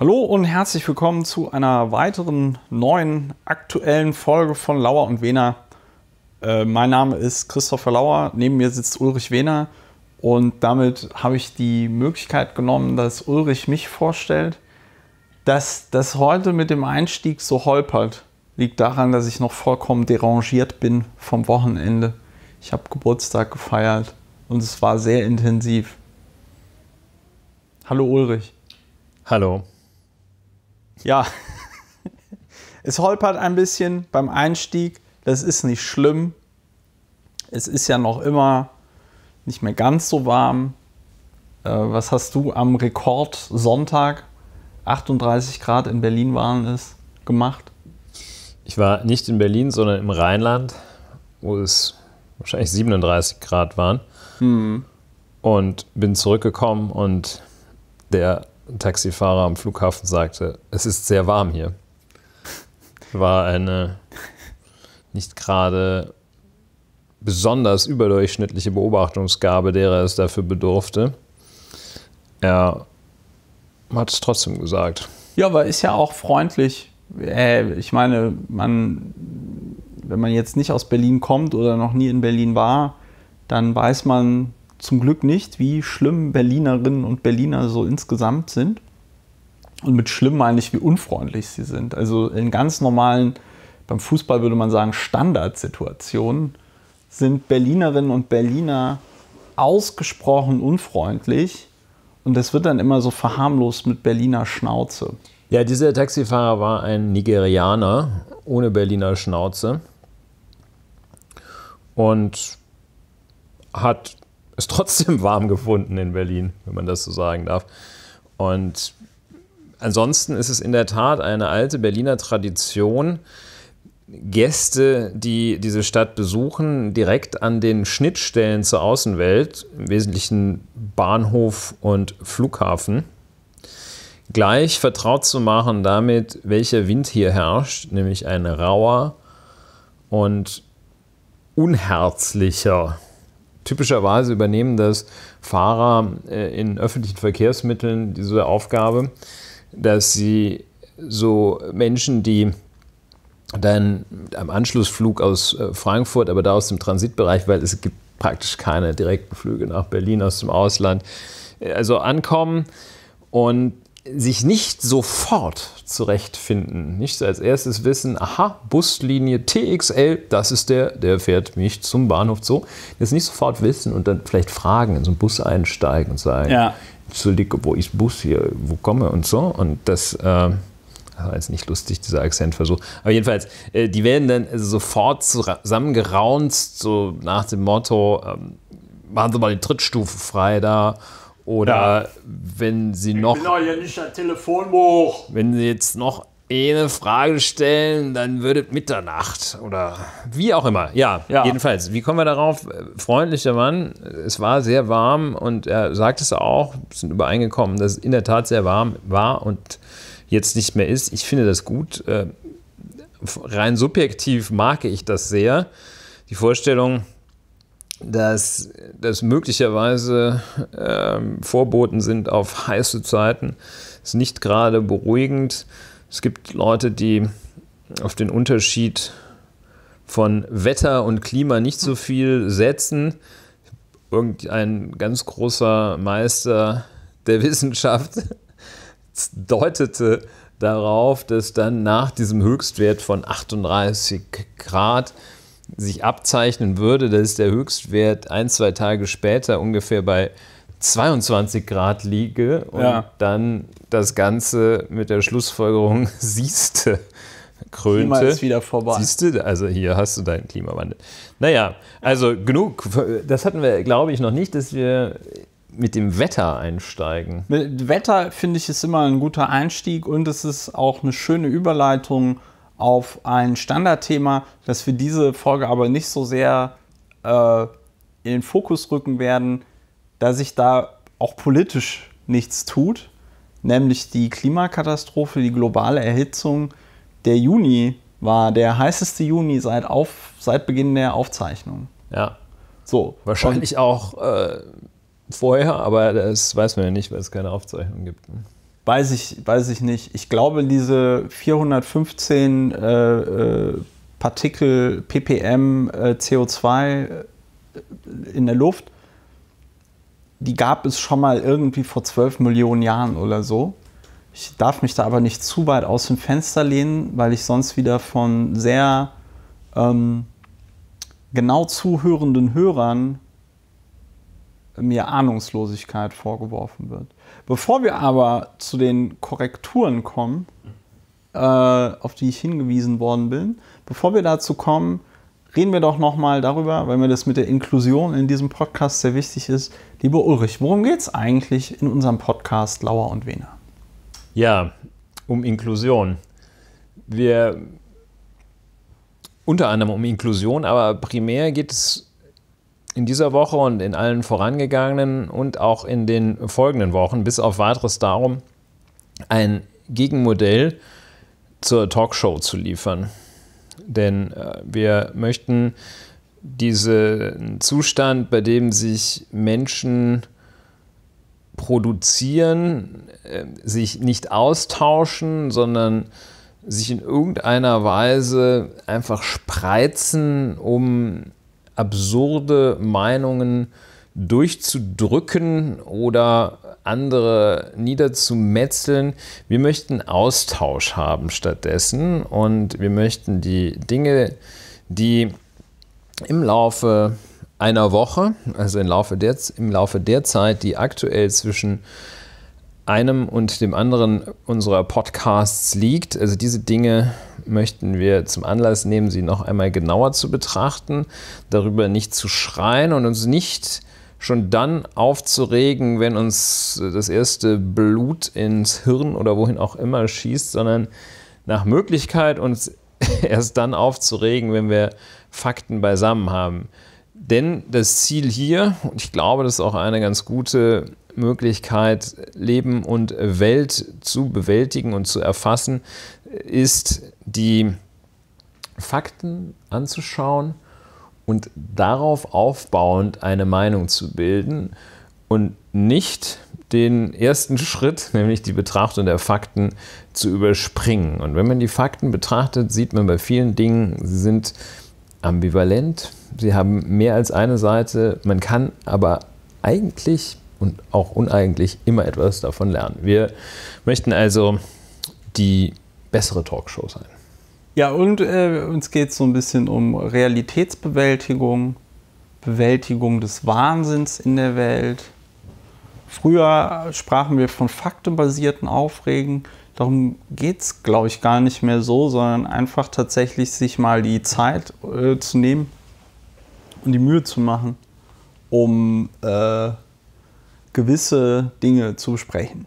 Hallo und herzlich willkommen zu einer weiteren neuen aktuellen Folge von Lauer und Wehner. Äh, mein Name ist Christopher Lauer, neben mir sitzt Ulrich Wehner und damit habe ich die Möglichkeit genommen, dass Ulrich mich vorstellt. Dass das heute mit dem Einstieg so holpert, liegt daran, dass ich noch vollkommen derangiert bin vom Wochenende. Ich habe Geburtstag gefeiert und es war sehr intensiv. Hallo Ulrich. Hallo ja, es holpert ein bisschen beim Einstieg. Das ist nicht schlimm. Es ist ja noch immer nicht mehr ganz so warm. Äh, was hast du am Rekord Sonntag 38 Grad in Berlin waren es, gemacht? Ich war nicht in Berlin, sondern im Rheinland, wo es wahrscheinlich 37 Grad waren. Hm. Und bin zurückgekommen und der ein Taxifahrer am Flughafen sagte, es ist sehr warm hier, war eine nicht gerade besonders überdurchschnittliche Beobachtungsgabe, derer es dafür bedurfte. Er hat es trotzdem gesagt. Ja, aber ist ja auch freundlich. Äh, ich meine, man, wenn man jetzt nicht aus Berlin kommt oder noch nie in Berlin war, dann weiß man, zum Glück nicht, wie schlimm Berlinerinnen und Berliner so insgesamt sind. Und mit schlimm meine ich, wie unfreundlich sie sind. Also in ganz normalen, beim Fußball würde man sagen, Standardsituationen sind Berlinerinnen und Berliner ausgesprochen unfreundlich. Und das wird dann immer so verharmlost mit Berliner Schnauze. Ja, dieser Taxifahrer war ein Nigerianer ohne Berliner Schnauze und hat es trotzdem warm gefunden in Berlin, wenn man das so sagen darf. Und ansonsten ist es in der Tat eine alte Berliner Tradition, Gäste, die diese Stadt besuchen, direkt an den Schnittstellen zur Außenwelt, im Wesentlichen Bahnhof und Flughafen, gleich vertraut zu machen damit, welcher Wind hier herrscht, nämlich ein rauer und unherzlicher typischerweise übernehmen das Fahrer äh, in öffentlichen Verkehrsmitteln diese Aufgabe, dass sie so Menschen, die dann am Anschlussflug aus äh, Frankfurt, aber da aus dem Transitbereich, weil es gibt praktisch keine direkten Flüge nach Berlin aus dem Ausland, äh, also ankommen und sich nicht sofort zurechtfinden. Nicht als erstes wissen, aha, Buslinie TXL, das ist der, der fährt mich zum Bahnhof so. Das nicht sofort wissen und dann vielleicht fragen, in so einen Bus einsteigen und sagen, ja. Entschuldige, wo ist Bus hier, wo komme und so. Und das, äh, das war jetzt nicht lustig, dieser Akzentversuch. Aber jedenfalls, äh, die werden dann sofort zusammengeraunt, so nach dem Motto, äh, machen Sie mal die Trittstufe frei da oder ja. wenn sie noch. Ich bin doch hier nicht ein Telefonbuch. Wenn sie jetzt noch eine Frage stellen, dann würdet Mitternacht oder wie auch immer. Ja, ja, jedenfalls. Wie kommen wir darauf? Freundlicher Mann, es war sehr warm und er sagt es auch, sind übereingekommen, dass es in der Tat sehr warm war und jetzt nicht mehr ist. Ich finde das gut. Äh, rein subjektiv mag ich das sehr. Die Vorstellung, dass das möglicherweise ähm, Vorboten sind auf heiße Zeiten, ist nicht gerade beruhigend. Es gibt Leute, die auf den Unterschied von Wetter und Klima nicht so viel setzen. Irgendein ganz großer Meister der Wissenschaft deutete darauf, dass dann nach diesem Höchstwert von 38 Grad sich abzeichnen würde, dass ist der Höchstwert ein, zwei Tage später ungefähr bei 22 Grad liege und ja. dann das Ganze mit der Schlussfolgerung siehste, krönte. Klima ist wieder vorbei. Siehste, also hier hast du deinen Klimawandel. Naja, also genug. Das hatten wir, glaube ich, noch nicht, dass wir mit dem Wetter einsteigen. Mit Wetter finde ich ist immer ein guter Einstieg und es ist auch eine schöne Überleitung auf ein Standardthema, das wir diese Folge aber nicht so sehr äh, in den Fokus rücken werden, da sich da auch politisch nichts tut, nämlich die Klimakatastrophe, die globale Erhitzung. Der Juni war der heißeste Juni seit, auf, seit Beginn der Aufzeichnung. Ja. So. Wahrscheinlich auch äh, vorher, aber das weiß man ja nicht, weil es keine Aufzeichnung gibt. Weiß ich, weiß ich nicht. Ich glaube, diese 415 äh, äh, Partikel ppm äh, CO2 äh, in der Luft, die gab es schon mal irgendwie vor 12 Millionen Jahren oder so. Ich darf mich da aber nicht zu weit aus dem Fenster lehnen, weil ich sonst wieder von sehr ähm, genau zuhörenden Hörern mir Ahnungslosigkeit vorgeworfen wird. Bevor wir aber zu den Korrekturen kommen, äh, auf die ich hingewiesen worden bin, bevor wir dazu kommen, reden wir doch nochmal darüber, weil mir das mit der Inklusion in diesem Podcast sehr wichtig ist. Lieber Ulrich, worum geht es eigentlich in unserem Podcast Lauer und Wehner? Ja, um Inklusion. Wir unter anderem um Inklusion, aber primär geht es in dieser Woche und in allen vorangegangenen und auch in den folgenden Wochen bis auf weiteres darum, ein Gegenmodell zur Talkshow zu liefern. Denn äh, wir möchten diesen Zustand, bei dem sich Menschen produzieren, äh, sich nicht austauschen, sondern sich in irgendeiner Weise einfach spreizen, um absurde Meinungen durchzudrücken oder andere niederzumetzeln. Wir möchten Austausch haben stattdessen und wir möchten die Dinge, die im Laufe einer Woche, also im Laufe der, im Laufe der Zeit, die aktuell zwischen einem und dem anderen unserer Podcasts liegt. Also diese Dinge möchten wir zum Anlass nehmen, sie noch einmal genauer zu betrachten, darüber nicht zu schreien und uns nicht schon dann aufzuregen, wenn uns das erste Blut ins Hirn oder wohin auch immer schießt, sondern nach Möglichkeit uns erst dann aufzuregen, wenn wir Fakten beisammen haben. Denn das Ziel hier, und ich glaube, das ist auch eine ganz gute Möglichkeit, Leben und Welt zu bewältigen und zu erfassen, ist die Fakten anzuschauen und darauf aufbauend eine Meinung zu bilden und nicht den ersten Schritt, nämlich die Betrachtung der Fakten, zu überspringen. Und wenn man die Fakten betrachtet, sieht man bei vielen Dingen, sie sind ambivalent, sie haben mehr als eine Seite, man kann aber eigentlich und auch uneigentlich immer etwas davon lernen. Wir möchten also die bessere Talkshow sein. Ja, und äh, uns geht es so ein bisschen um Realitätsbewältigung, Bewältigung des Wahnsinns in der Welt. Früher sprachen wir von faktenbasierten Aufregen. Darum geht es, glaube ich, gar nicht mehr so, sondern einfach tatsächlich sich mal die Zeit äh, zu nehmen und die Mühe zu machen, um äh, gewisse Dinge zu besprechen.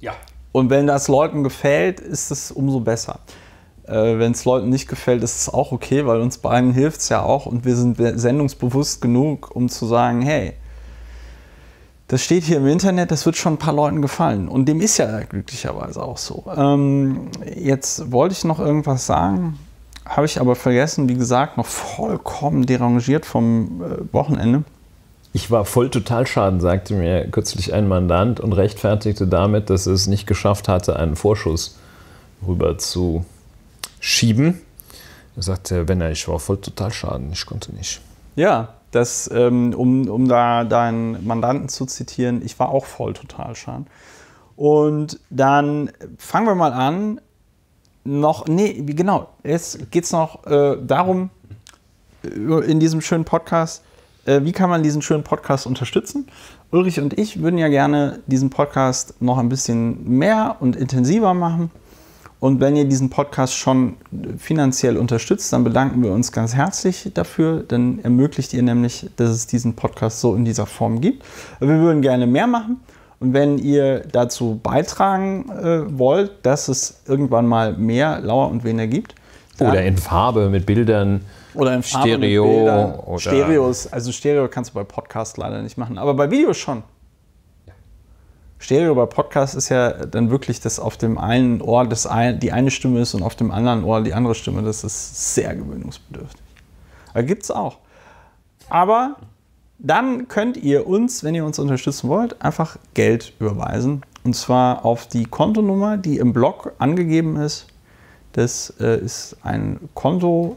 Ja. Und wenn das Leuten gefällt, ist es umso besser. Äh, wenn es Leuten nicht gefällt, ist es auch okay, weil uns beiden hilft es ja auch und wir sind sendungsbewusst genug, um zu sagen, hey, das steht hier im Internet, das wird schon ein paar Leuten gefallen. Und dem ist ja glücklicherweise auch so. Ähm, jetzt wollte ich noch irgendwas sagen, habe ich aber vergessen, wie gesagt, noch vollkommen derangiert vom äh, Wochenende. Ich war voll Totalschaden, sagte mir kürzlich ein Mandant und rechtfertigte damit, dass es nicht geschafft hatte, einen Vorschuss rüber zu schieben. Er sagte, wenn er, ich war voll Totalschaden, ich konnte nicht. Ja, das, ähm, um, um da deinen Mandanten zu zitieren, ich war auch voll Totalschaden. Und dann fangen wir mal an. Noch, nee, genau, jetzt geht es noch äh, darum, äh, in diesem schönen Podcast, äh, wie kann man diesen schönen Podcast unterstützen? Ulrich und ich würden ja gerne diesen Podcast noch ein bisschen mehr und intensiver machen. Und wenn ihr diesen Podcast schon finanziell unterstützt, dann bedanken wir uns ganz herzlich dafür. Dann ermöglicht ihr nämlich, dass es diesen Podcast so in dieser Form gibt. Äh, wir würden gerne mehr machen. Und wenn ihr dazu beitragen äh, wollt, dass es irgendwann mal mehr Lauer und Wener gibt. Oder in Farbe mit Bildern oder in Farben Stereo. Oder Stereos, also Stereo kannst du bei Podcast leider nicht machen, aber bei Videos schon. Stereo bei Podcast ist ja dann wirklich, dass auf dem einen Ohr das ein, die eine Stimme ist und auf dem anderen Ohr die andere Stimme. Das ist sehr gewöhnungsbedürftig. Aber es auch. Aber dann könnt ihr uns, wenn ihr uns unterstützen wollt, einfach Geld überweisen. Und zwar auf die Kontonummer, die im Blog angegeben ist. Das äh, ist ein Konto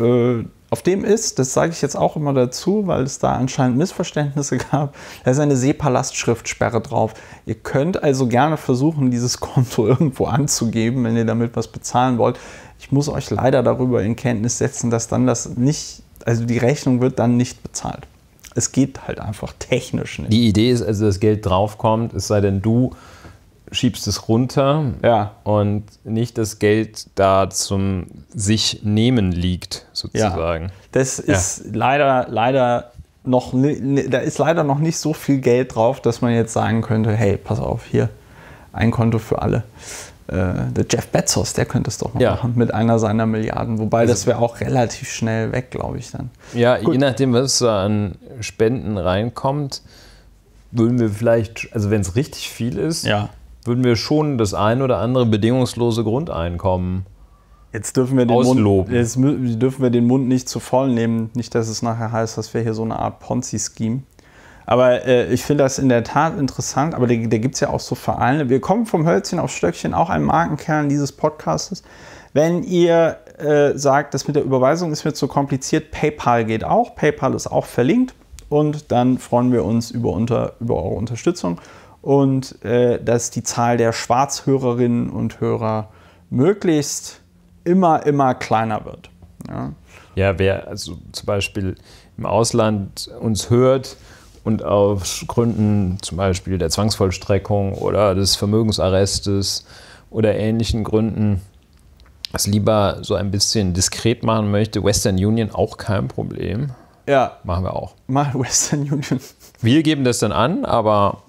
äh, auf dem ist, das sage ich jetzt auch immer dazu, weil es da anscheinend Missverständnisse gab, da ist eine Seepalast-Schriftsperre drauf. Ihr könnt also gerne versuchen, dieses Konto irgendwo anzugeben, wenn ihr damit was bezahlen wollt. Ich muss euch leider darüber in Kenntnis setzen, dass dann das nicht, also die Rechnung wird dann nicht bezahlt. Es geht halt einfach technisch nicht. Die Idee ist also, dass Geld draufkommt, es sei denn, du schiebst es runter ja. und nicht das Geld da zum sich nehmen liegt, sozusagen. Ja. Das ist ja. leider, leider noch, da ist leider noch nicht so viel Geld drauf, dass man jetzt sagen könnte, hey, pass auf, hier, ein Konto für alle. Äh, der Jeff Bezos, der könnte es doch noch ja. machen mit einer seiner Milliarden. Wobei also, das wäre auch relativ schnell weg, glaube ich dann. Ja, Gut. je nachdem, was da an Spenden reinkommt, würden wir vielleicht, also wenn es richtig viel ist, ja würden wir schon das ein oder andere bedingungslose Grundeinkommen Jetzt dürfen wir den, Ausloben. Mund, jetzt dürfen wir den Mund nicht zu voll nehmen. Nicht, dass es nachher heißt, dass wir hier so eine Art Ponzi-Scheme. Aber äh, ich finde das in der Tat interessant. Aber da, da gibt es ja auch so Vereine. Wir kommen vom Hölzchen auf Stöckchen, auch ein Markenkern dieses Podcastes. Wenn ihr äh, sagt, das mit der Überweisung ist mir zu kompliziert, PayPal geht auch. PayPal ist auch verlinkt. Und dann freuen wir uns über, unter, über eure Unterstützung und äh, dass die Zahl der Schwarzhörerinnen und Hörer möglichst immer, immer kleiner wird. Ja, ja wer also zum Beispiel im Ausland uns hört und aus Gründen zum Beispiel der Zwangsvollstreckung oder des Vermögensarrestes oder ähnlichen Gründen es lieber so ein bisschen diskret machen möchte, Western Union auch kein Problem. Ja. Machen wir auch. Mal Western Union. Wir geben das dann an, aber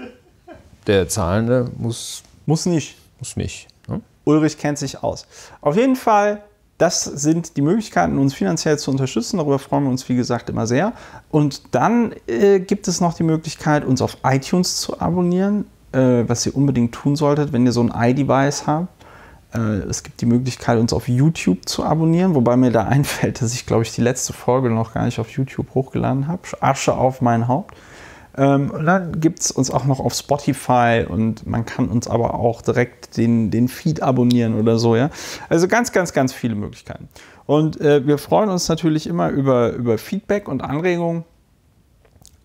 der Zahlende muss. Muss nicht. Muss nicht. Ne? Ulrich kennt sich aus. Auf jeden Fall, das sind die Möglichkeiten, uns finanziell zu unterstützen. Darüber freuen wir uns, wie gesagt, immer sehr. Und dann äh, gibt es noch die Möglichkeit, uns auf iTunes zu abonnieren, äh, was ihr unbedingt tun solltet, wenn ihr so ein iDevice habt. Äh, es gibt die Möglichkeit, uns auf YouTube zu abonnieren, wobei mir da einfällt, dass ich, glaube ich, die letzte Folge noch gar nicht auf YouTube hochgeladen habe. Asche auf mein Haupt. Ähm, und dann gibt es uns auch noch auf Spotify und man kann uns aber auch direkt den, den Feed abonnieren oder so. Ja? Also ganz, ganz, ganz viele Möglichkeiten. Und äh, wir freuen uns natürlich immer über, über Feedback und Anregungen.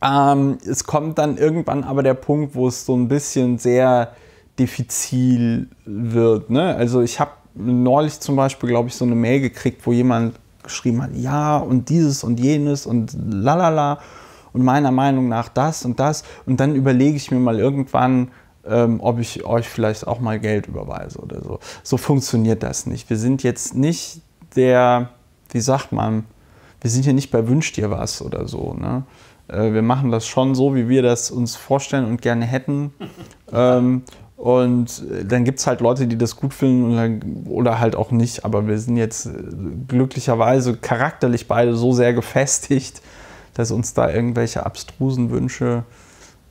Ähm, es kommt dann irgendwann aber der Punkt, wo es so ein bisschen sehr diffizil wird. Ne? Also ich habe neulich zum Beispiel, glaube ich, so eine Mail gekriegt, wo jemand geschrieben hat, ja und dieses und jenes und lalala und meiner Meinung nach das und das und dann überlege ich mir mal irgendwann, ähm, ob ich euch vielleicht auch mal Geld überweise oder so. So funktioniert das nicht. Wir sind jetzt nicht der, wie sagt man, wir sind hier nicht bei Wünsch dir was oder so. Ne? Äh, wir machen das schon so, wie wir das uns vorstellen und gerne hätten. Ähm, und äh, dann gibt es halt Leute, die das gut finden oder, oder, halt auch nicht. Aber wir sind jetzt äh, glücklicherweise charakterlich beide so sehr gefestigt, dass uns da irgendwelche abstrusen Wünsche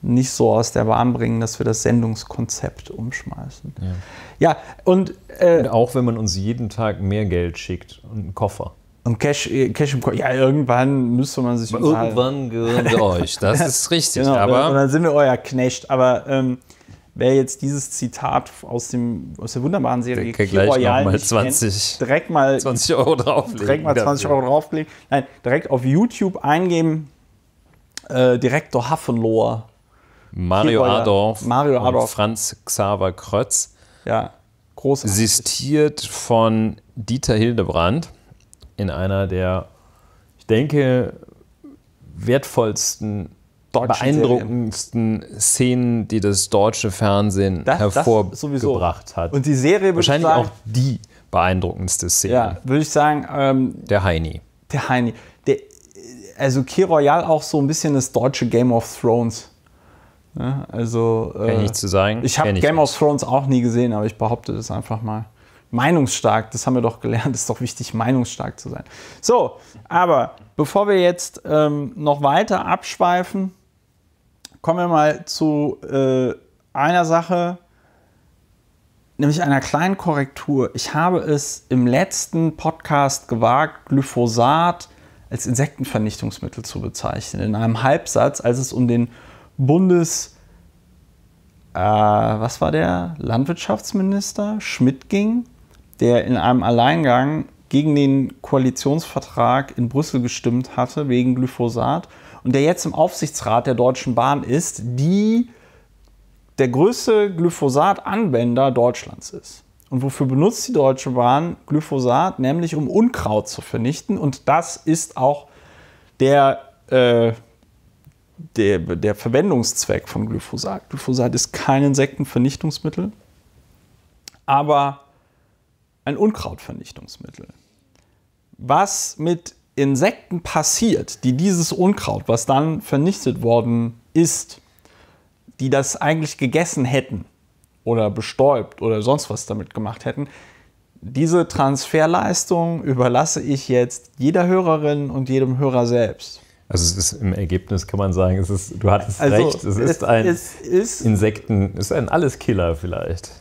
nicht so aus der Bahn bringen, dass wir das Sendungskonzept umschmeißen. Ja, ja und, äh, und, auch wenn man uns jeden Tag mehr Geld schickt und einen Koffer. Und Cash, äh, Cash im Koffer. Ja, irgendwann müsste man sich. Irgendwann gehören wir euch. Das ist richtig. Genau, aber und dann sind wir euer Knecht. Aber ähm, wer jetzt dieses Zitat aus, dem, aus der wunderbaren Serie der Key Royale mal 20, kennt, direkt mal 20 Euro drauflegen. Direkt mal 20 dafür. Euro drauflegen. Nein, direkt auf YouTube eingeben, äh, Direktor Hafenlohr. Mario Adorf, Mario Adorf. Franz Xaver Krötz. Ja, großartig. Sistiert von Dieter Hildebrand in einer der, ich denke, wertvollsten beeindruckendsten Serien. Szenen, die das deutsche Fernsehen das, hervorgebracht das hat. Und die Serie wahrscheinlich sagen, auch die beeindruckendste Szene. Ja, würde ich sagen. Ähm, der Heini. Der Heini. Der, also Key Royale auch so ein bisschen das deutsche Game of Thrones. Ja, ne? also äh, Kann ich zu sagen. Ich habe Game nicht. of Thrones auch nie gesehen, aber ich behaupte das einfach mal. Meinungsstark, das haben wir doch gelernt, ist doch wichtig, meinungsstark zu sein. So, aber bevor wir jetzt ähm, noch weiter abschweifen, kommen wir mal zu äh, einer Sache, nämlich einer kleinen Korrektur. Ich habe es im letzten Podcast gewagt, Glyphosat als Insektenvernichtungsmittel zu bezeichnen. In einem Halbsatz, als es um den Bundes... Äh, was war der? Landwirtschaftsminister Schmidt ging, der in einem Alleingang gegen den Koalitionsvertrag in Brüssel gestimmt hatte wegen Glyphosat und der jetzt im Aufsichtsrat der Deutschen Bahn ist, die der größte Glyphosat-Anwender Deutschlands ist. Und wofür benutzt die Deutsche Bahn Glyphosat? Nämlich um Unkraut zu vernichten. Und das ist auch der, äh, der, der Verwendungszweck von Glyphosat. Glyphosat ist kein Insektenvernichtungsmittel, aber ein Unkrautvernichtungsmittel. Was mit Insekten passiert, die dieses Unkraut, was dann vernichtet worden ist, die das eigentlich gegessen hätten oder bestäubt oder sonst was damit gemacht hätten, diese Transferleistung überlasse ich jetzt jeder Hörerin und jedem Hörer selbst. Also es ist im Ergebnis kann man sagen, es ist, du hattest also recht, es, es ist ein es ist Insekten, es ist ein Alleskiller vielleicht.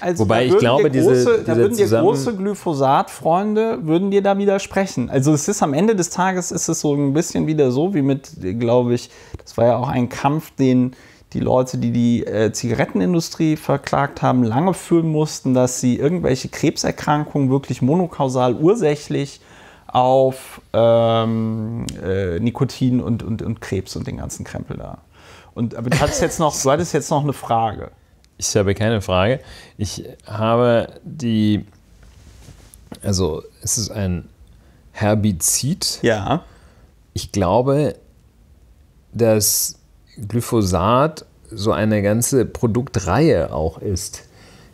Also Wobei ich glaube, große, diese, da würden dir große Glyphosat-Freunde würden dir da widersprechen. Also es ist am Ende des Tages ist es so ein bisschen wieder so wie mit, glaube ich, das war ja auch ein Kampf, den die Leute, die die äh, Zigarettenindustrie verklagt haben, lange führen mussten, dass sie irgendwelche Krebserkrankungen wirklich monokausal ursächlich auf ähm, äh, Nikotin und, und, und Krebs und den ganzen Krempel da. Und, aber du hattest jetzt noch, du hattest jetzt noch eine Frage. Ich habe keine Frage. Ich habe die. Also, es ist ein Herbizid. Ja. Ich glaube, dass Glyphosat so eine ganze Produktreihe auch ist.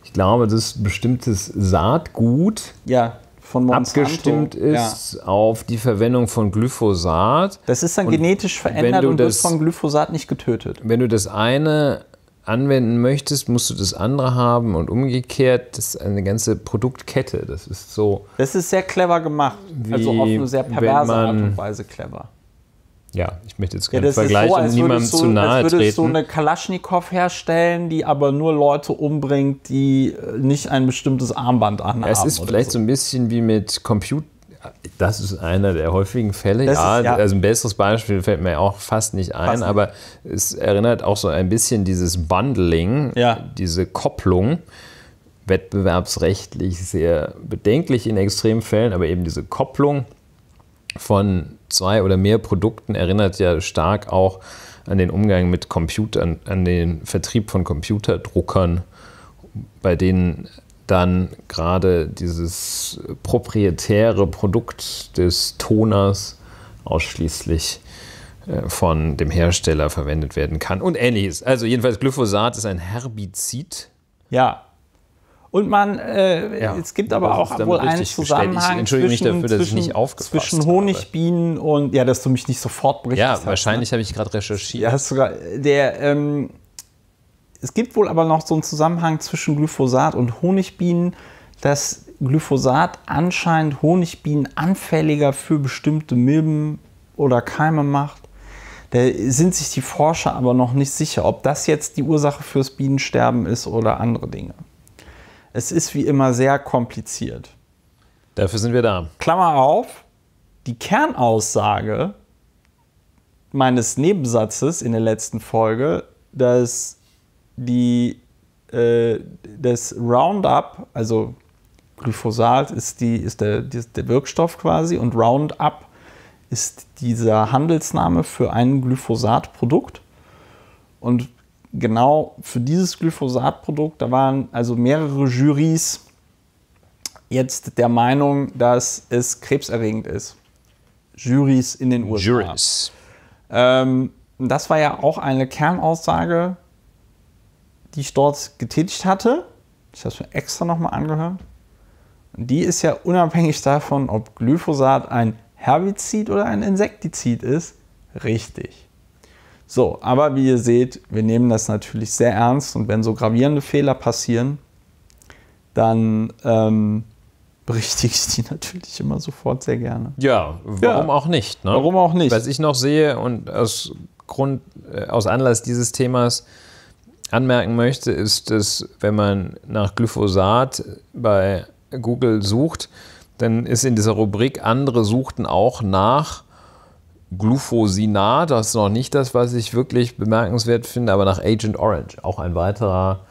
Ich glaube, dass bestimmtes Saatgut ja, abgestimmt ist ja. auf die Verwendung von Glyphosat. Das ist dann und genetisch verändert und wird von Glyphosat nicht getötet. Wenn du das eine anwenden möchtest, musst du das andere haben und umgekehrt. Das ist eine ganze Produktkette. Das ist so. Das ist sehr clever gemacht. Also auf eine sehr perverse man, Art und Weise clever. Ja, ich möchte jetzt keinen ja, Vergleich so, und niemandem so, zu nahe als würdest treten. so eine Kalaschnikow herstellen, die aber nur Leute umbringt, die äh, nicht ein bestimmtes Armband anhaben. Ja, es ist vielleicht so. so ein bisschen wie mit Computer das ist einer der häufigen Fälle. Ja, ist, ja, also ein besseres Beispiel fällt mir auch fast nicht ein, fast nicht. aber es erinnert auch so ein bisschen dieses Bundling, ja. diese Kopplung wettbewerbsrechtlich sehr bedenklich in Extremfällen, aber eben diese Kopplung von zwei oder mehr Produkten erinnert ja stark auch an den Umgang mit Computern, an den Vertrieb von Computerdruckern, bei denen dann gerade dieses proprietäre Produkt des Toners ausschließlich äh, von dem Hersteller verwendet werden kann und ähnliches. Also jedenfalls Glyphosat ist ein Herbizid. Ja. Und man, äh, ja. es gibt aber auch wohl einen Zusammenhang ich entschuldige zwischen, mich dafür, dass zwischen, ich nicht zwischen Honigbienen habe. und, ja, dass du mich nicht sofort berichtest. Ja, ne? wahrscheinlich ne? habe ich gerade recherchiert. Ja, sogar, der, ähm, es gibt wohl aber noch so einen Zusammenhang zwischen Glyphosat und Honigbienen, dass Glyphosat anscheinend Honigbienen anfälliger für bestimmte Milben oder Keime macht. Da sind sich die Forscher aber noch nicht sicher, ob das jetzt die Ursache fürs Bienensterben ist oder andere Dinge. Es ist wie immer sehr kompliziert. Dafür sind wir da. Klammer auf, die Kernaussage meines Nebensatzes in der letzten Folge, dass die, äh, das Roundup, also Glyphosat ist, die, ist der, ist der Wirkstoff quasi und Roundup ist dieser Handelsname für ein Glyphosatprodukt. Und genau für dieses Glyphosatprodukt, da waren also mehrere Jurys jetzt der Meinung, dass es krebserregend ist. Jurys in den USA. Jurys. Ähm, das war ja auch eine Kernaussage die ich dort getätigt hatte. Ich habe es mir extra nochmal angehört. und Die ist ja unabhängig davon, ob Glyphosat ein Herbizid oder ein Insektizid ist, richtig. So, aber wie ihr seht, wir nehmen das natürlich sehr ernst und wenn so gravierende Fehler passieren, dann ähm, berichtige ich die natürlich immer sofort sehr gerne. Ja, warum ja. auch nicht? Ne? Warum auch nicht? Was ich noch sehe und aus Grund, äh, aus Anlass dieses Themas, anmerken möchte, ist, dass wenn man nach Glyphosat bei Google sucht, dann ist in dieser Rubrik andere suchten auch nach Glufosinat. Das ist noch nicht das, was ich wirklich bemerkenswert finde, aber nach Agent Orange, auch ein weiterer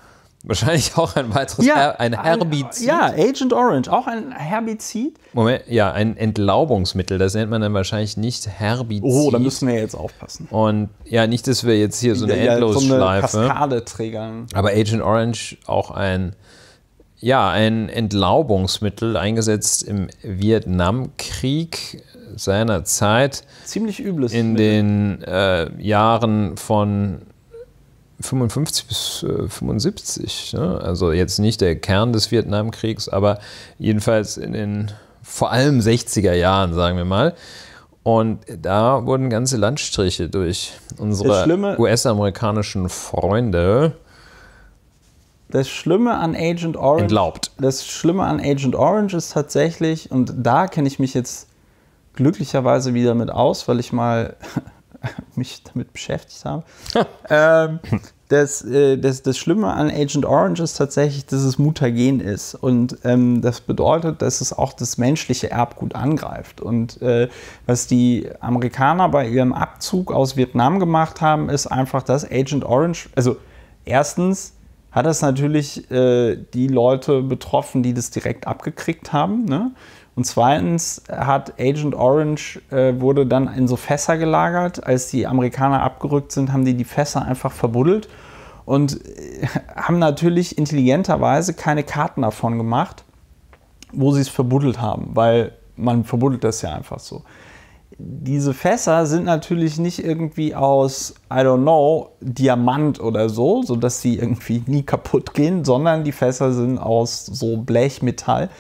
Wahrscheinlich auch ein weiteres ja, Her ein Herbizid. ja, Agent Orange, auch ein Herbizid. Moment, ja, ein Entlaubungsmittel. Das nennt man dann wahrscheinlich nicht Herbizid. Oh, da müssen wir jetzt aufpassen. Und ja, nicht, dass wir jetzt hier so eine ja, Endlosschleife. So eine Aber Agent Orange auch ein, ja, ein Entlaubungsmittel, eingesetzt im Vietnamkrieg seiner Zeit. Ziemlich übles. In Mittel. den äh, Jahren von 55 bis 75. Äh, ne? Also jetzt nicht der Kern des Vietnamkriegs, aber jedenfalls in den vor allem 60er Jahren, sagen wir mal. Und da wurden ganze Landstriche durch unsere US-amerikanischen Freunde. Das Schlimme an Agent Orange. Entlaubt. Das Schlimme an Agent Orange ist tatsächlich, und da kenne ich mich jetzt glücklicherweise wieder mit aus, weil ich mal mich damit beschäftigt habe. ähm, das, äh, das, das Schlimme an Agent Orange ist tatsächlich, dass es mutagen ist. Und ähm, das bedeutet, dass es auch das menschliche Erbgut angreift. Und äh, was die Amerikaner bei ihrem Abzug aus Vietnam gemacht haben, ist einfach, dass Agent Orange, also erstens, hat das natürlich äh, die Leute betroffen, die das direkt abgekriegt haben. Ne? Und zweitens hat Agent Orange äh, wurde dann in so Fässer gelagert. Als die Amerikaner abgerückt sind, haben die die Fässer einfach verbuddelt und äh, haben natürlich intelligenterweise keine Karten davon gemacht, wo sie es verbuddelt haben, weil man verbuddelt das ja einfach so. Diese Fässer sind natürlich nicht irgendwie aus, I don't know, Diamant oder so, sodass sie irgendwie nie kaputt gehen, sondern die Fässer sind aus so Blechmetall.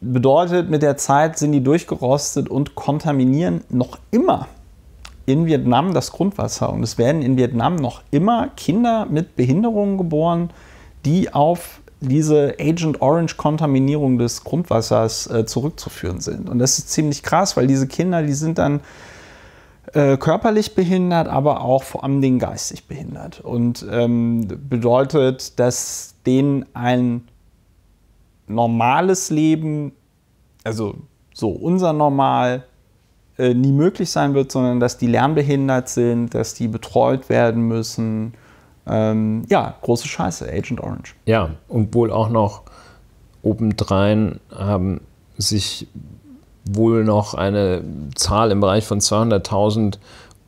Bedeutet, mit der Zeit sind die durchgerostet und kontaminieren noch immer in Vietnam das Grundwasser. Und es werden in Vietnam noch immer Kinder mit Behinderungen geboren, die auf diese Agent Orange-Kontaminierung des Grundwassers äh, zurückzuführen sind. Und das ist ziemlich krass, weil diese Kinder, die sind dann äh, körperlich behindert, aber auch vor allem den geistig behindert. Und ähm, bedeutet, dass denen ein normales Leben, also so unser Normal, äh, nie möglich sein wird, sondern dass die lernbehindert sind, dass die betreut werden müssen. Ähm, ja, große Scheiße, Agent Orange. Ja, und wohl auch noch obendrein haben sich wohl noch eine Zahl im Bereich von 200.000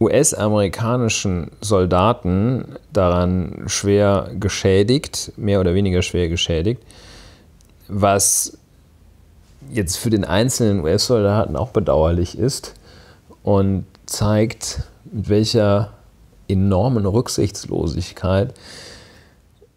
US-amerikanischen Soldaten daran schwer geschädigt, mehr oder weniger schwer geschädigt was jetzt für den einzelnen US-Soldaten auch bedauerlich ist und zeigt, mit welcher enormen Rücksichtslosigkeit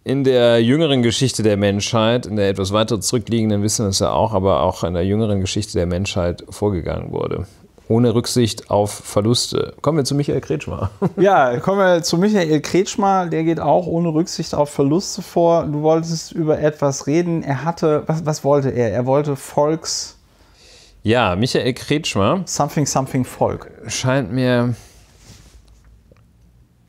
in der jüngeren Geschichte der Menschheit, in der etwas weiter zurückliegenden wissen wir es ja auch, aber auch in der jüngeren Geschichte der Menschheit vorgegangen wurde ohne Rücksicht auf Verluste. Kommen wir zu Michael Kretschmer. Ja, kommen wir zu Michael Kretschmer. Der geht auch ohne Rücksicht auf Verluste vor. Du wolltest über etwas reden. Er hatte, was, was wollte er? Er wollte Volks. Ja, Michael Kretschmer. Something, something Volk. Scheint mir,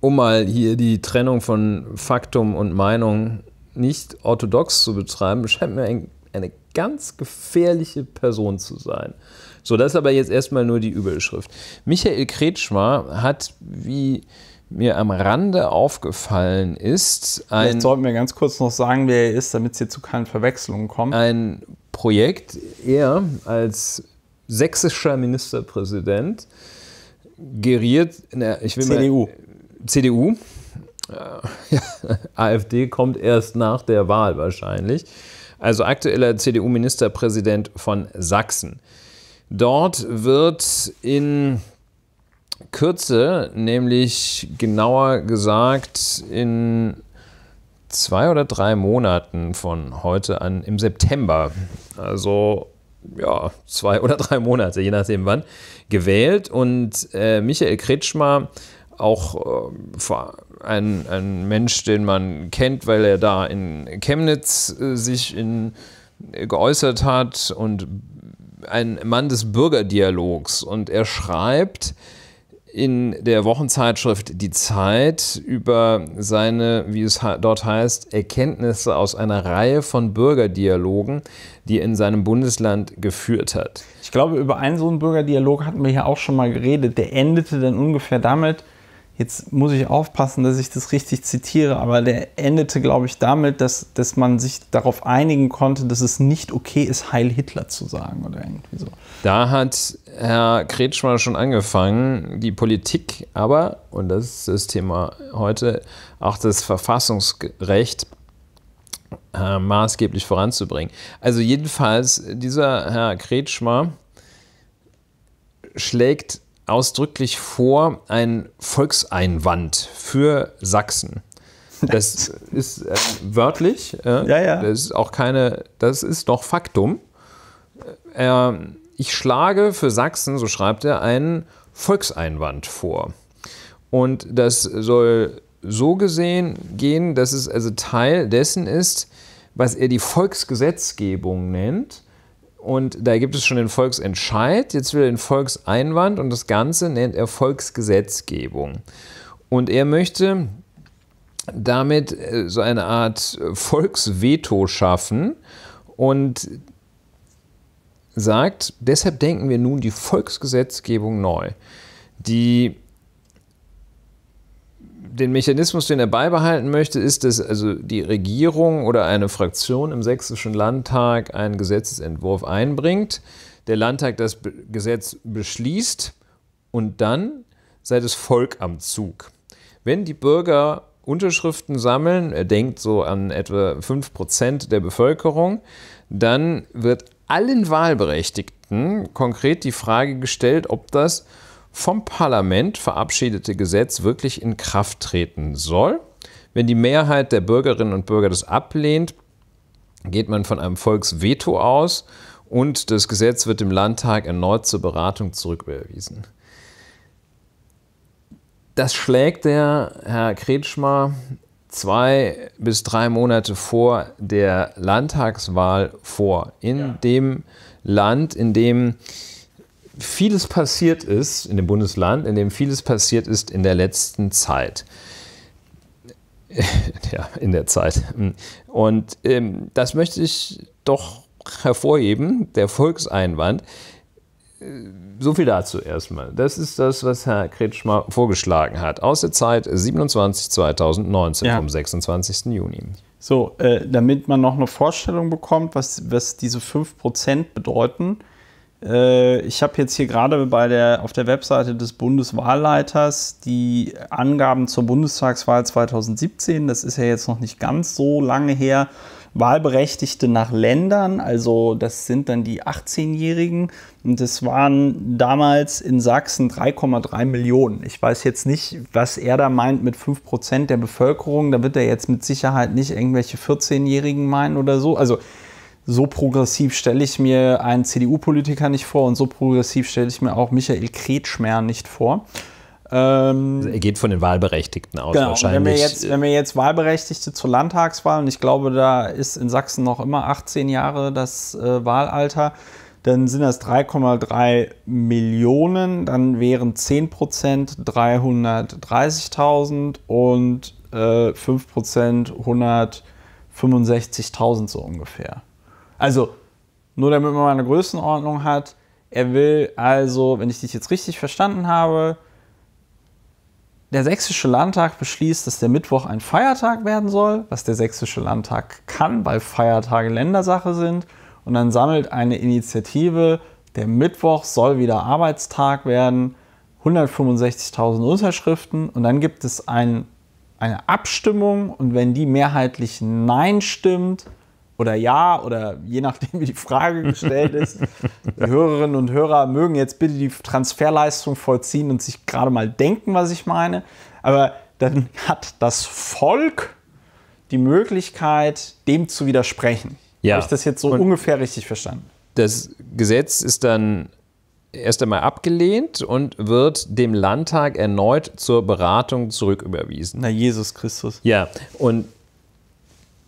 um mal hier die Trennung von Faktum und Meinung nicht orthodox zu betreiben, scheint mir ein, eine ganz gefährliche Person zu sein. So, das ist aber jetzt erstmal nur die Überschrift. Michael Kretschmer hat, wie mir am Rande aufgefallen ist, ein. Vielleicht sollten wir ganz kurz noch sagen, wer er ist, damit es hier zu keinen Verwechslungen kommt. Ein Projekt, er als sächsischer Ministerpräsident geriert, na, ich will CDU. Mal, CDU. Äh, ja, AfD kommt erst nach der Wahl wahrscheinlich. Also aktueller CDU-Ministerpräsident von Sachsen. Dort wird in Kürze, nämlich genauer gesagt in zwei oder drei Monaten von heute an im September, also ja, zwei oder drei Monate, je nachdem wann, gewählt und äh, Michael Kretschmer auch äh, ein, ein Mensch, den man kennt, weil er da in Chemnitz äh, sich in, äh, geäußert hat und ein Mann des Bürgerdialogs und er schreibt in der Wochenzeitschrift Die Zeit über seine, wie es dort heißt, Erkenntnisse aus einer Reihe von Bürgerdialogen, die er in seinem Bundesland geführt hat. Ich glaube, über einen so einen Bürgerdialog hatten wir hier auch schon mal geredet. Der endete dann ungefähr damit, Jetzt muss ich aufpassen, dass ich das richtig zitiere, aber der endete, glaube ich, damit, dass, dass man sich darauf einigen konnte, dass es nicht okay ist, Heil Hitler zu sagen oder irgendwie so. Da hat Herr Kretschmer schon angefangen, die Politik aber, und das ist das Thema heute, auch das Verfassungsrecht äh, maßgeblich voranzubringen. Also jedenfalls, dieser Herr Kretschmer schlägt ausdrücklich vor ein Volkseinwand für Sachsen. Das ist äh, wörtlich. Äh, ja, ja. Das ist auch keine, das ist noch Faktum. Äh, ähm, ich schlage für Sachsen, so schreibt er, einen Volkseinwand vor. Und das soll so gesehen gehen, dass es also Teil dessen ist, was er die Volksgesetzgebung nennt und da gibt es schon den Volksentscheid, jetzt will er den Volkseinwand und das Ganze nennt er Volksgesetzgebung. Und er möchte damit äh, so eine Art äh, Volksveto schaffen und sagt, deshalb denken wir nun die Volksgesetzgebung neu. Die den Mechanismus, den er beibehalten möchte, ist, dass also die Regierung oder eine Fraktion im sächsischen Landtag einen Gesetzentwurf einbringt, der Landtag das Gesetz beschließt und dann sei das Volk am Zug. Wenn die Bürger Unterschriften sammeln, er denkt so an etwa 5% der Bevölkerung, dann wird allen Wahlberechtigten konkret die Frage gestellt, ob das vom Parlament verabschiedete Gesetz wirklich in Kraft treten soll. Wenn die Mehrheit der Bürgerinnen und Bürger das ablehnt, geht man von einem Volksveto aus und das Gesetz wird dem Landtag erneut zur Beratung zurückbewiesen. Das schlägt der Herr Kretschmer zwei bis drei Monate vor der Landtagswahl vor, in ja. dem Land, in dem vieles passiert ist, in dem Bundesland, in dem vieles passiert ist in der letzten Zeit. ja, in der Zeit. Und ähm, das möchte ich doch hervorheben, der Volkseinwand. So viel dazu erstmal. Das ist das, was Herr Kretschmer vorgeschlagen hat, aus der Zeit 27 2019 ja. vom 26. Juni. So, äh, damit man noch eine Vorstellung bekommt, was, was diese 5% bedeuten, äh, ich habe jetzt hier gerade bei der, auf der Webseite des Bundeswahlleiters die Angaben zur Bundestagswahl 2017, das ist ja jetzt noch nicht ganz so lange her, Wahlberechtigte nach Ländern, also das sind dann die 18-Jährigen und das waren damals in Sachsen 3,3 Millionen. Ich weiß jetzt nicht, was er da meint mit 5% der Bevölkerung, da wird er jetzt mit Sicherheit nicht irgendwelche 14-Jährigen meinen oder so. Also so progressiv stelle ich mir einen CDU-Politiker nicht vor und so progressiv stelle ich mir auch Michael Kretschmer nicht vor. Ähm, also er geht von den Wahlberechtigten aus genau, wahrscheinlich. Wenn wir, jetzt, wenn wir jetzt Wahlberechtigte zur Landtagswahl, und ich glaube, da ist in Sachsen noch immer 18 Jahre das äh, Wahlalter, dann sind das 3,3 Millionen, dann wären 10 Prozent 330.000 und äh, 5 Prozent 165.000 so ungefähr. Also, nur damit man mal eine Größenordnung hat, er will also, wenn ich dich jetzt richtig verstanden habe, der Sächsische Landtag beschließt, dass der Mittwoch ein Feiertag werden soll, was der Sächsische Landtag kann, weil Feiertage Ländersache sind. Und dann sammelt eine Initiative, der Mittwoch soll wieder Arbeitstag werden, 165.000 Unterschriften. Und dann gibt es ein, eine Abstimmung und wenn die mehrheitlich Nein stimmt, oder ja oder je nachdem, wie die Frage gestellt ist. Die Hörerinnen und Hörer mögen jetzt bitte die Transferleistung vollziehen und sich gerade mal denken, was ich meine. Aber dann hat das Volk die Möglichkeit, dem zu widersprechen. Ja. Habe ich das jetzt so und ungefähr richtig verstanden? Das Gesetz ist dann erst einmal abgelehnt und wird dem Landtag erneut zur Beratung zurücküberwiesen. Na, Jesus Christus. Ja, und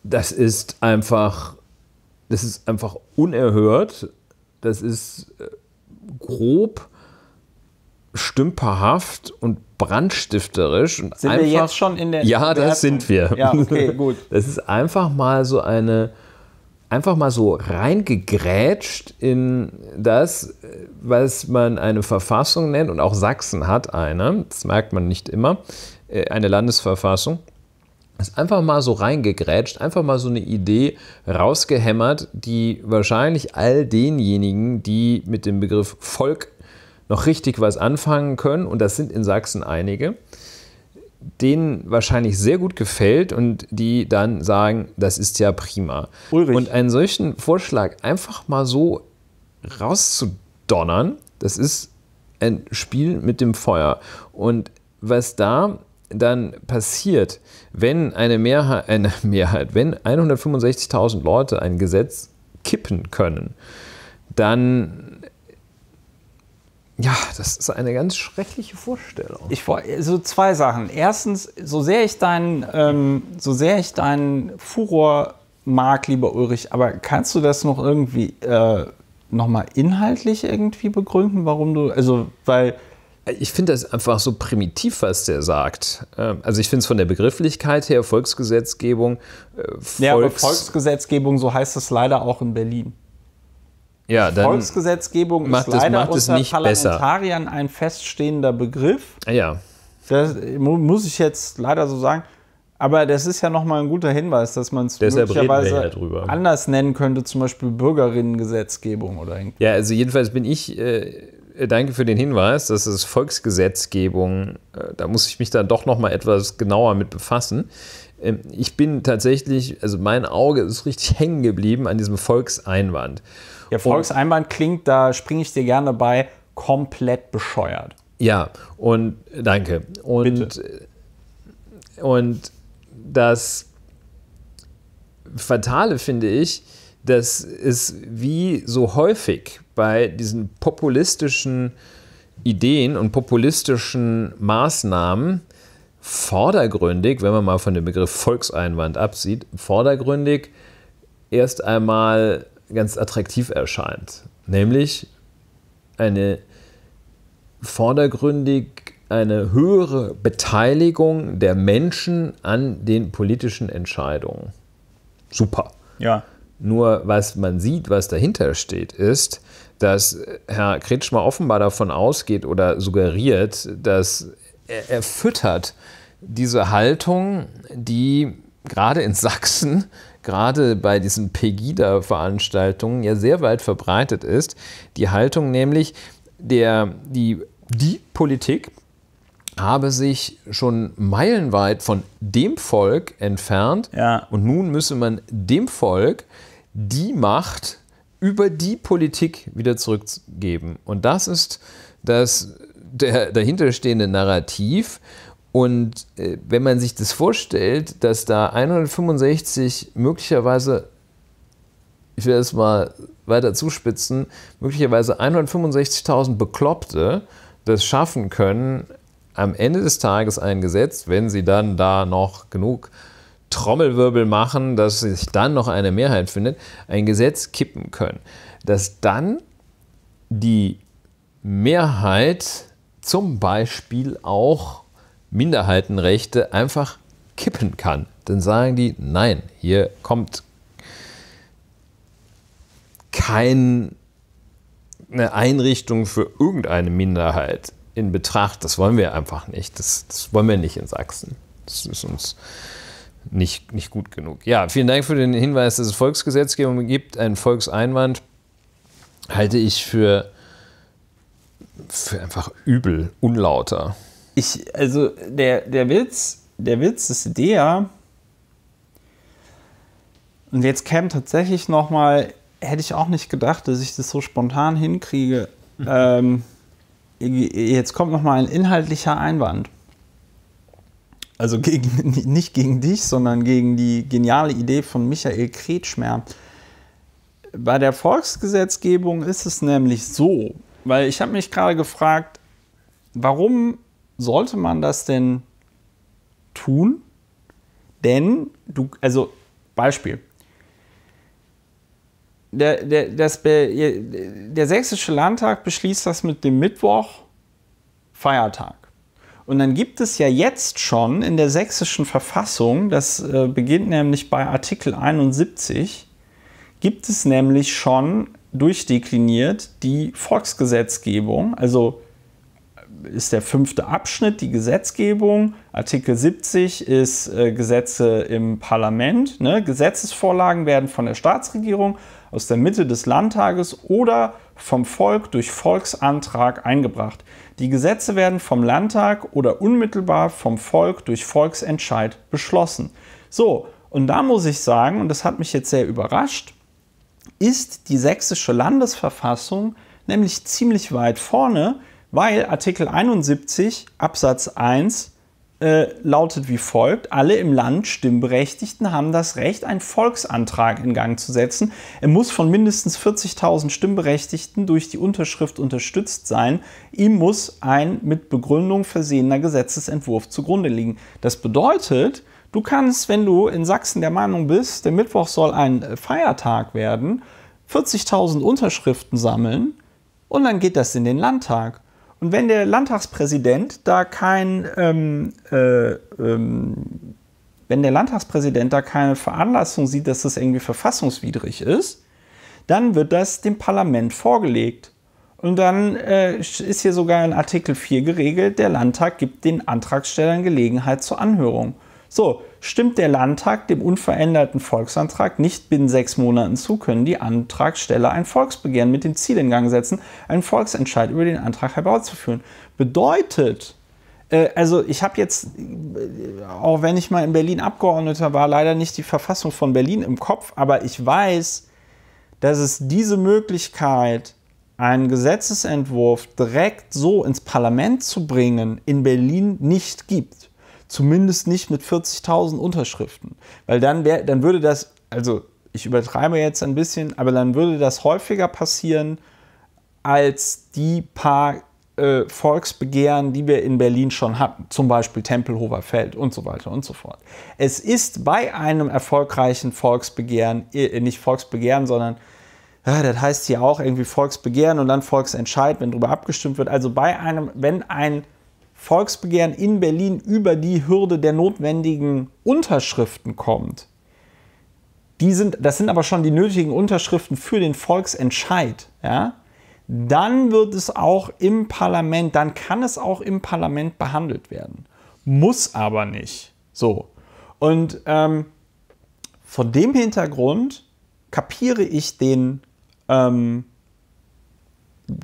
das ist einfach, das ist einfach unerhört. Das ist äh, grob, stümperhaft und brandstifterisch. Und sind einfach, wir jetzt schon in der? Ja, das sind wir. Ja, okay, gut. Das ist einfach mal so eine, einfach mal so reingegrätscht in das, was man eine Verfassung nennt und auch Sachsen hat eine. Das merkt man nicht immer, äh, eine Landesverfassung ist einfach mal so reingegrätscht, einfach mal so eine Idee rausgehämmert, die wahrscheinlich all denjenigen, die mit dem Begriff Volk noch richtig was anfangen können, und das sind in Sachsen einige, denen wahrscheinlich sehr gut gefällt und die dann sagen, das ist ja prima. Ulrich. Und einen solchen Vorschlag einfach mal so rauszudonnern, das ist ein Spiel mit dem Feuer. Und was da dann passiert, wenn eine Mehrheit, äh, eine Mehrheit wenn 165.000 Leute ein Gesetz kippen können, dann ja, das ist eine ganz schreckliche Vorstellung. Ich äh, so also zwei Sachen. Erstens, so sehr ich deinen, ähm, so sehr ich deinen Furor mag, lieber Ulrich, aber kannst du das noch irgendwie äh, nochmal inhaltlich irgendwie begründen, warum du, also weil ich finde das einfach so primitiv, was der sagt. Ähm, also ich finde es von der Begrifflichkeit her, Volksgesetzgebung. Äh, Volks ja, aber Volksgesetzgebung, so heißt es leider auch in Berlin. Ja, dann Volksgesetzgebung macht ist es, leider macht es unter nicht Parlamentariern besser. ein feststehender Begriff. Ja. Das muss ich jetzt leider so sagen. Aber das ist ja nochmal ein guter Hinweis, dass man es möglicherweise ja anders nennen könnte, zum Beispiel Bürgerinnengesetzgebung oder irgendwie. Ja, also jedenfalls bin ich... Äh, äh, danke für den Hinweis. Das ist Volksgesetzgebung. Äh, da muss ich mich dann doch noch mal etwas genauer mit befassen. Ähm, ich bin tatsächlich, also mein Auge ist richtig hängen geblieben an diesem Volkseinwand. Ja, Volkseinwand klingt, da springe ich dir gerne bei, komplett bescheuert. Ja, und äh, danke. Und, Bitte. und das Fatale finde ich, das ist wie so häufig bei diesen populistischen Ideen und populistischen Maßnahmen vordergründig, wenn man mal von dem Begriff Volkseinwand absieht, vordergründig erst einmal ganz attraktiv erscheint. Nämlich eine vordergründig eine höhere Beteiligung der Menschen an den politischen Entscheidungen. Super. Ja. Nur was man sieht, was dahinter steht, ist, dass Herr Kretschmer offenbar davon ausgeht oder suggeriert, dass er, er füttert diese Haltung, die gerade in Sachsen, gerade bei diesen Pegida-Veranstaltungen ja sehr weit verbreitet ist. Die Haltung nämlich, der, die, die Politik habe sich schon meilenweit von dem Volk entfernt. Ja. Und nun müsse man dem Volk die Macht über die Politik wieder zurückgeben. Und das ist das der, dahinterstehende Narrativ. Und äh, wenn man sich das vorstellt, dass da 165 möglicherweise, ich will es mal weiter zuspitzen, möglicherweise 165.000 Bekloppte das schaffen können, am Ende des Tages ein Gesetz, wenn sie dann da noch genug Trommelwirbel machen, dass sich dann noch eine Mehrheit findet, ein Gesetz kippen können, dass dann die Mehrheit zum Beispiel auch Minderheitenrechte einfach kippen kann. Dann sagen die, nein, hier kommt keine Einrichtung für irgendeine Minderheit in Betracht. Das wollen wir einfach nicht. Das, das wollen wir nicht in Sachsen. Das ist uns nicht, nicht gut genug. Ja, vielen Dank für den Hinweis, dass es Volksgesetzgebung gibt. Ein Volkseinwand halte ich für, für einfach übel, unlauter. Ich, also der, der Witz, der Witz ist der, und jetzt käme tatsächlich nochmal, hätte ich auch nicht gedacht, dass ich das so spontan hinkriege. ähm, jetzt kommt nochmal ein inhaltlicher Einwand. Also gegen, nicht gegen dich, sondern gegen die geniale Idee von Michael Kretschmer. Bei der Volksgesetzgebung ist es nämlich so, weil ich habe mich gerade gefragt, warum sollte man das denn tun? Denn du, also Beispiel, der, der, das, der sächsische Landtag beschließt das mit dem Mittwoch Feiertag. Und dann gibt es ja jetzt schon in der sächsischen Verfassung, das äh, beginnt nämlich bei Artikel 71, gibt es nämlich schon durchdekliniert die Volksgesetzgebung, also äh, ist der fünfte Abschnitt die Gesetzgebung. Artikel 70 ist äh, Gesetze im Parlament. Ne? Gesetzesvorlagen werden von der Staatsregierung aus der Mitte des Landtages oder vom Volk durch Volksantrag eingebracht. Die Gesetze werden vom Landtag oder unmittelbar vom Volk durch Volksentscheid beschlossen. So, und da muss ich sagen, und das hat mich jetzt sehr überrascht, ist die sächsische Landesverfassung nämlich ziemlich weit vorne, weil Artikel 71 Absatz 1 äh, lautet wie folgt. Alle im Land Stimmberechtigten haben das Recht, einen Volksantrag in Gang zu setzen. Er muss von mindestens 40.000 Stimmberechtigten durch die Unterschrift unterstützt sein. Ihm muss ein mit Begründung versehener Gesetzesentwurf zugrunde liegen. Das bedeutet, du kannst, wenn du in Sachsen der Meinung bist, der Mittwoch soll ein äh, Feiertag werden, 40.000 Unterschriften sammeln und dann geht das in den Landtag. Und wenn der Landtagspräsident da kein, ähm, äh, ähm, wenn der Landtagspräsident da keine Veranlassung sieht, dass das irgendwie verfassungswidrig ist, dann wird das dem Parlament vorgelegt. Und dann äh, ist hier sogar in Artikel 4 geregelt, der Landtag gibt den Antragstellern Gelegenheit zur Anhörung. So, Stimmt der Landtag dem unveränderten Volksantrag nicht binnen sechs Monaten zu, können die Antragsteller ein Volksbegehren mit dem Ziel in Gang setzen, einen Volksentscheid über den Antrag herbeizuführen. Bedeutet, äh, also ich habe jetzt, äh, auch wenn ich mal in Berlin Abgeordneter war, leider nicht die Verfassung von Berlin im Kopf, aber ich weiß, dass es diese Möglichkeit, einen Gesetzesentwurf direkt so ins Parlament zu bringen, in Berlin nicht gibt zumindest nicht mit 40.000 Unterschriften, weil dann wäre, dann würde das, also ich übertreibe jetzt ein bisschen, aber dann würde das häufiger passieren als die paar äh, Volksbegehren, die wir in Berlin schon hatten, zum Beispiel Tempelhofer Feld und so weiter und so fort. Es ist bei einem erfolgreichen Volksbegehren, äh, nicht Volksbegehren, sondern ja, das heißt hier auch irgendwie Volksbegehren und dann Volksentscheid, wenn darüber abgestimmt wird. Also bei einem, wenn ein Volksbegehren in Berlin über die Hürde der notwendigen Unterschriften kommt, die sind, das sind aber schon die nötigen Unterschriften für den Volksentscheid, ja, dann wird es auch im Parlament, dann kann es auch im Parlament behandelt werden. Muss aber nicht. So. Und ähm, vor dem Hintergrund kapiere ich den, ähm,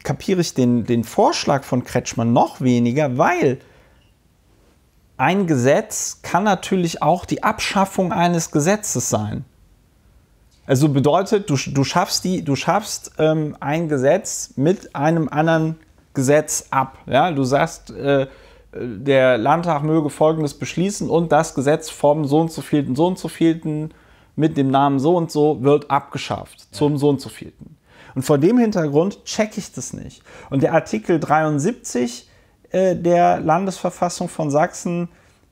kapiere ich den, den Vorschlag von Kretschmann noch weniger, weil ein Gesetz kann natürlich auch die Abschaffung eines Gesetzes sein. Also bedeutet, du, du schaffst, die, du schaffst ähm, ein Gesetz mit einem anderen Gesetz ab. Ja? Du sagst, äh, äh der Landtag möge Folgendes beschließen und das Gesetz vom so und so vielten, so und so vielten mit dem Namen so und so wird abgeschafft ja. zum so und so vielten. Und vor dem Hintergrund checke ich das nicht. Und der Artikel 73 äh, der Landesverfassung von Sachsen,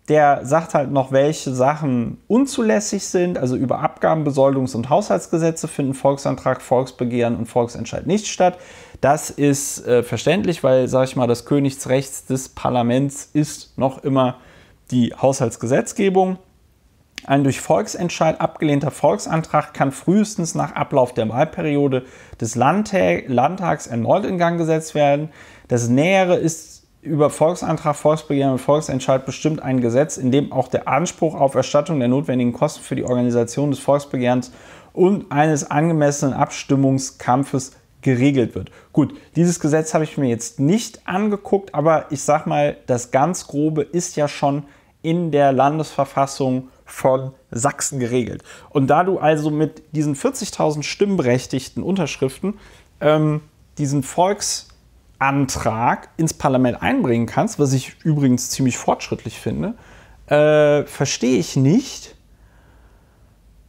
der sagt halt noch, welche Sachen unzulässig sind. Also über Abgaben, Besoldungs- und Haushaltsgesetze finden Volksantrag, Volksbegehren und Volksentscheid nicht statt. Das ist äh, verständlich, weil, sag ich mal, das Königsrecht des Parlaments ist noch immer die Haushaltsgesetzgebung. Ein durch Volksentscheid abgelehnter Volksantrag kann frühestens nach Ablauf der Wahlperiode des Landtags erneut in Gang gesetzt werden. Das Nähere ist über Volksantrag, Volksbegehren und Volksentscheid bestimmt ein Gesetz, in dem auch der Anspruch auf Erstattung der notwendigen Kosten für die Organisation des Volksbegehrens und eines angemessenen Abstimmungskampfes geregelt wird. Gut, dieses Gesetz habe ich mir jetzt nicht angeguckt, aber ich sage mal, das ganz Grobe ist ja schon in der Landesverfassung von Sachsen geregelt. Und da du also mit diesen 40.000 stimmberechtigten Unterschriften ähm, diesen Volksantrag ins Parlament einbringen kannst, was ich übrigens ziemlich fortschrittlich finde, äh, verstehe ich nicht,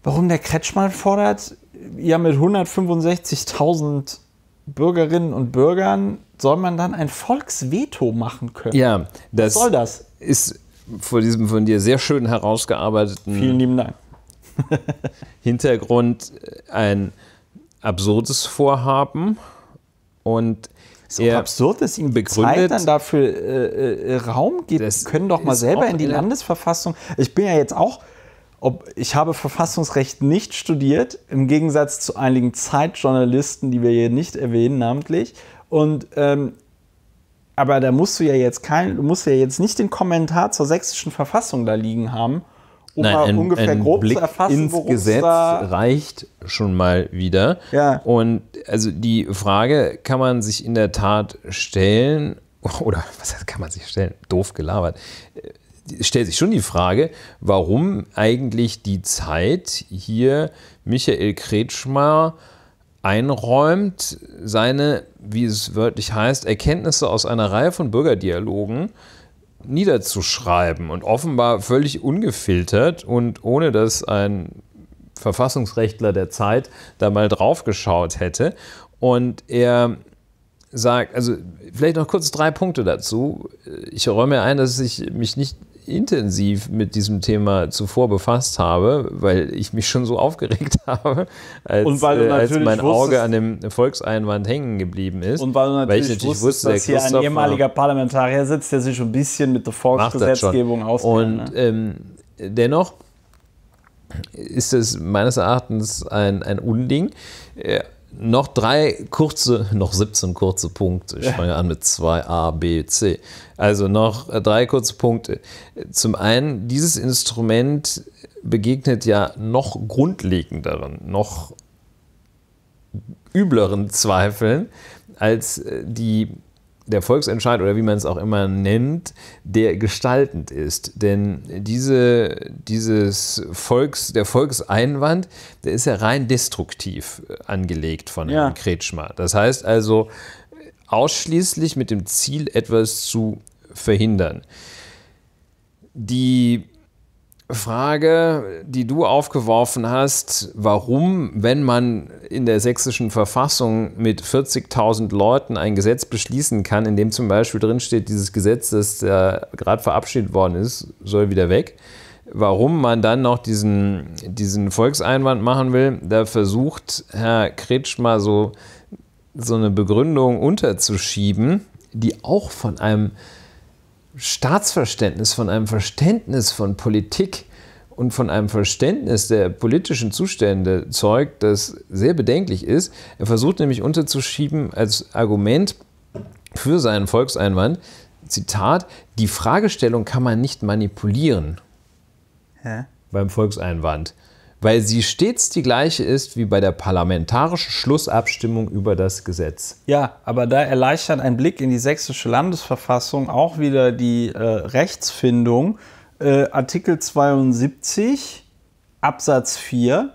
warum der Kretschmann fordert, ja mit 165.000 Bürgerinnen und Bürgern soll man dann ein Volksveto machen können. Ja, das Was soll das? Ist vor diesem von dir sehr schön herausgearbeiteten Vielen lieben Dank. Hintergrund äh, ein absurdes Vorhaben und so er absurd, dass ihm begründet, Zeit dann dafür äh, äh, Raum gibt. Das können doch mal selber in die Landesverfassung. Ich bin ja jetzt auch, ob, ich habe Verfassungsrecht nicht studiert, im Gegensatz zu einigen Zeitjournalisten, die wir hier nicht erwähnen namentlich. Und ähm, aber da musst du ja jetzt kein, du musst ja jetzt nicht den Kommentar zur sächsischen Verfassung da liegen haben, um Nein, mal ein, ungefähr ein grob Blick zu erfassen, ins Gesetz reicht schon mal wieder. Ja. Und also die Frage kann man sich in der Tat stellen, oder was heißt, kann man sich stellen? Doof gelabert. Äh, stellt sich schon die Frage, warum eigentlich die Zeit hier Michael Kretschmer einräumt, seine, wie es wörtlich heißt, Erkenntnisse aus einer Reihe von Bürgerdialogen niederzuschreiben und offenbar völlig ungefiltert und ohne dass ein Verfassungsrechtler der Zeit da mal drauf geschaut hätte. Und er sagt, also vielleicht noch kurz drei Punkte dazu. Ich räume ein, dass ich mich nicht intensiv mit diesem Thema zuvor befasst habe, weil ich mich schon so aufgeregt habe, als, äh, als mein Auge an dem Volkseinwand hängen geblieben ist. Und weil du natürlich, weil natürlich wusstest, wusste, dass hier ein ehemaliger Parlamentarier sitzt, der sich schon ein bisschen mit der Volksgesetzgebung auskennt. Und ne? ähm, dennoch ist es meines Erachtens ein, ein Unding. Äh, noch drei kurze, noch 17 kurze Punkte. Ich fange an mit 2a, b, c. Also noch drei kurze Punkte. Zum einen, dieses Instrument begegnet ja noch grundlegenderen, noch übleren Zweifeln als äh, die der Volksentscheid oder wie man es auch immer nennt, der gestaltend ist. Denn diese, dieses Volks, der Volkseinwand, der ist ja rein destruktiv äh, angelegt von ja. Herrn Kretschmer. Das heißt also ausschließlich mit dem Ziel, etwas zu verhindern. Die Frage, die du aufgeworfen hast, warum, wenn man in der sächsischen Verfassung mit 40.000 Leuten ein Gesetz beschließen kann, in dem zum Beispiel drinsteht, dieses Gesetz, das äh, gerade verabschiedet worden ist, soll wieder weg, warum man dann noch diesen, diesen Volkseinwand machen will, da versucht Herr Kretsch mal so, so eine Begründung unterzuschieben, die auch von einem Staatsverständnis, von einem Verständnis von Politik und von einem Verständnis der politischen Zustände zeugt, das sehr bedenklich ist. Er versucht nämlich unterzuschieben als Argument für seinen Volkseinwand, Zitat, die Fragestellung kann man nicht manipulieren. Hä? Beim Volkseinwand weil sie stets die gleiche ist wie bei der parlamentarischen Schlussabstimmung über das Gesetz. Ja, aber da erleichtert ein Blick in die sächsische Landesverfassung auch wieder die äh, Rechtsfindung. Äh, Artikel 72 Absatz 4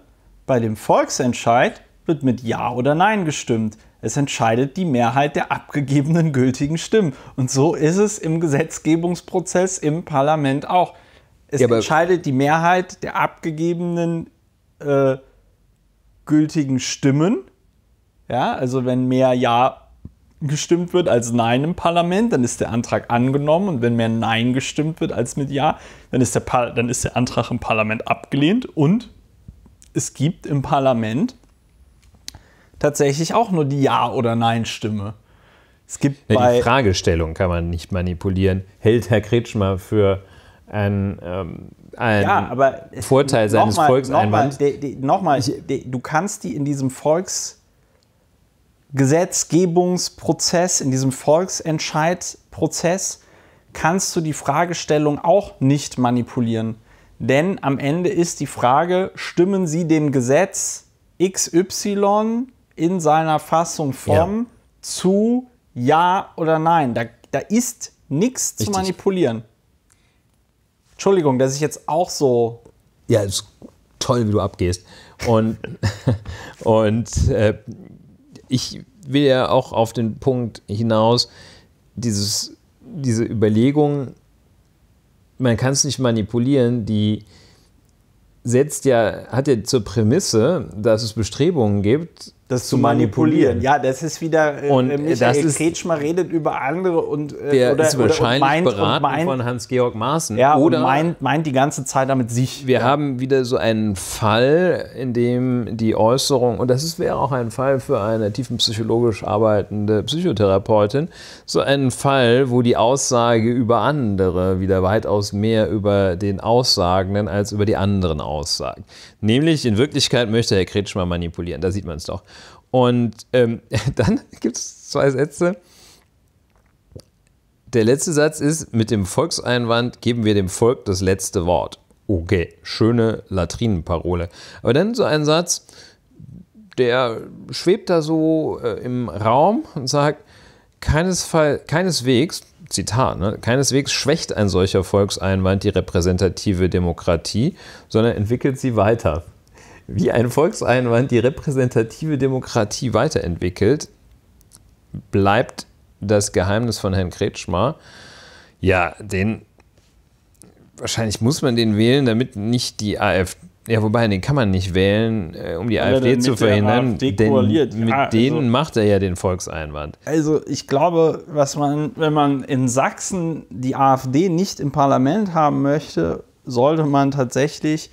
bei dem Volksentscheid wird mit Ja oder Nein gestimmt. Es entscheidet die Mehrheit der abgegebenen gültigen Stimmen. Und so ist es im Gesetzgebungsprozess im Parlament auch. Es ja, entscheidet die Mehrheit der abgegebenen äh, gültigen Stimmen. Ja, also wenn mehr Ja gestimmt wird als Nein im Parlament, dann ist der Antrag angenommen und wenn mehr Nein gestimmt wird als mit Ja, dann ist der, Par dann ist der Antrag im Parlament abgelehnt und es gibt im Parlament tatsächlich auch nur die Ja- oder Nein-Stimme. Es gibt ja, die Fragestellung kann man nicht manipulieren. Hält Herr Kretschmer für ein ähm, ein ja, aber Vorteil seines mal, Volkseinwands. Nochmal, du kannst die in diesem Volksgesetzgebungsprozess, in diesem Volksentscheidprozess, kannst du die Fragestellung auch nicht manipulieren. Denn am Ende ist die Frage, stimmen Sie dem Gesetz XY in seiner Fassung vom ja. zu Ja oder Nein? Da, da ist nichts zu manipulieren. Entschuldigung, dass ich jetzt auch so. Ja, ist toll, wie du abgehst. Und, und äh, ich will ja auch auf den Punkt hinaus, dieses, diese Überlegung, man kann es nicht manipulieren, die setzt ja, hat ja zur Prämisse, dass es Bestrebungen gibt, das zu manipulieren. manipulieren. Ja, das ist wieder äh, äh, und Michael das ist, Kretschmer redet über andere und äh, der oder, ist wahrscheinlich oder meint, beraten meint, von Hans-Georg Maaßen. Ja, oder meint, meint, die ganze Zeit damit sich. Wir ja. haben wieder so einen Fall, in dem die Äußerung und das ist, wäre auch ein Fall für eine tiefenpsychologisch arbeitende Psychotherapeutin, so einen Fall, wo die Aussage über andere wieder weitaus mehr über den Aussagenden als über die anderen aussagt. Nämlich in Wirklichkeit möchte Herr Kretschmer manipulieren. Da sieht man es doch. Und ähm, dann gibt es zwei Sätze. Der letzte Satz ist, mit dem Volkseinwand geben wir dem Volk das letzte Wort. Okay, schöne Latrinenparole. Aber dann so ein Satz, der schwebt da so äh, im Raum und sagt, keinesfall, keineswegs, Zitat, ne, keineswegs schwächt ein solcher Volkseinwand die repräsentative Demokratie, sondern entwickelt sie weiter wie ein Volkseinwand die repräsentative Demokratie weiterentwickelt, bleibt das Geheimnis von Herrn Kretschmer. Ja, den wahrscheinlich muss man den wählen, damit nicht die AfD. Ja, wobei, den kann man nicht wählen, äh, um die Weil AfD zu verhindern. AfD denn koaliert. mit ah, denen also macht er ja den Volkseinwand. Also ich glaube, was man, wenn man in Sachsen die AfD nicht im Parlament haben möchte, sollte man tatsächlich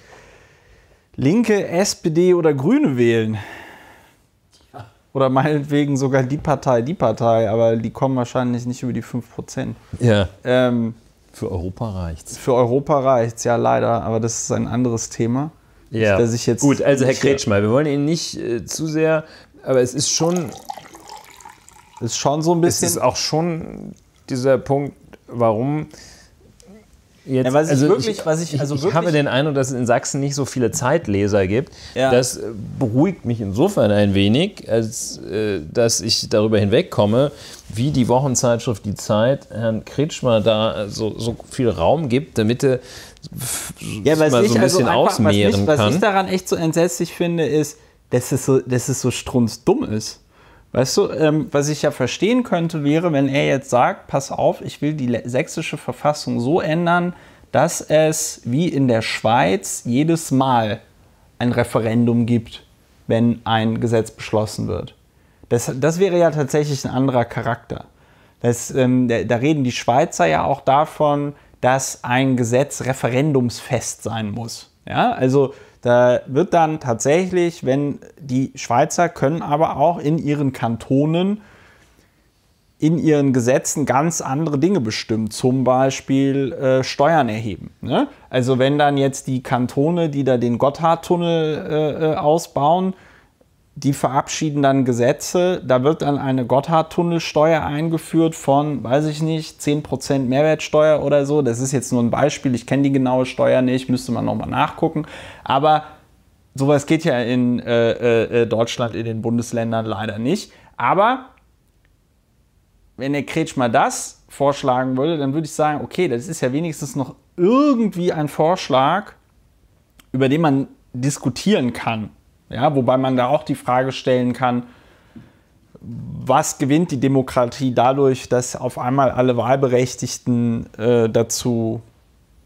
Linke, SPD oder Grüne wählen. Oder meinetwegen sogar die Partei, die Partei, aber die kommen wahrscheinlich nicht über die 5%. Ja. Ähm, für Europa reicht's. Für Europa reicht's, ja, leider, aber das ist ein anderes Thema. Ja. Dass ich jetzt Gut, also Herr Kretschmer, wir wollen Ihnen nicht äh, zu sehr, aber es ist schon. Ist schon so ein bisschen. Es ist auch schon dieser Punkt, warum Jetzt, ja, was also ich wirklich, ich, was ich, also ich, also ich habe den Eindruck, dass es in Sachsen nicht so viele Zeitleser gibt. Ja. Das äh, beruhigt mich insofern ein wenig, als äh, dass ich darüber hinwegkomme, wie die Wochenzeitschrift Die Zeit Herrn Kretschmer da äh, so, so viel Raum gibt, damit er ja, mal so ein also bisschen also einfach, ausmehren was mich, kann. Was ich daran echt so entsetzlich finde, ist, dass es so, dass es so strunzdumm ist. Weißt du, ähm, was ich ja verstehen könnte, wäre, wenn er jetzt sagt, pass auf, ich will die sächsische Verfassung so ändern, dass es wie in der Schweiz jedes Mal ein Referendum gibt, wenn ein Gesetz beschlossen wird. Das, das wäre ja tatsächlich ein anderer Charakter. Das, ähm, da, da reden die Schweizer ja auch davon, dass ein Gesetz referendumsfest sein muss. Ja, also da wird dann tatsächlich, wenn die Schweizer können aber auch in ihren Kantonen, in ihren Gesetzen ganz andere Dinge bestimmen, zum Beispiel äh, Steuern erheben. Ne? Also wenn dann jetzt die Kantone, die da den Gotthardtunnel äh, äh ausbauen, die verabschieden dann Gesetze, da wird dann eine Gotthardtunnelsteuer eingeführt von, weiß ich nicht, 10% Mehrwertsteuer oder so. Das ist jetzt nur ein Beispiel, ich kenne die genaue Steuer nicht, müsste man nochmal nachgucken. Aber sowas geht ja in äh, äh, äh, Deutschland, in den Bundesländern leider nicht. Aber wenn der Kretsch mal das vorschlagen würde, dann würde ich sagen, okay, das ist ja wenigstens noch irgendwie ein Vorschlag, über den man diskutieren kann ja, wobei man da auch die Frage stellen kann, was gewinnt die Demokratie dadurch, dass auf einmal alle Wahlberechtigten äh, dazu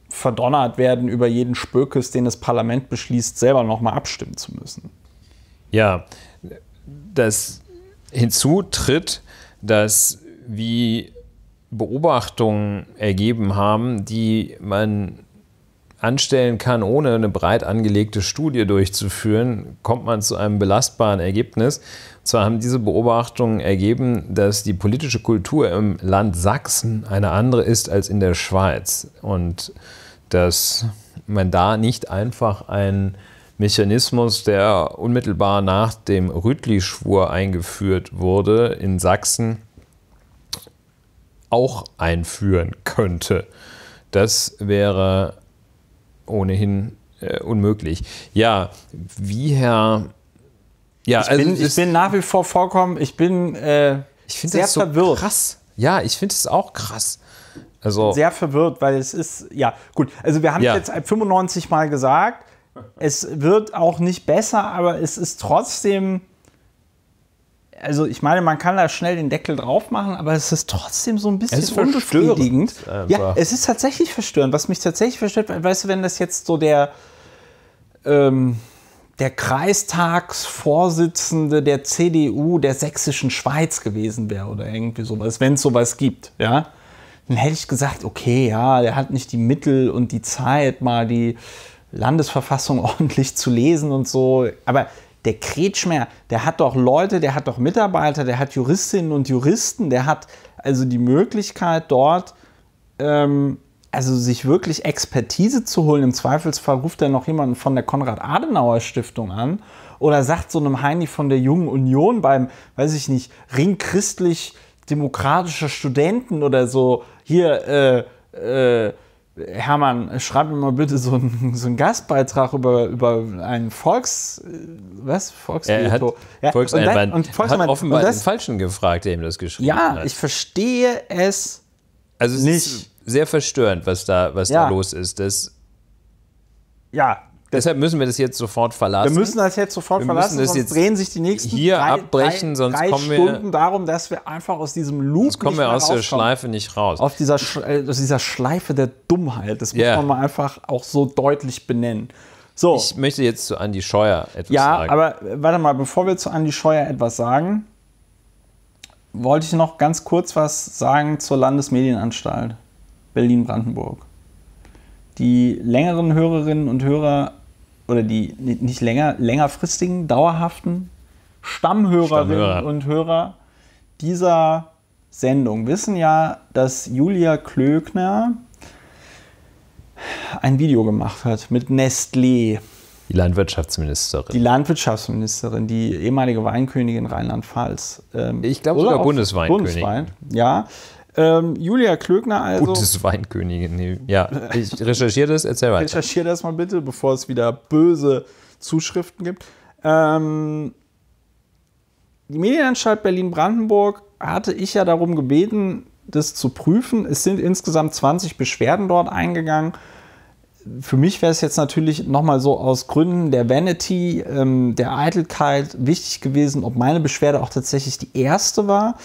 verdonnert werden, über jeden Spökes, den das Parlament beschließt, selber nochmal abstimmen zu müssen? Ja, das hinzutritt, dass wie Beobachtungen ergeben haben, die man anstellen kann, ohne eine breit angelegte Studie durchzuführen, kommt man zu einem belastbaren Ergebnis. Und zwar haben diese Beobachtungen ergeben, dass die politische Kultur im Land Sachsen eine andere ist als in der Schweiz und dass man da nicht einfach einen Mechanismus, der unmittelbar nach dem Rütli-Schwur eingeführt wurde, in Sachsen auch einführen könnte. Das wäre ohnehin äh, unmöglich. Ja, wie Herr. Ja, ich, also bin, ich bin nach wie vor vollkommen, ich bin äh, ich sehr das so verwirrt. Krass. Ja, ich finde es auch krass. Also, sehr verwirrt, weil es ist, ja, gut. Also, wir haben ja. jetzt 95 Mal gesagt, es wird auch nicht besser, aber es ist trotzdem also ich meine, man kann da schnell den Deckel drauf machen, aber es ist trotzdem so ein bisschen es ist unbefriedigend. Ja, es ist tatsächlich verstörend. Was mich tatsächlich verstört, weißt du, wenn das jetzt so der, ähm, der Kreistagsvorsitzende der CDU der sächsischen Schweiz gewesen wäre oder irgendwie sowas, wenn es sowas gibt, ja, dann hätte ich gesagt, okay, ja, der hat nicht die Mittel und die Zeit, mal die Landesverfassung ordentlich zu lesen und so. Aber der Kretschmer, der hat doch Leute, der hat doch Mitarbeiter, der hat Juristinnen und Juristen, der hat also die Möglichkeit dort, ähm, also sich wirklich Expertise zu holen. Im Zweifelsfall ruft er noch jemanden von der Konrad-Adenauer-Stiftung an oder sagt so einem Heini von der Jungen Union beim, weiß ich nicht, Ring christlich-demokratischer Studenten oder so, hier, äh, äh, Hermann, schreib mir mal bitte so einen, so einen Gastbeitrag über, über einen Volks... Was? Volksveto? Ja, Und, dann, und hat offenbar den Falschen gefragt, der ihm das geschrieben ja, hat. Ja, ich verstehe es Also es nicht. ist sehr verstörend, was da, was ja. da los ist. Das ja, Deshalb müssen wir das jetzt sofort verlassen. Wir müssen das jetzt sofort wir verlassen, sonst jetzt drehen sich die nächsten hier drei, abbrechen, drei, sonst drei kommen Stunden wir Stunden darum, dass wir einfach aus diesem Loop kommen. sonst kommen wir aus der Schleife nicht raus. Auf dieser, äh, aus dieser Schleife der Dummheit, das yeah. muss man mal einfach auch so deutlich benennen. So. Ich möchte jetzt zu Andy Scheuer etwas ja, sagen. Ja, aber äh, warte mal, bevor wir zu Andy Scheuer etwas sagen, wollte ich noch ganz kurz was sagen zur Landesmedienanstalt Berlin-Brandenburg. Die längeren Hörerinnen und Hörer oder die nicht länger, längerfristigen, dauerhaften Stammhörerinnen Stammhörer. und Hörer dieser Sendung wissen ja, dass Julia Klöckner ein Video gemacht hat mit Nestlé. Die Landwirtschaftsministerin. Die Landwirtschaftsministerin, die ehemalige Weinkönigin Rheinland-Pfalz. Ähm, ich glaube sogar Bundesweinkönigin. Bundeswein, ja. Ähm, Julia Klögner also. Gutes Weinkönigin, nee. Ja, ich recherchiere das, erzähl weiter. Recherchiere das mal bitte, bevor es wieder böse Zuschriften gibt. Ähm, die Medienanstalt Berlin-Brandenburg hatte ich ja darum gebeten, das zu prüfen. Es sind insgesamt 20 Beschwerden dort eingegangen. Für mich wäre es jetzt natürlich nochmal so aus Gründen der Vanity, ähm, der Eitelkeit wichtig gewesen, ob meine Beschwerde auch tatsächlich die erste war.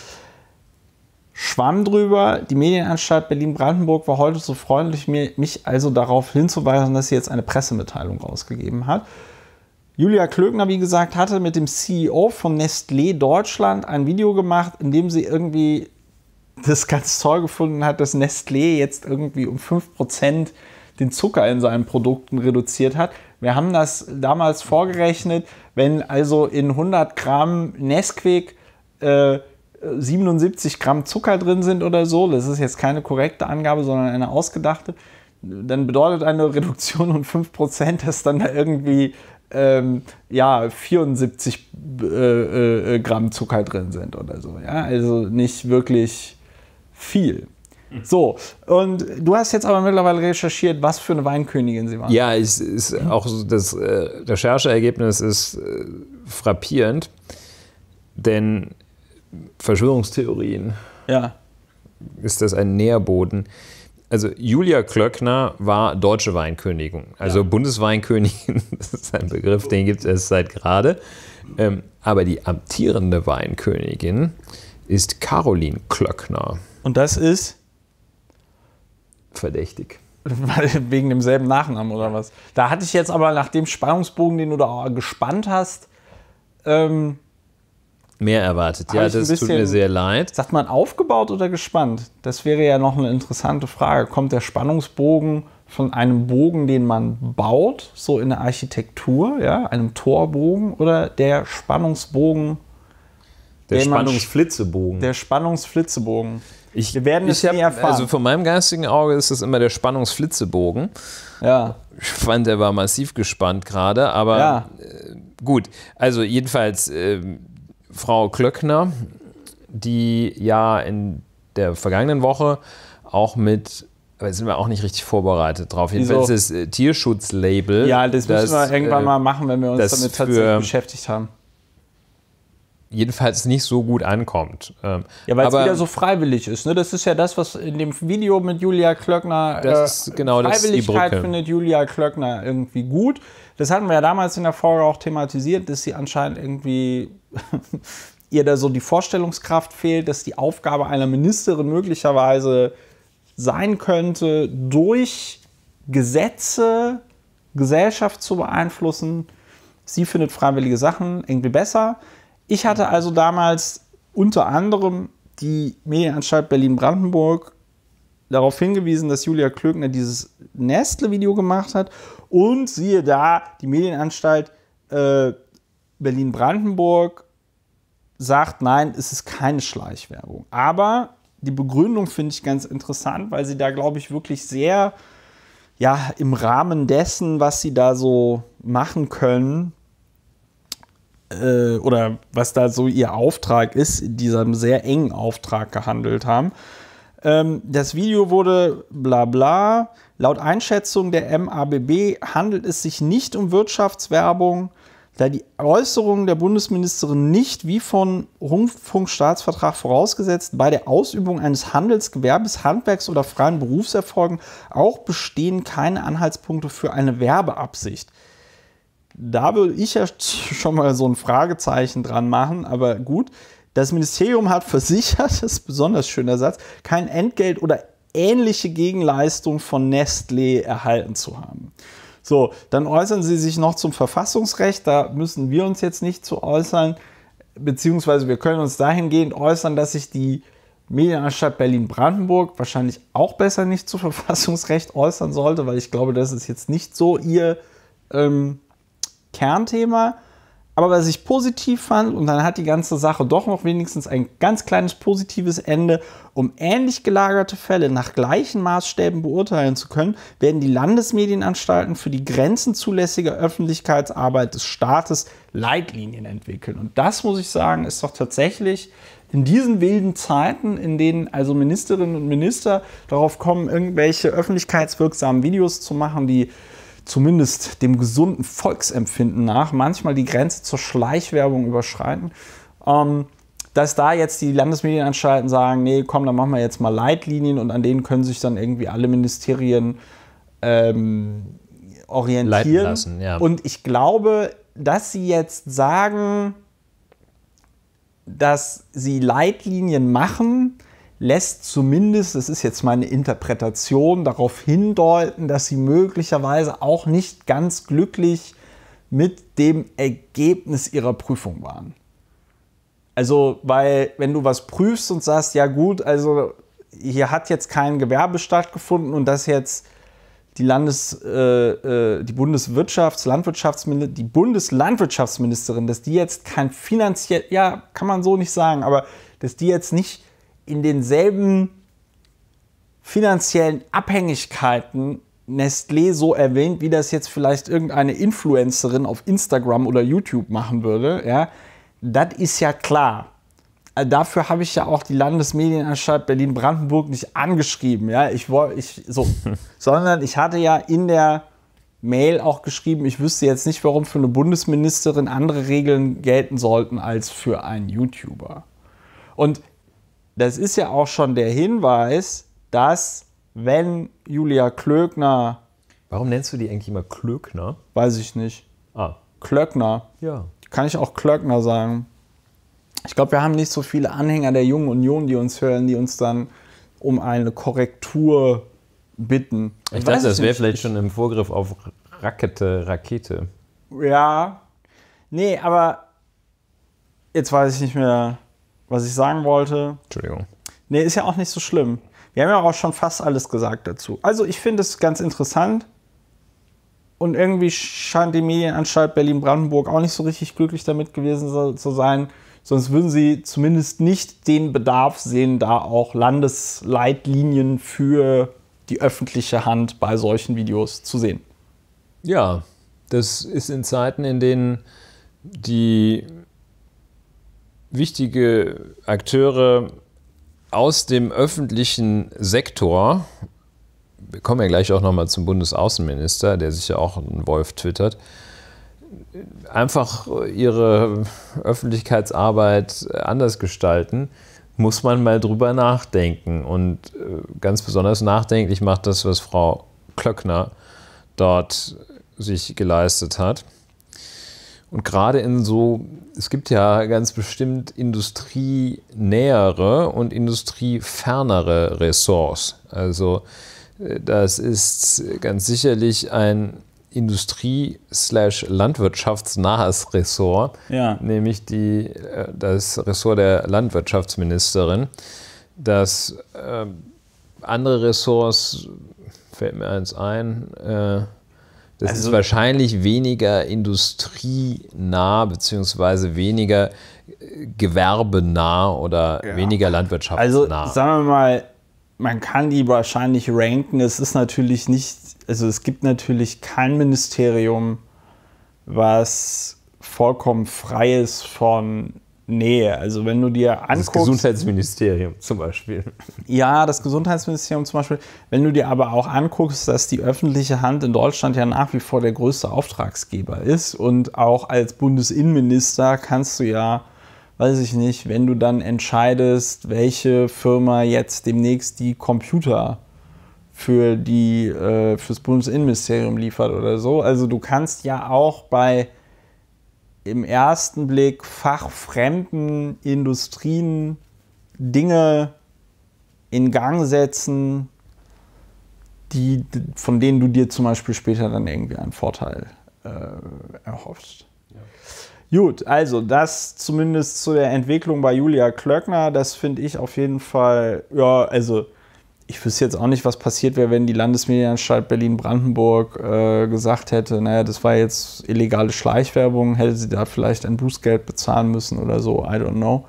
Schwamm drüber. Die Medienanstalt Berlin-Brandenburg war heute so freundlich, mich also darauf hinzuweisen, dass sie jetzt eine Pressemitteilung rausgegeben hat. Julia Klöckner, wie gesagt, hatte mit dem CEO von Nestlé Deutschland ein Video gemacht, in dem sie irgendwie das ganz toll gefunden hat, dass Nestlé jetzt irgendwie um 5% den Zucker in seinen Produkten reduziert hat. Wir haben das damals vorgerechnet, wenn also in 100 Gramm Nesquik äh, 77 Gramm Zucker drin sind oder so, das ist jetzt keine korrekte Angabe, sondern eine ausgedachte, dann bedeutet eine Reduktion um 5%, dass dann da irgendwie ähm, ja, 74 äh, äh, Gramm Zucker drin sind oder so. Ja? Also nicht wirklich viel. So, und du hast jetzt aber mittlerweile recherchiert, was für eine Weinkönigin sie war. Ja, es ist auch das äh, Rechercheergebnis ist äh, frappierend, denn Verschwörungstheorien. Ja. Ist das ein Nährboden? Also Julia Klöckner war deutsche Weinkönigin, also ja. Bundesweinkönigin, das ist ein Begriff, den gibt es erst seit gerade. Ähm, aber die amtierende Weinkönigin ist Caroline Klöckner. Und das ist? Verdächtig. Wegen demselben Nachnamen oder was? Da hatte ich jetzt aber nach dem Spannungsbogen, den du da gespannt hast, ähm, Mehr erwartet. Ja, das bisschen, tut mir sehr leid. Sagt man aufgebaut oder gespannt? Das wäre ja noch eine interessante Frage. Kommt der Spannungsbogen von einem Bogen, den man baut, so in der Architektur, ja, einem Torbogen oder der Spannungsbogen der Spannungsflitzebogen. Der Spannungsflitzebogen. Ich, Wir werden es hab, nie erfahren. Also von meinem geistigen Auge ist das immer der Spannungsflitzebogen. Ja. Ich fand, der war massiv gespannt gerade, aber ja. Äh, gut. Also jedenfalls, äh, Frau Klöckner, die ja in der vergangenen Woche auch mit aber sind wir auch nicht richtig vorbereitet drauf. Jedenfalls das äh, Tierschutzlabel. Ja, das, das müssen wir irgendwann äh, mal machen, wenn wir uns damit tatsächlich beschäftigt haben. Jedenfalls nicht so gut ankommt. Ähm, ja, weil es wieder so freiwillig ist. Ne? Das ist ja das, was in dem Video mit Julia Klöckner. Äh, das äh, ist genau Freiwilligkeit das findet Julia Klöckner irgendwie gut. Das hatten wir ja damals in der Folge auch thematisiert, dass sie anscheinend irgendwie ihr da so die Vorstellungskraft fehlt, dass die Aufgabe einer Ministerin möglicherweise sein könnte, durch Gesetze Gesellschaft zu beeinflussen. Sie findet freiwillige Sachen irgendwie besser. Ich hatte also damals unter anderem die Medienanstalt Berlin-Brandenburg darauf hingewiesen, dass Julia Klöckner dieses Nestle-Video gemacht hat. Und siehe da, die Medienanstalt äh, Berlin-Brandenburg sagt, nein, es ist keine Schleichwerbung. Aber die Begründung finde ich ganz interessant, weil sie da, glaube ich, wirklich sehr ja, im Rahmen dessen, was sie da so machen können äh, oder was da so ihr Auftrag ist, in diesem sehr engen Auftrag gehandelt haben. Ähm, das Video wurde bla bla. Laut Einschätzung der MABB handelt es sich nicht um Wirtschaftswerbung, da die Äußerungen der Bundesministerin nicht wie von Rundfunkstaatsvertrag vorausgesetzt bei der Ausübung eines Handels, Gewerbes, Handwerks oder freien Berufs erfolgen, auch bestehen keine Anhaltspunkte für eine Werbeabsicht. Da würde ich ja schon mal so ein Fragezeichen dran machen, aber gut. Das Ministerium hat versichert, das ist ein besonders schöner Satz, kein Entgelt oder ähnliche Gegenleistung von Nestlé erhalten zu haben. So, dann äußern Sie sich noch zum Verfassungsrecht. Da müssen wir uns jetzt nicht zu äußern, beziehungsweise wir können uns dahingehend äußern, dass sich die Medienanstalt Berlin-Brandenburg wahrscheinlich auch besser nicht zu Verfassungsrecht äußern sollte, weil ich glaube, das ist jetzt nicht so ihr ähm, Kernthema. Aber was ich positiv fand, und dann hat die ganze Sache doch noch wenigstens ein ganz kleines positives Ende, um ähnlich gelagerte Fälle nach gleichen Maßstäben beurteilen zu können, werden die Landesmedienanstalten für die grenzenzulässige Öffentlichkeitsarbeit des Staates Leitlinien entwickeln. Und das, muss ich sagen, ist doch tatsächlich in diesen wilden Zeiten, in denen also Ministerinnen und Minister darauf kommen, irgendwelche öffentlichkeitswirksamen Videos zu machen, die zumindest dem gesunden Volksempfinden nach manchmal die Grenze zur Schleichwerbung überschreiten. Ähm, dass da jetzt die Landesmedienanstalten sagen, nee, komm, dann machen wir jetzt mal Leitlinien und an denen können sich dann irgendwie alle Ministerien ähm, orientieren. lassen, ja. Und ich glaube, dass sie jetzt sagen, dass sie Leitlinien machen, lässt zumindest, das ist jetzt meine Interpretation, darauf hindeuten, dass sie möglicherweise auch nicht ganz glücklich mit dem Ergebnis ihrer Prüfung waren. Also, weil wenn du was prüfst und sagst, ja gut, also hier hat jetzt kein Gewerbe stattgefunden und das jetzt die Landes, äh, äh die Bundeswirtschafts-, Landwirtschaftsministerin, die Bundeslandwirtschaftsministerin, dass die jetzt kein finanziell, ja, kann man so nicht sagen, aber dass die jetzt nicht in denselben finanziellen Abhängigkeiten Nestlé so erwähnt, wie das jetzt vielleicht irgendeine Influencerin auf Instagram oder YouTube machen würde, ja, das ist ja klar. Äh, dafür habe ich ja auch die Landesmedienanstalt Berlin-Brandenburg nicht angeschrieben, ja, ich wollte, ich, so, sondern ich hatte ja in der Mail auch geschrieben, ich wüsste jetzt nicht, warum für eine Bundesministerin andere Regeln gelten sollten als für einen YouTuber. Und das ist ja auch schon der Hinweis, dass wenn Julia Klöckner. Warum nennst du die eigentlich immer Klöckner? Weiß ich nicht. Ah. Klöckner. Ja. Kann ich auch Klöckner sagen. Ich glaube, wir haben nicht so viele Anhänger der Jungen Union, die uns hören, die uns dann um eine Korrektur bitten. Ich, ich dachte, das wäre vielleicht schon im Vorgriff auf Rakete, Rakete. Ja. Nee, aber jetzt weiß ich nicht mehr was ich sagen wollte. Entschuldigung. Nee, ist ja auch nicht so schlimm. Wir haben ja auch schon fast alles gesagt dazu. Also ich finde es ganz interessant. Und irgendwie scheint die Medienanstalt Berlin-Brandenburg auch nicht so richtig glücklich damit gewesen zu sein. Sonst würden sie zumindest nicht den Bedarf sehen, da auch Landesleitlinien für die öffentliche Hand bei solchen Videos zu sehen. Ja, das ist in Zeiten, in denen die wichtige Akteure aus dem öffentlichen Sektor, wir kommen ja gleich auch nochmal zum Bundesaußenminister, der sich ja auch ein Wolf twittert, einfach ihre Öffentlichkeitsarbeit anders gestalten, muss man mal drüber nachdenken. Und äh, ganz besonders nachdenklich macht das, was Frau Klöckner dort sich geleistet hat. Und gerade in so, es gibt ja ganz bestimmt industrienähere und industriefernere Ressorts. Also äh, das ist ganz sicherlich ein Industrie-Landwirtschaftsnahes Ressort, ja. nämlich die, äh, das Ressort der Landwirtschaftsministerin. Das äh, andere Ressorts, fällt mir eins ein, äh, das also ist wahrscheinlich weniger industrienah, beziehungsweise weniger äh, gewerbenah oder ja. weniger landwirtschaftsnah. Also sagen wir mal, man kann die wahrscheinlich ranken. Es ist natürlich nicht, also es gibt natürlich kein Ministerium, was vollkommen frei ist von Nee, also wenn du dir anguckst. Das Gesundheitsministerium zum Beispiel. Ja, das Gesundheitsministerium zum Beispiel. Wenn du dir aber auch anguckst, dass die öffentliche Hand in Deutschland ja nach wie vor der größte Auftragsgeber ist und auch als Bundesinnenminister kannst du ja, weiß ich nicht, wenn du dann entscheidest, welche Firma jetzt demnächst die Computer für das äh, Bundesinnenministerium liefert oder so. Also du kannst ja auch bei im ersten Blick fachfremden Industrien Dinge in Gang setzen, die, von denen du dir zum Beispiel später dann irgendwie einen Vorteil äh, erhoffst. Ja. Gut, also das zumindest zu der Entwicklung bei Julia Klöckner, das finde ich auf jeden Fall, ja, also ich wüsste jetzt auch nicht, was passiert wäre, wenn die Landesmedienanstalt Berlin-Brandenburg äh, gesagt hätte, naja, das war jetzt illegale Schleichwerbung, hätte sie da vielleicht ein Bußgeld bezahlen müssen oder so, I don't know.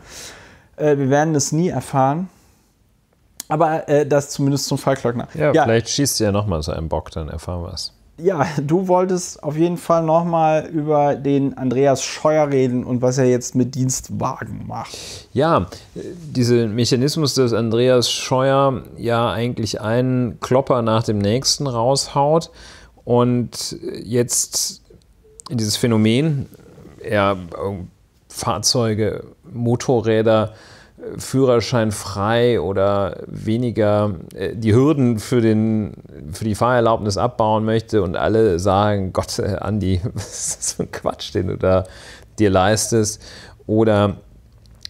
Äh, wir werden es nie erfahren. Aber äh, das zumindest zum Fall Klöckner. Ja, ja, vielleicht schießt sie ja nochmal so einen Bock, dann erfahren wir es ja, du wolltest auf jeden Fall nochmal über den Andreas Scheuer reden und was er jetzt mit Dienstwagen macht. Ja, dieser Mechanismus, dass Andreas Scheuer ja eigentlich einen Klopper nach dem nächsten raushaut und jetzt dieses Phänomen, ja, äh, Fahrzeuge, Motorräder, Führerschein frei oder weniger äh, die Hürden für, den, für die Fahrerlaubnis abbauen möchte und alle sagen, Gott, Andi, was ist das für ein Quatsch, den du da dir leistest? Oder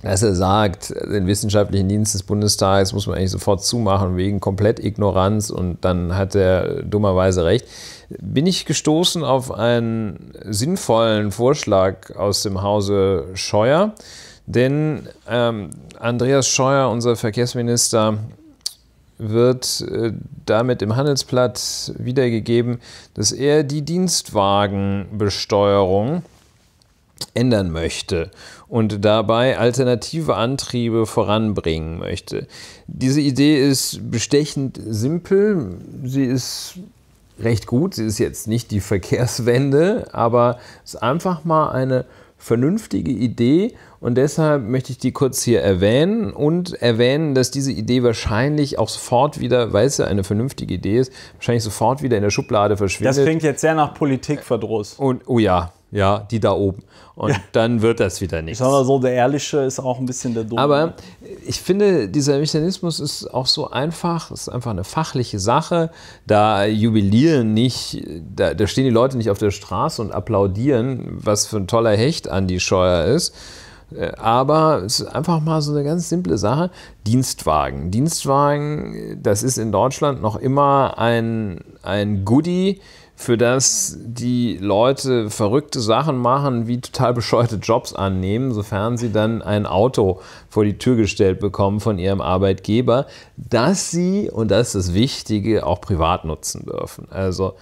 dass er sagt, den wissenschaftlichen Dienst des Bundestages muss man eigentlich sofort zumachen wegen komplett Ignoranz und dann hat er dummerweise recht, bin ich gestoßen auf einen sinnvollen Vorschlag aus dem Hause Scheuer. Denn ähm, Andreas Scheuer, unser Verkehrsminister, wird äh, damit im Handelsblatt wiedergegeben, dass er die Dienstwagenbesteuerung ändern möchte und dabei alternative Antriebe voranbringen möchte. Diese Idee ist bestechend simpel, sie ist recht gut, sie ist jetzt nicht die Verkehrswende, aber es ist einfach mal eine vernünftige Idee und deshalb möchte ich die kurz hier erwähnen und erwähnen, dass diese Idee wahrscheinlich auch sofort wieder, weil es ja eine vernünftige Idee ist, wahrscheinlich sofort wieder in der Schublade verschwindet. Das klingt jetzt sehr nach Politikverdruss. Und, oh ja, ja, die da oben. Und ja. dann wird das wieder nichts. Ich sag mal so, der Ehrliche ist auch ein bisschen der Dumme. Aber ich finde, dieser Mechanismus ist auch so einfach, Es ist einfach eine fachliche Sache. Da jubilieren nicht, da, da stehen die Leute nicht auf der Straße und applaudieren, was für ein toller Hecht Andi Scheuer ist, äh, aber es ist einfach mal so eine ganz simple Sache. Dienstwagen. Dienstwagen, das ist in Deutschland noch immer ein, ein Goodie, für das die Leute verrückte Sachen machen, wie total bescheuerte Jobs annehmen, sofern sie dann ein Auto vor die Tür gestellt bekommen von ihrem Arbeitgeber, dass sie, und das ist das Wichtige, auch privat nutzen dürfen. Also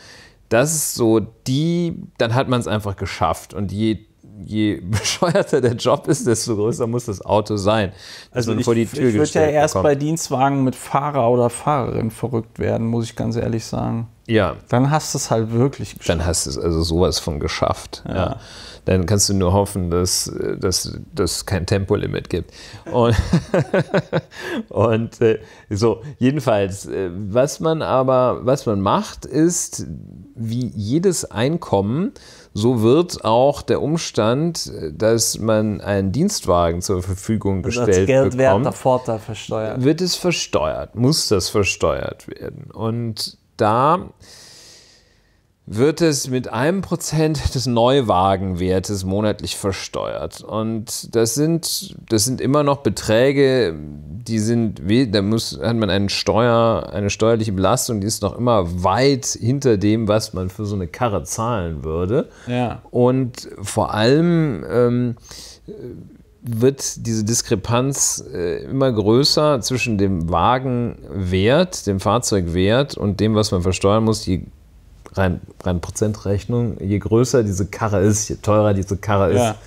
das ist so die, dann hat man es einfach geschafft. Und je je bescheuerter der Job ist, desto größer muss das Auto sein. Also ich, vor die Tür ich würde ja erst bekommt. bei Dienstwagen mit Fahrer oder Fahrerin verrückt werden, muss ich ganz ehrlich sagen. Ja. Dann hast du es halt wirklich geschafft. Dann hast du es also sowas von geschafft. Ja. ja. Dann kannst du nur hoffen, dass es kein Tempolimit gibt. Und, und äh, so, jedenfalls, äh, was man aber, was man macht, ist, wie jedes Einkommen, so wird auch der Umstand, äh, dass man einen Dienstwagen zur Verfügung also gestellt das Geld bekommt, der Vorteil versteuert. wird es versteuert, muss das versteuert werden. Und da wird es mit einem Prozent des Neuwagenwertes monatlich versteuert. Und das sind, das sind immer noch Beträge, die sind, da muss, hat man eine Steuer, eine steuerliche Belastung, die ist noch immer weit hinter dem, was man für so eine Karre zahlen würde. Ja. Und vor allem ähm, wird diese Diskrepanz äh, immer größer zwischen dem Wagenwert, dem Fahrzeugwert und dem, was man versteuern muss, je rein, rein Prozentrechnung, je größer diese Karre ist, je teurer diese Karre ja. ist.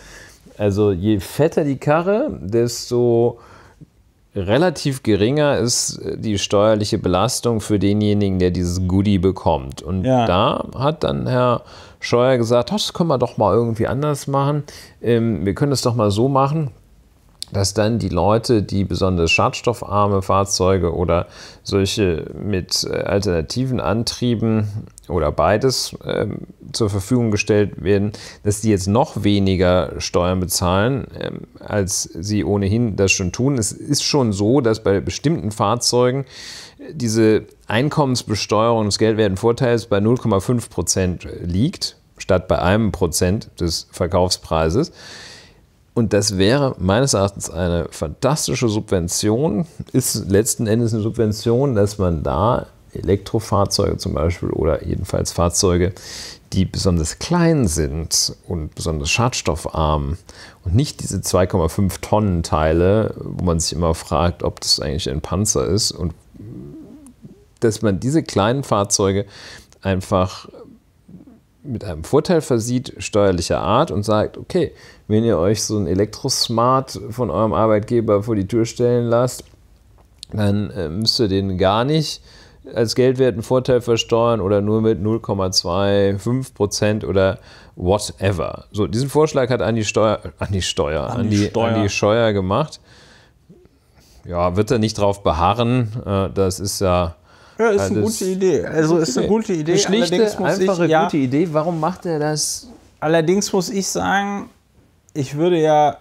Also je fetter die Karre, desto relativ geringer ist die steuerliche Belastung für denjenigen, der dieses Goodie bekommt. Und ja. da hat dann Herr Scheuer gesagt, das können wir doch mal irgendwie anders machen. Ähm, wir können es doch mal so machen, dass dann die Leute, die besonders schadstoffarme Fahrzeuge oder solche mit äh, alternativen Antrieben oder beides äh, zur Verfügung gestellt werden, dass die jetzt noch weniger Steuern bezahlen, äh, als sie ohnehin das schon tun. Es ist schon so, dass bei bestimmten Fahrzeugen diese Einkommensbesteuerung des Geldwertenvorteils bei 0,5 Prozent liegt, statt bei einem Prozent des Verkaufspreises. Und das wäre meines Erachtens eine fantastische Subvention. Ist letzten Endes eine Subvention, dass man da Elektrofahrzeuge zum Beispiel oder jedenfalls Fahrzeuge, die besonders klein sind und besonders schadstoffarm und nicht diese 2,5 Tonnen Teile, wo man sich immer fragt, ob das eigentlich ein Panzer ist und dass man diese kleinen Fahrzeuge einfach mit einem Vorteil versieht, steuerlicher Art und sagt, okay, wenn ihr euch so ein Elektrosmart von eurem Arbeitgeber vor die Tür stellen lasst, dann äh, müsst ihr den gar nicht als geldwerten Vorteil versteuern oder nur mit 0,25 Prozent oder whatever. So, diesen Vorschlag hat Andi Steuer, Andi Steuer, Andi, Andi, Steuer. Andi Scheuer gemacht. Ja, wird er nicht drauf beharren. Äh, das ist ja ja, ist eine gute Idee. Also ist eine gute Idee. Eine schlichte, einfache, ich, ja, gute Idee. Warum macht er das? Allerdings muss ich sagen, ich würde ja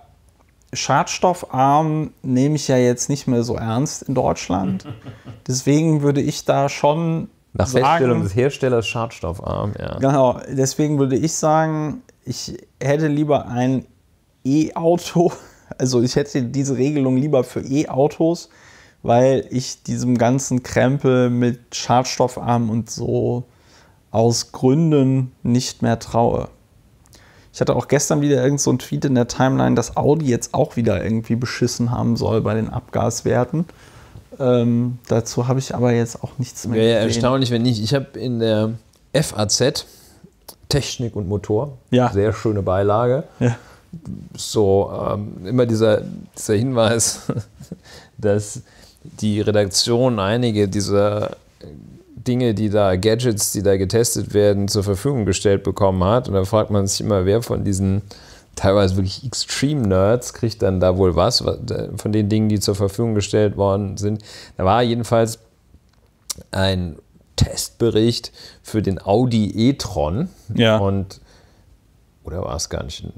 schadstoffarm nehme ich ja jetzt nicht mehr so ernst in Deutschland. Deswegen würde ich da schon nach sagen, Feststellung des Herstellers schadstoffarm, ja. Genau, deswegen würde ich sagen, ich hätte lieber ein E-Auto, also ich hätte diese Regelung lieber für E-Autos, weil ich diesem ganzen Krempel mit Schadstoffarm und so aus Gründen nicht mehr traue. Ich hatte auch gestern wieder irgend so ein Tweet in der Timeline, dass Audi jetzt auch wieder irgendwie beschissen haben soll bei den Abgaswerten. Ähm, dazu habe ich aber jetzt auch nichts mehr. Wäre ja erstaunlich, wenn nicht. Ich habe in der FAZ Technik und Motor, ja. sehr schöne Beilage. Ja. So ähm, immer dieser, dieser Hinweis, dass die Redaktion einige dieser Dinge, die da, Gadgets, die da getestet werden, zur Verfügung gestellt bekommen hat. Und da fragt man sich immer, wer von diesen teilweise wirklich Extreme Nerds kriegt dann da wohl was von den Dingen, die zur Verfügung gestellt worden sind. Da war jedenfalls ein Testbericht für den Audi e-tron. Ja. Und oder war es gar nicht ein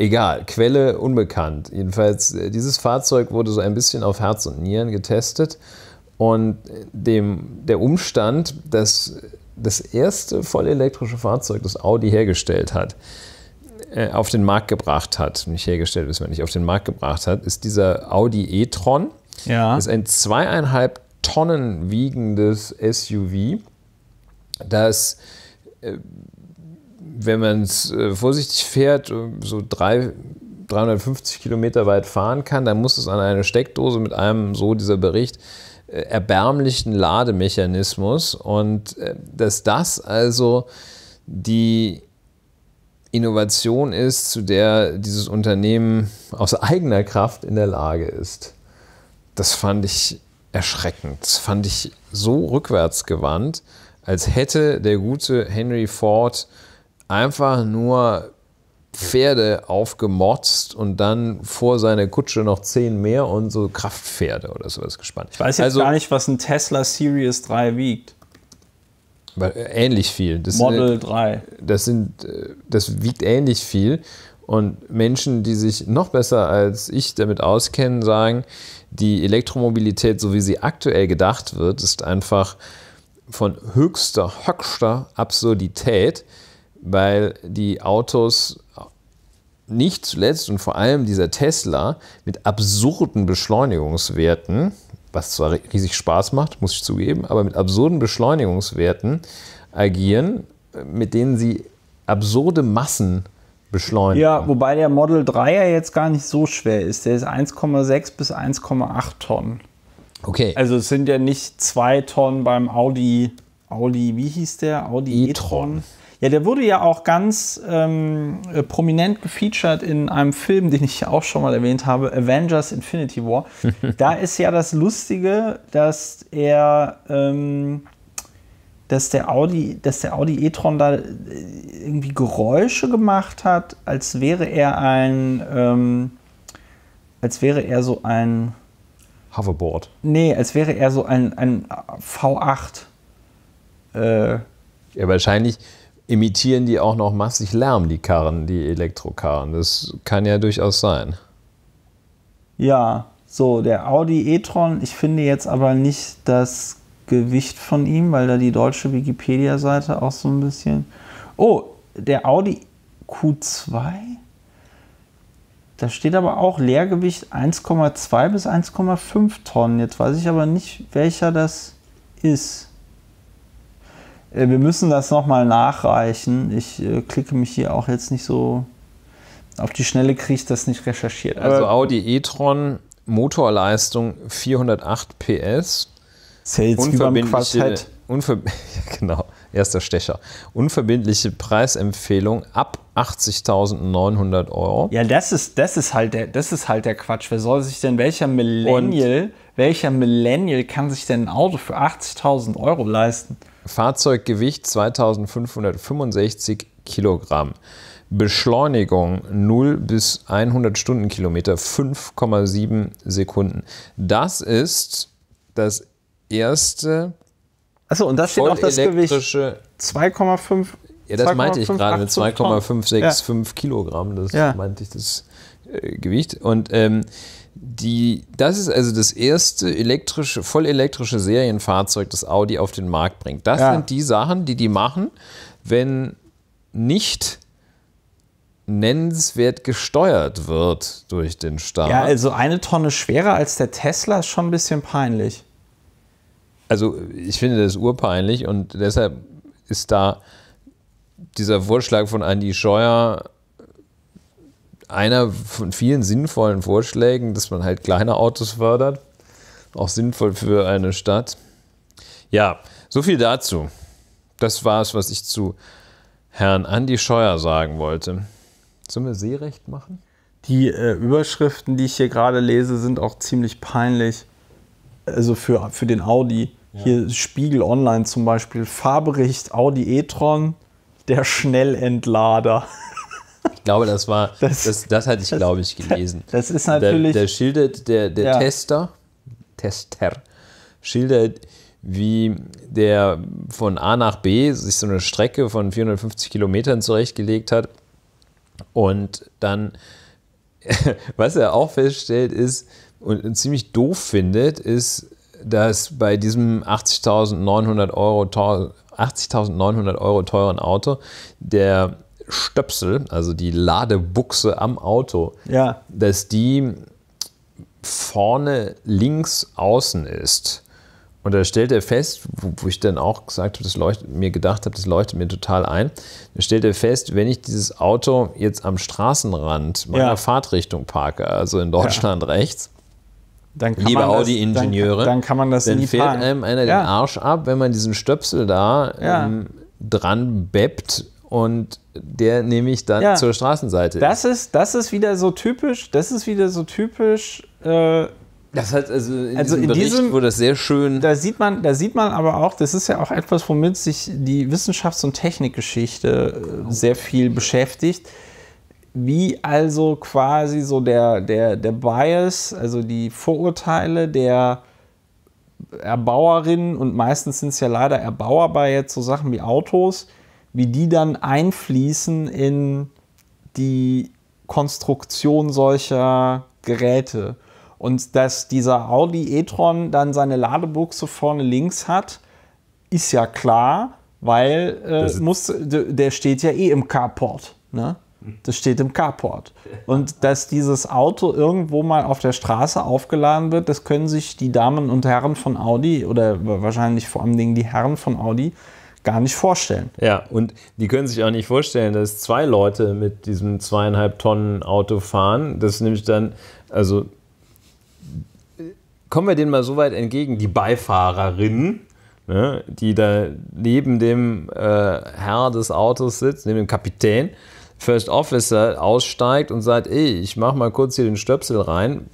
Egal, Quelle unbekannt. Jedenfalls, äh, dieses Fahrzeug wurde so ein bisschen auf Herz und Nieren getestet. Und äh, dem, der Umstand, dass das erste vollelektrische Fahrzeug, das Audi hergestellt hat, äh, auf den Markt gebracht hat, nicht hergestellt, wissen wir nicht auf den Markt gebracht hat, ist dieser Audi e-tron. Ja. Das ist ein zweieinhalb Tonnen wiegendes SUV, das äh, wenn man es äh, vorsichtig fährt, äh, so drei, 350 Kilometer weit fahren kann, dann muss es an eine Steckdose mit einem, so dieser Bericht, äh, erbärmlichen Lademechanismus. Und dass das also die Innovation ist, zu der dieses Unternehmen aus eigener Kraft in der Lage ist, das fand ich erschreckend. Das fand ich so rückwärtsgewandt, als hätte der gute Henry Ford einfach nur Pferde aufgemotzt und dann vor seine Kutsche noch zehn mehr und so Kraftpferde oder sowas gespannt. Ich weiß jetzt also, gar nicht, was ein Tesla Series 3 wiegt. Ähnlich viel. Das Model sind, 3. Das, sind, äh, das wiegt ähnlich viel. Und Menschen, die sich noch besser als ich damit auskennen, sagen, die Elektromobilität, so wie sie aktuell gedacht wird, ist einfach von höchster, höchster Absurdität weil die Autos nicht zuletzt und vor allem dieser Tesla mit absurden Beschleunigungswerten, was zwar riesig Spaß macht, muss ich zugeben, aber mit absurden Beschleunigungswerten agieren, mit denen sie absurde Massen beschleunigen. Ja, wobei der Model 3 ja jetzt gar nicht so schwer ist. Der ist 1,6 bis 1,8 Tonnen. Okay. Also es sind ja nicht 2 Tonnen beim Audi, Audi, wie hieß der? Audi e-tron. e tron ja, der wurde ja auch ganz ähm, äh, prominent gefeatured in einem Film, den ich ja auch schon mal erwähnt habe, Avengers Infinity War. da ist ja das Lustige, dass er, ähm, dass der Audi, dass der Audi e-tron da äh, irgendwie Geräusche gemacht hat, als wäre er ein, ähm, als wäre er so ein Hoverboard. Nee, als wäre er so ein, ein V8. Äh, ja, wahrscheinlich imitieren die auch noch massig Lärm, die Karren, die Elektrokarren. Das kann ja durchaus sein. Ja, so, der Audi e-tron, ich finde jetzt aber nicht das Gewicht von ihm, weil da die deutsche Wikipedia-Seite auch so ein bisschen. Oh, der Audi Q2? Da steht aber auch Leergewicht 1,2 bis 1,5 Tonnen. Jetzt weiß ich aber nicht, welcher das ist. Äh, wir müssen das nochmal nachreichen. Ich äh, klicke mich hier auch jetzt nicht so. Auf die Schnelle kriege ich das nicht recherchiert. Also Aber Audi e-tron, Motorleistung 408 PS. Sales wie Unver genau, erster Stecher. Unverbindliche Preisempfehlung ab 80.900 Euro. Ja, das ist, das, ist halt der, das ist halt der Quatsch. Wer soll sich denn, welcher Millennial, Und welcher Millennial kann sich denn ein Auto für 80.000 Euro leisten? Fahrzeuggewicht 2565 Kilogramm. Beschleunigung 0 bis 100 Stundenkilometer 5,7 Sekunden. Das ist das erste. Achso, und das steht auch das Gewicht. 2,5. Ja, das 2, meinte ich gerade mit 2,565 ja. Kilogramm. Das ja. meinte ich das äh, Gewicht. Und ähm, die, das ist also das erste elektrische, voll elektrische Serienfahrzeug, das Audi auf den Markt bringt. Das ja. sind die Sachen, die die machen, wenn nicht nennenswert gesteuert wird durch den Staat. Ja, also eine Tonne schwerer als der Tesla ist schon ein bisschen peinlich. Also ich finde das urpeinlich und deshalb ist da dieser Vorschlag von Andy Scheuer einer von vielen sinnvollen Vorschlägen, dass man halt kleine Autos fördert. Auch sinnvoll für eine Stadt. Ja, so viel dazu. Das war es, was ich zu Herrn Andi Scheuer sagen wollte. Sollen wir Seerecht machen? Die äh, Überschriften, die ich hier gerade lese, sind auch ziemlich peinlich. Also für, für den Audi. Ja. Hier Spiegel Online zum Beispiel. Fahrbericht Audi e-tron, der Schnellentlader. Ich glaube, das war, das, das, das hatte ich, das, glaube ich, gelesen. Das ist natürlich. Der, der schildert, der, der ja. Tester, Tester, schildert, wie der von A nach B sich so eine Strecke von 450 Kilometern zurechtgelegt hat und dann, was er auch feststellt ist und ziemlich doof findet, ist, dass bei diesem 80.900 Euro, 80 Euro teuren Auto der Stöpsel, also die Ladebuchse am Auto, ja. dass die vorne links außen ist. Und da stellt er fest, wo, wo ich dann auch gesagt habe, das leuchtet, mir gedacht habe, das leuchtet mir total ein. Da stellt er fest, wenn ich dieses Auto jetzt am Straßenrand meiner ja. Fahrtrichtung parke, also in Deutschland ja. rechts, liebe Audi-Ingenieure, dann, dann, dann fährt einem einer ja. den Arsch ab, wenn man diesen Stöpsel da ähm, dran bebt und der nehme ich dann ja, zur Straßenseite. Das ist, das ist wieder so typisch, das ist wieder so typisch. Äh, das hat also in also diesem, in Bericht, wo das sehr schön. Da sieht man, da sieht man aber auch, das ist ja auch etwas, womit sich die Wissenschafts- und Technikgeschichte äh, sehr viel beschäftigt. Wie also quasi so der, der, der Bias, also die Vorurteile der Erbauerinnen und meistens sind es ja leider Erbauer bei jetzt so Sachen wie Autos, wie die dann einfließen in die Konstruktion solcher Geräte. Und dass dieser Audi e-tron dann seine Ladebuchse vorne links hat, ist ja klar, weil äh, muss, der steht ja eh im Carport. Ne? Das steht im Carport. Und dass dieses Auto irgendwo mal auf der Straße aufgeladen wird, das können sich die Damen und Herren von Audi oder wahrscheinlich vor allem die Herren von Audi gar nicht vorstellen. Ja, und die können sich auch nicht vorstellen, dass zwei Leute mit diesem zweieinhalb Tonnen Auto fahren. Das nämlich dann, also kommen wir denen mal so weit entgegen, die Beifahrerinnen, ne, die da neben dem äh, Herr des Autos sitzt, neben dem Kapitän, First Officer aussteigt und sagt, ey, ich mach mal kurz hier den Stöpsel rein,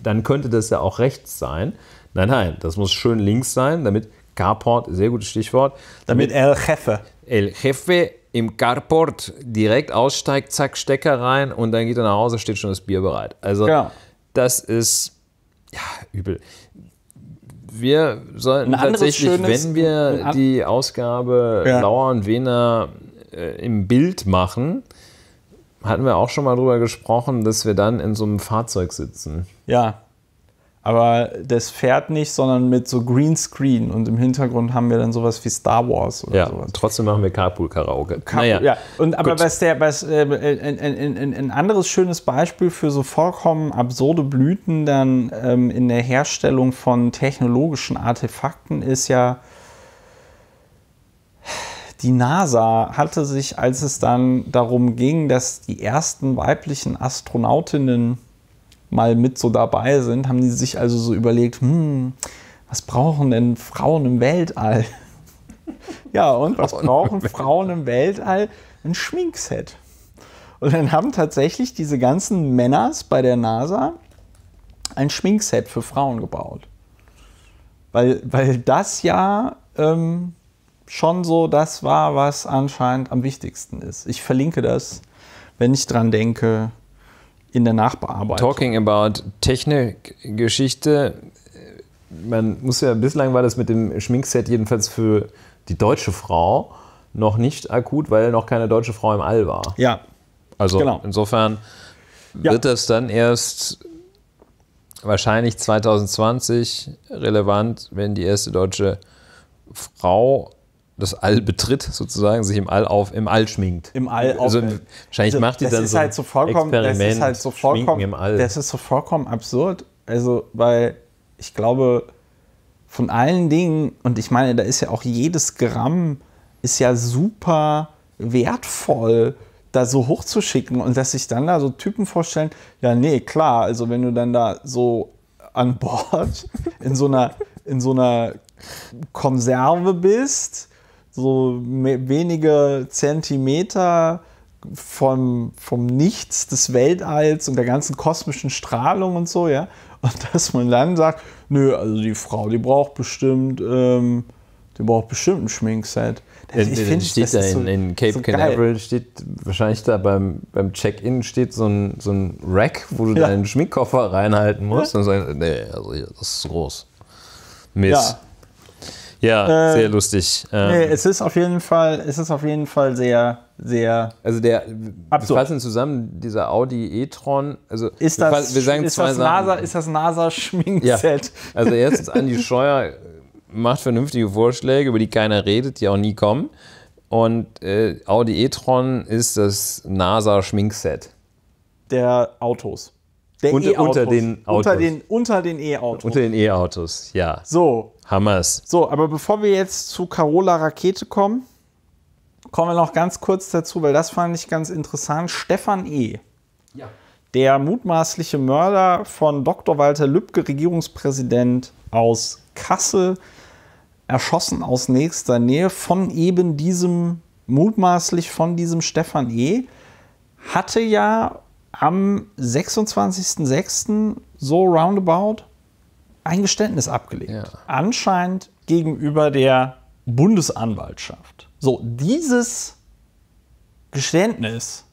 dann könnte das ja auch rechts sein. Nein, nein, das muss schön links sein, damit Carport, sehr gutes Stichwort. Damit, Damit El Jefe. El Jefe im Carport direkt aussteigt, zack, Stecker rein und dann geht er nach Hause, steht schon das Bier bereit. Also genau. das ist ja, übel. Wir sollten tatsächlich, schönes, wenn wir die Ausgabe ja. Lauer und Wener äh, im Bild machen, hatten wir auch schon mal drüber gesprochen, dass wir dann in so einem Fahrzeug sitzen. Ja, aber das fährt nicht, sondern mit so Greenscreen und im Hintergrund haben wir dann sowas wie Star Wars oder ja, sowas. Trotzdem machen wir Carpool-Karaoke. Carpool, naja. ja. Und aber Gut. was der, was äh, ein, ein, ein, anderes schönes Beispiel für so vollkommen absurde Blüten dann ähm, in der Herstellung von technologischen Artefakten ist ja, die NASA hatte sich, als es dann darum ging, dass die ersten weiblichen Astronautinnen mal mit so dabei sind, haben die sich also so überlegt, hm, was brauchen denn Frauen im Weltall? ja, und was brauchen Frauen im Weltall? Ein Schminkset. Und dann haben tatsächlich diese ganzen Männers bei der NASA ein Schminkset für Frauen gebaut. Weil, weil das ja ähm, schon so das war, was anscheinend am wichtigsten ist. Ich verlinke das, wenn ich dran denke, in der Nachbearbeitung. Talking about Technikgeschichte, man muss ja, bislang war das mit dem Schminkset jedenfalls für die deutsche Frau noch nicht akut, weil noch keine deutsche Frau im All war. Ja. Also genau. insofern wird ja. das dann erst wahrscheinlich 2020 relevant, wenn die erste deutsche Frau das All betritt, sozusagen, sich im All auf, im All schminkt. Im All also, auf. Also, wahrscheinlich also, macht die dann ist so, halt so vollkommen, Experiment, das ist halt so vollkommen, im All. Das ist so vollkommen absurd. Also, weil ich glaube, von allen Dingen, und ich meine, da ist ja auch jedes Gramm ist ja super wertvoll, da so hochzuschicken und dass sich dann da so Typen vorstellen, ja, nee, klar, also wenn du dann da so an Bord in so einer, in so einer Konserve bist, so wenige Zentimeter vom, vom Nichts des Weltalls und der ganzen kosmischen Strahlung und so, ja. Und dass man dann sagt, nö, also die Frau, die braucht bestimmt, ähm, die braucht bestimmt ein Schminkset. Das, in, ich finde, steht da in, so, in Cape so Canaveral steht wahrscheinlich da beim, beim Check-in steht so ein, so ein Rack, wo du ja. deinen Schminkkoffer reinhalten musst ja. und sagst, nee, also das ist groß. Mist. Ja. Ja, äh, sehr lustig. Ähm. Nee, es ist auf jeden Fall, es ist auf jeden Fall sehr, sehr. Also der absurd. wir fassen zusammen, dieser Audi e-tron, also ist das, wir, fassen, wir sagen ist, zwei das NASA, ist das NASA Schminkset. Ja. Also erstens Andi Scheuer äh, macht vernünftige Vorschläge, über die keiner redet, die auch nie kommen. Und äh, Audi e-tron ist das NASA Schminkset der Autos. Der unter, e Unter den Autos. Unter den E-Autos. Unter den E-Autos, e ja. So, Hammers. So, aber bevor wir jetzt zu Carola Rakete kommen, kommen wir noch ganz kurz dazu, weil das fand ich ganz interessant. Stefan E. Ja. Der mutmaßliche Mörder von Dr. Walter Lübcke, Regierungspräsident aus Kassel, erschossen aus nächster Nähe von eben diesem, mutmaßlich von diesem Stefan E., hatte ja am 26.06. so roundabout ein Geständnis abgelegt. Ja. Anscheinend gegenüber der Bundesanwaltschaft. So, dieses Geständnis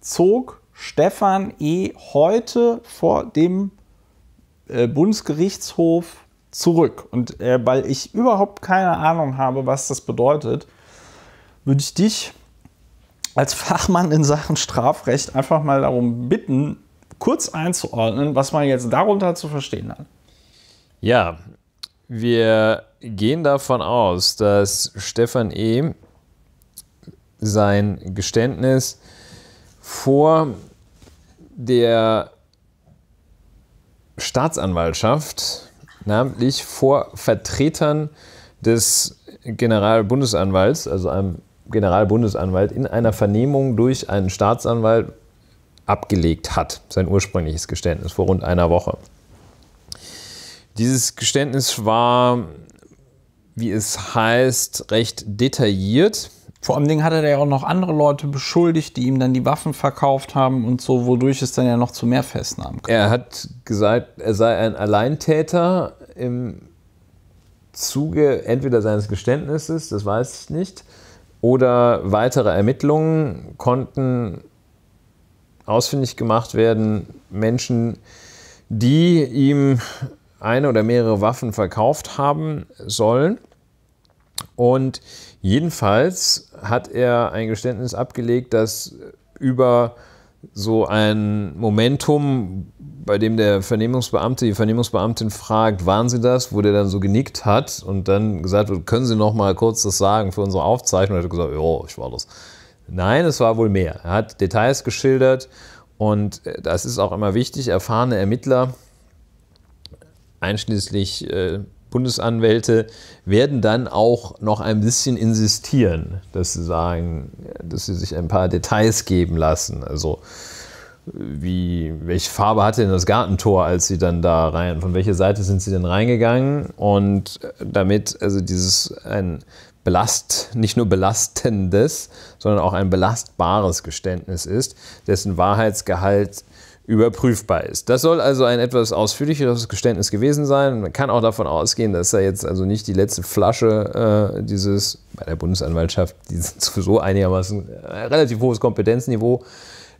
zog Stefan E. heute vor dem äh, Bundesgerichtshof zurück. Und äh, weil ich überhaupt keine Ahnung habe, was das bedeutet, würde ich dich als Fachmann in Sachen Strafrecht einfach mal darum bitten, kurz einzuordnen, was man jetzt darunter zu verstehen hat. Ja, wir gehen davon aus, dass Stefan E. sein Geständnis vor der Staatsanwaltschaft, namentlich vor Vertretern des Generalbundesanwalts, also einem Generalbundesanwalt, in einer Vernehmung durch einen Staatsanwalt abgelegt hat, sein ursprüngliches Geständnis vor rund einer Woche. Dieses Geständnis war, wie es heißt, recht detailliert. Vor allen Dingen hat er ja auch noch andere Leute beschuldigt, die ihm dann die Waffen verkauft haben und so, wodurch es dann ja noch zu mehr Festnahmen kam. Er hat gesagt, er sei ein Alleintäter im Zuge entweder seines Geständnisses, das weiß ich nicht, oder weitere Ermittlungen konnten ausfindig gemacht werden, Menschen, die ihm eine oder mehrere Waffen verkauft haben sollen. Und jedenfalls hat er ein Geständnis abgelegt, dass über so ein Momentum, bei dem der Vernehmungsbeamte, die Vernehmungsbeamtin fragt, waren Sie das? Wo der dann so genickt hat und dann gesagt wird, können Sie noch mal kurz das sagen für unsere Aufzeichnung? er hat gesagt, ja, ich war das. Nein, es war wohl mehr. Er hat Details geschildert und das ist auch immer wichtig. Erfahrene Ermittler einschließlich äh, Bundesanwälte, werden dann auch noch ein bisschen insistieren, dass sie sagen, dass sie sich ein paar Details geben lassen. Also wie, welche Farbe hatte denn das Gartentor, als sie dann da rein, von welcher Seite sind sie denn reingegangen? Und äh, damit also dieses ein belast, nicht nur belastendes, sondern auch ein belastbares Geständnis ist, dessen Wahrheitsgehalt überprüfbar ist. Das soll also ein etwas ausführlicheres Geständnis gewesen sein. Man kann auch davon ausgehen, dass da jetzt also nicht die letzte Flasche äh, dieses, bei der Bundesanwaltschaft, die sind sowieso einigermaßen äh, relativ hohes Kompetenzniveau,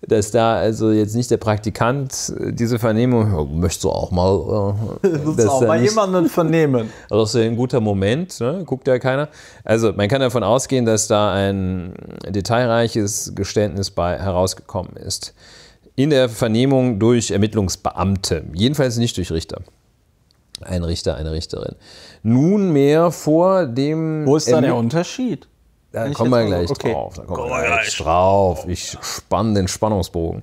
dass da also jetzt nicht der Praktikant äh, diese Vernehmung, ja, möchtest du auch mal. Äh, das auch mal jemanden vernehmen. das ist ja ein guter Moment, ne? guckt ja keiner. Also man kann davon ausgehen, dass da ein detailreiches Geständnis bei herausgekommen ist in der Vernehmung durch Ermittlungsbeamte, jedenfalls nicht durch Richter. Ein Richter, eine Richterin. Nunmehr vor dem. Wo ist da der Unterschied? Da kommen wir gleich okay. drauf. Da kommen wir gleich drauf. Ich spanne den Spannungsbogen.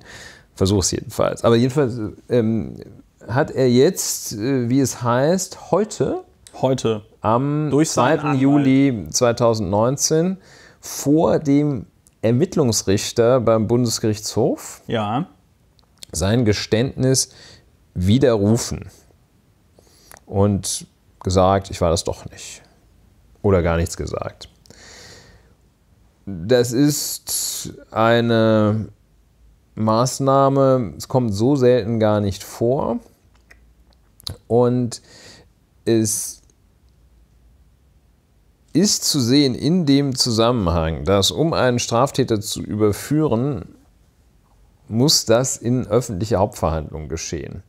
Versuch's jedenfalls. Aber jedenfalls ähm, hat er jetzt, äh, wie es heißt, heute. Heute. Am durch 2. Juli 2019 vor dem Ermittlungsrichter beim Bundesgerichtshof. Ja sein Geständnis widerrufen und gesagt, ich war das doch nicht. Oder gar nichts gesagt. Das ist eine Maßnahme, es kommt so selten gar nicht vor und es ist zu sehen in dem Zusammenhang, dass um einen Straftäter zu überführen, muss das in öffentliche Hauptverhandlungen geschehen.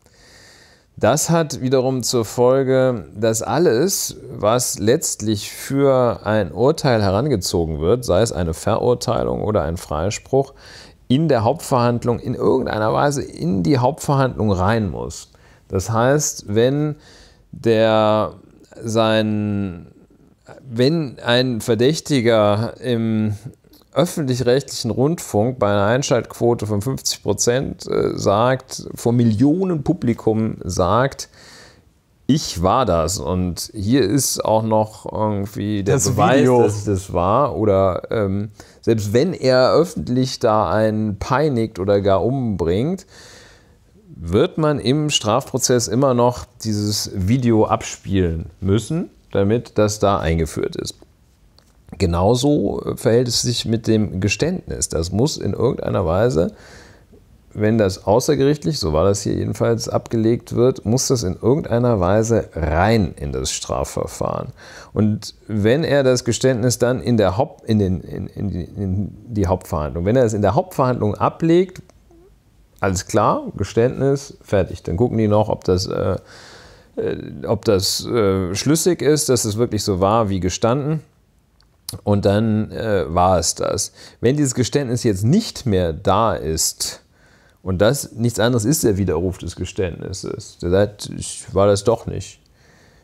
Das hat wiederum zur Folge, dass alles, was letztlich für ein Urteil herangezogen wird, sei es eine Verurteilung oder ein Freispruch, in der Hauptverhandlung in irgendeiner Weise in die Hauptverhandlung rein muss. Das heißt, wenn der sein wenn ein Verdächtiger im öffentlich-rechtlichen Rundfunk bei einer Einschaltquote von 50 Prozent äh, sagt, vor Millionen Publikum sagt, ich war das. Und hier ist auch noch irgendwie der das Beweis, Video. dass ich das war. Oder ähm, selbst wenn er öffentlich da einen peinigt oder gar umbringt, wird man im Strafprozess immer noch dieses Video abspielen müssen, damit das da eingeführt ist. Genauso äh, verhält es sich mit dem Geständnis. Das muss in irgendeiner Weise, wenn das außergerichtlich, so war das hier jedenfalls, abgelegt wird, muss das in irgendeiner Weise rein in das Strafverfahren. Und wenn er das Geständnis dann in, der Haupt, in, den, in, in, die, in die Hauptverhandlung, wenn er es in der Hauptverhandlung ablegt, alles klar, Geständnis, fertig. Dann gucken die noch, ob das... Äh, äh ob das äh, schlüssig ist, dass es wirklich so war wie gestanden. Und dann äh, war es das. Wenn dieses Geständnis jetzt nicht mehr da ist, und das nichts anderes ist der Widerruf des Geständnisses, der sagt, ich war das doch nicht.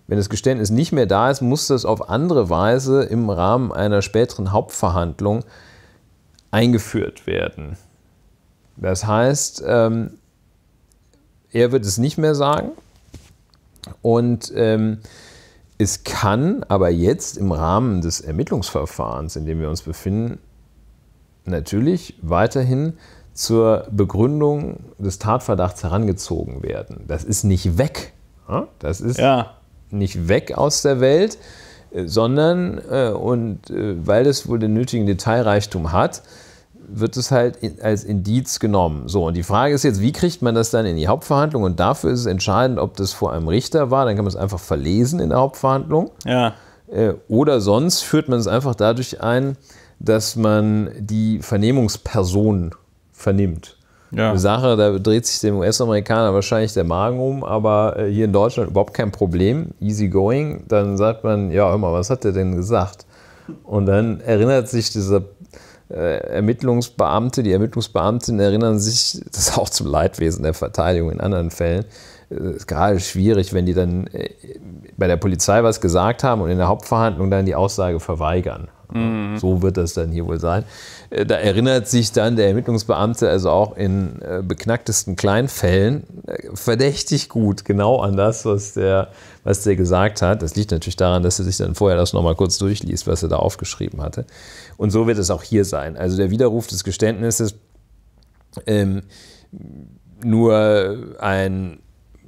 Wenn das Geständnis nicht mehr da ist, muss das auf andere Weise im Rahmen einer späteren Hauptverhandlung eingeführt werden. Das heißt, ähm, er wird es nicht mehr sagen und ähm, es kann aber jetzt im Rahmen des Ermittlungsverfahrens, in dem wir uns befinden, natürlich weiterhin zur Begründung des Tatverdachts herangezogen werden. Das ist nicht weg. Das ist ja. nicht weg aus der Welt, äh, sondern, äh, und äh, weil es wohl den nötigen Detailreichtum hat, wird es halt als Indiz genommen. So, und die Frage ist jetzt, wie kriegt man das dann in die Hauptverhandlung? Und dafür ist es entscheidend, ob das vor einem Richter war. Dann kann man es einfach verlesen in der Hauptverhandlung. Ja. Äh, oder sonst führt man es einfach dadurch ein, dass man die Vernehmungsperson vernimmt. Ja. Eine Sache, da dreht sich dem US-Amerikaner wahrscheinlich der Magen um, aber äh, hier in Deutschland überhaupt kein Problem, easy going. Dann sagt man, ja, hör mal, was hat der denn gesagt? Und dann erinnert sich dieser äh, Ermittlungsbeamte, die Ermittlungsbeamtinnen erinnern sich, das ist auch zum Leidwesen der Verteidigung in anderen Fällen, äh, ist gerade schwierig, wenn die dann äh, bei der Polizei was gesagt haben und in der Hauptverhandlung dann die Aussage verweigern. Mhm. So wird das dann hier wohl sein. Da erinnert sich dann der Ermittlungsbeamte also auch in beknacktesten Kleinfällen verdächtig gut genau an das, was der was der gesagt hat. Das liegt natürlich daran, dass er sich dann vorher das nochmal kurz durchliest, was er da aufgeschrieben hatte. Und so wird es auch hier sein. Also der Widerruf des Geständnisses, ähm, nur ein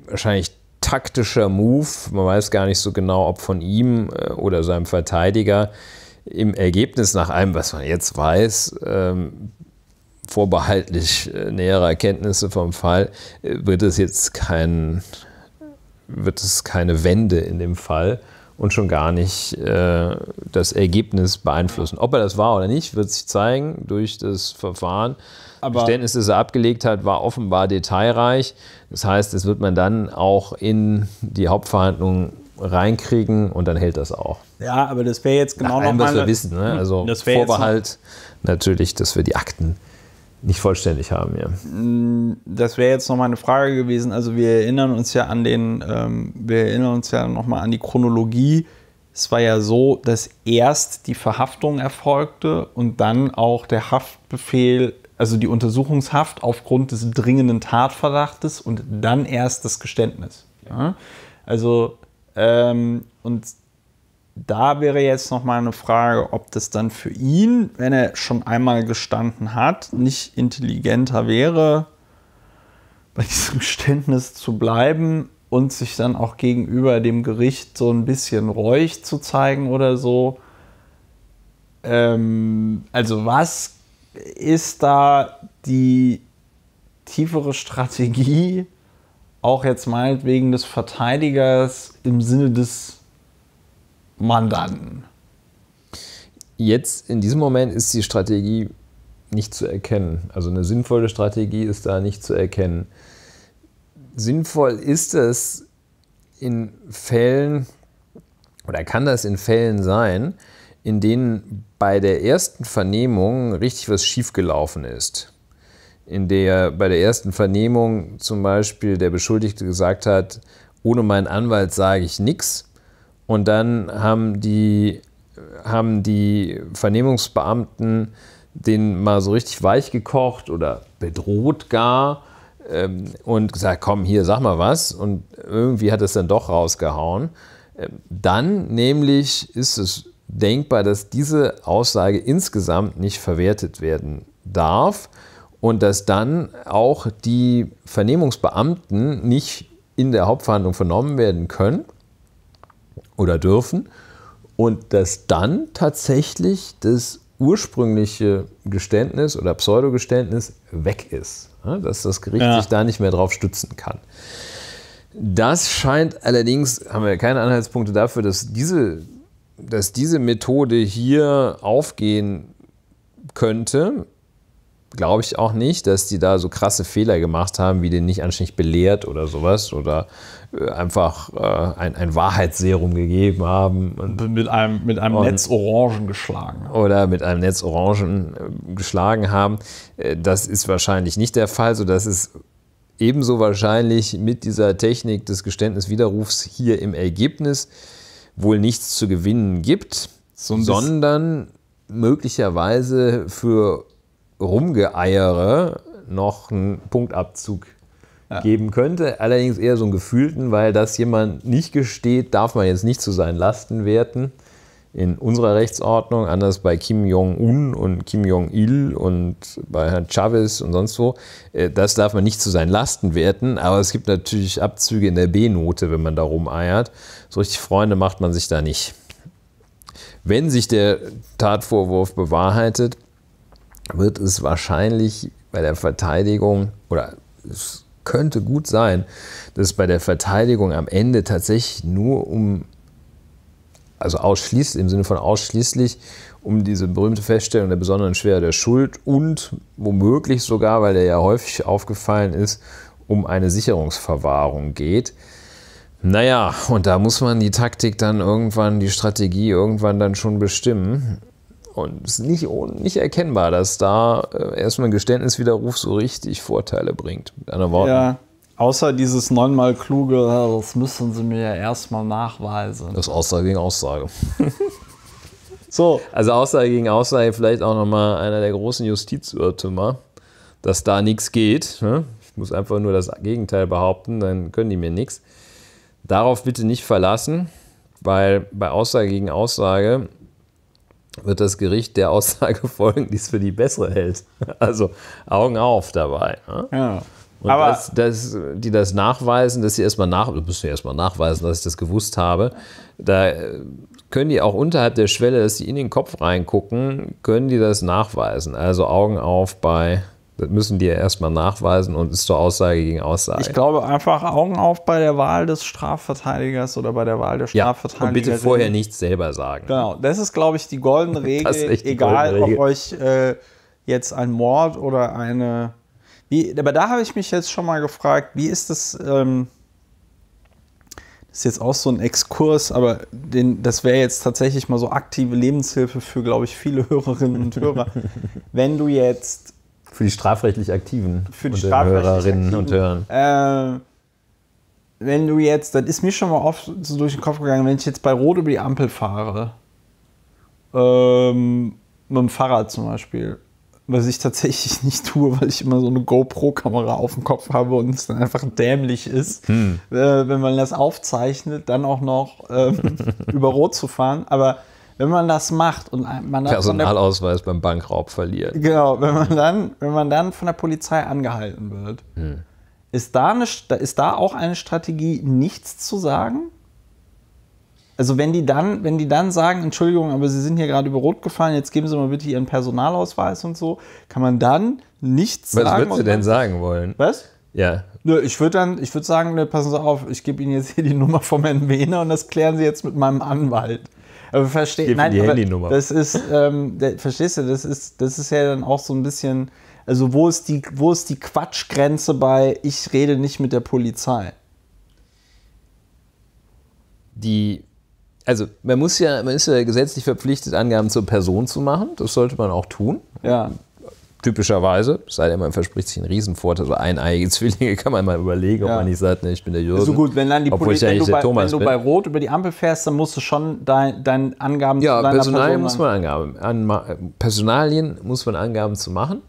wahrscheinlich taktischer Move. Man weiß gar nicht so genau, ob von ihm äh, oder seinem Verteidiger im Ergebnis nach allem, was man jetzt weiß, ähm, vorbehaltlich äh, näherer Erkenntnisse vom Fall, äh, wird es jetzt kein, wird es keine Wende in dem Fall und schon gar nicht äh, das Ergebnis beeinflussen. Ob er das war oder nicht, wird sich zeigen durch das Verfahren. Aber Verständnis, das er abgelegt hat, war offenbar detailreich. Das heißt, das wird man dann auch in die Hauptverhandlungen reinkriegen und dann hält das auch. Ja, aber das wäre jetzt genau Nach was wir wissen. Ne? Also Vorbehalt natürlich, dass wir die Akten nicht vollständig haben. Ja. Mm, das wäre jetzt nochmal eine Frage gewesen. Also wir erinnern uns ja an den, ähm, wir erinnern uns ja nochmal an die Chronologie. Es war ja so, dass erst die Verhaftung erfolgte und dann auch der Haftbefehl, also die Untersuchungshaft aufgrund des dringenden Tatverdachtes und dann erst das Geständnis. Ja? Also ähm, und da wäre jetzt nochmal eine Frage, ob das dann für ihn, wenn er schon einmal gestanden hat, nicht intelligenter wäre, bei diesem Geständnis zu bleiben und sich dann auch gegenüber dem Gericht so ein bisschen reuig zu zeigen oder so. Ähm, also was ist da die tiefere Strategie, auch jetzt meinetwegen des Verteidigers im Sinne des Mandanten. Jetzt in diesem Moment ist die Strategie nicht zu erkennen. Also eine sinnvolle Strategie ist da nicht zu erkennen. Sinnvoll ist es in Fällen oder kann das in Fällen sein, in denen bei der ersten Vernehmung richtig was schiefgelaufen ist. In der bei der ersten Vernehmung zum Beispiel der Beschuldigte gesagt hat, ohne meinen Anwalt sage ich nichts und dann haben die, haben die Vernehmungsbeamten den mal so richtig weich gekocht oder bedroht gar ähm, und gesagt, komm hier, sag mal was. Und irgendwie hat es dann doch rausgehauen. Ähm, dann nämlich ist es denkbar, dass diese Aussage insgesamt nicht verwertet werden darf und dass dann auch die Vernehmungsbeamten nicht in der Hauptverhandlung vernommen werden können oder dürfen und dass dann tatsächlich das ursprüngliche Geständnis oder Pseudogeständnis weg ist, dass das Gericht ja. sich da nicht mehr drauf stützen kann. Das scheint allerdings, haben wir keine Anhaltspunkte dafür, dass diese, dass diese Methode hier aufgehen könnte. Glaube ich auch nicht, dass die da so krasse Fehler gemacht haben, wie den nicht anständig belehrt oder sowas oder äh, einfach äh, ein, ein Wahrheitsserum gegeben haben. Und, mit einem, mit einem und, Netz Orangen geschlagen. Oder mit einem Netz Orangen äh, geschlagen haben. Äh, das ist wahrscheinlich nicht der Fall, sodass es ebenso wahrscheinlich mit dieser Technik des Geständniswiderrufs hier im Ergebnis wohl nichts zu gewinnen gibt, so sondern möglicherweise für Rumgeeiere noch einen Punktabzug ja. geben könnte. Allerdings eher so einen gefühlten, weil das jemand nicht gesteht, darf man jetzt nicht zu seinen Lasten werten. In unserer Rechtsordnung, anders bei Kim Jong-un und Kim Jong-il und bei Herrn Chavez und sonst wo, äh, das darf man nicht zu seinen Lasten werten. Aber es gibt natürlich Abzüge in der B-Note, wenn man da rumeiert. So richtig Freunde macht man sich da nicht. Wenn sich der Tatvorwurf bewahrheitet, wird es wahrscheinlich bei der Verteidigung oder es könnte gut sein, dass es bei der Verteidigung am Ende tatsächlich nur um, also ausschließlich, im Sinne von ausschließlich um diese berühmte Feststellung der besonderen Schwere der Schuld und womöglich sogar, weil der ja häufig aufgefallen ist, um eine Sicherungsverwahrung geht. Naja, und da muss man die Taktik dann irgendwann, die Strategie irgendwann dann schon bestimmen. Und es ist nicht, nicht erkennbar, dass da äh, erstmal ein Geständniswiderruf so richtig Vorteile bringt. Mit anderen Worten. Ja, außer dieses neunmal kluge, das müssen Sie mir ja erstmal nachweisen. Das ist Aussage gegen Aussage. so. Also Aussage gegen Aussage, vielleicht auch nochmal einer der großen Justizirrtümer, dass da nichts geht. Ne? Ich muss einfach nur das Gegenteil behaupten, dann können die mir nichts. Darauf bitte nicht verlassen, weil bei Aussage gegen Aussage wird das Gericht der Aussage folgen, die es für die bessere hält. Also Augen auf dabei. Ne? Ja. Und aber das, das, die das nachweisen, dass sie erstmal nach, müssen erstmal nachweisen, dass ich das gewusst habe. Da äh, können die auch unterhalb der Schwelle, dass sie in den Kopf reingucken, können die das nachweisen. Also Augen auf bei das müssen die ja erstmal nachweisen und ist zur Aussage gegen Aussage. Ich glaube einfach Augen auf bei der Wahl des Strafverteidigers oder bei der Wahl der Strafverteidiger. Ja, und bitte vorher nichts selber sagen. Genau, das ist, glaube ich, die goldene Regel. Die egal, goldene Regel. ob euch äh, jetzt ein Mord oder eine. Wie, aber da habe ich mich jetzt schon mal gefragt, wie ist das. Ähm, das ist jetzt auch so ein Exkurs, aber den, das wäre jetzt tatsächlich mal so aktive Lebenshilfe für, glaube ich, viele Hörerinnen und Hörer. Wenn du jetzt für die strafrechtlich Aktiven für die und strafrechtlich Hörerinnen Aktiven. und Hörern. Äh, wenn du jetzt, das ist mir schon mal oft so durch den Kopf gegangen, wenn ich jetzt bei Rot über die Ampel fahre, ähm, mit dem Fahrrad zum Beispiel, was ich tatsächlich nicht tue, weil ich immer so eine GoPro-Kamera auf dem Kopf habe und es dann einfach dämlich ist, hm. äh, wenn man das aufzeichnet, dann auch noch ähm, über Rot zu fahren. Aber wenn man das macht und man dann Personalausweis beim Bankraub verliert. Genau, wenn man dann, wenn man dann von der Polizei angehalten wird, hm. ist, da eine, ist da auch eine Strategie, nichts zu sagen? Also wenn die dann, wenn die dann sagen, Entschuldigung, aber Sie sind hier gerade über Rot gefallen, jetzt geben Sie mal bitte Ihren Personalausweis und so, kann man dann nichts was sagen. Was würden Sie denn sagen wollen? Was? Ja. ich würde dann, ich würde sagen, ne, passen Sie auf, ich gebe Ihnen jetzt hier die Nummer vom Herrn Wehner und das klären Sie jetzt mit meinem Anwalt. Aber versteh, nein, die aber Handynummer. Das ist, ähm, der, verstehst du, das ist, das ist ja dann auch so ein bisschen, also wo ist die, wo ist die Quatschgrenze bei ich rede nicht mit der Polizei? Die, also man muss ja, man ist ja gesetzlich verpflichtet, Angaben zur Person zu machen. Das sollte man auch tun. Ja typischerweise, es sei denn, man verspricht sich einen Riesenvorteil, so eineige Zwillinge kann man mal überlegen, ja. ob man nicht sagt, ne, ich bin der Jürgen. So gut, wenn dann die Obwohl Poli wenn, du bei, bei Rot über die Ampel fährst, dann musst du schon deine dein Angaben ja, zu deiner Personalien muss man Angaben, an, Personalien muss man Angaben zu machen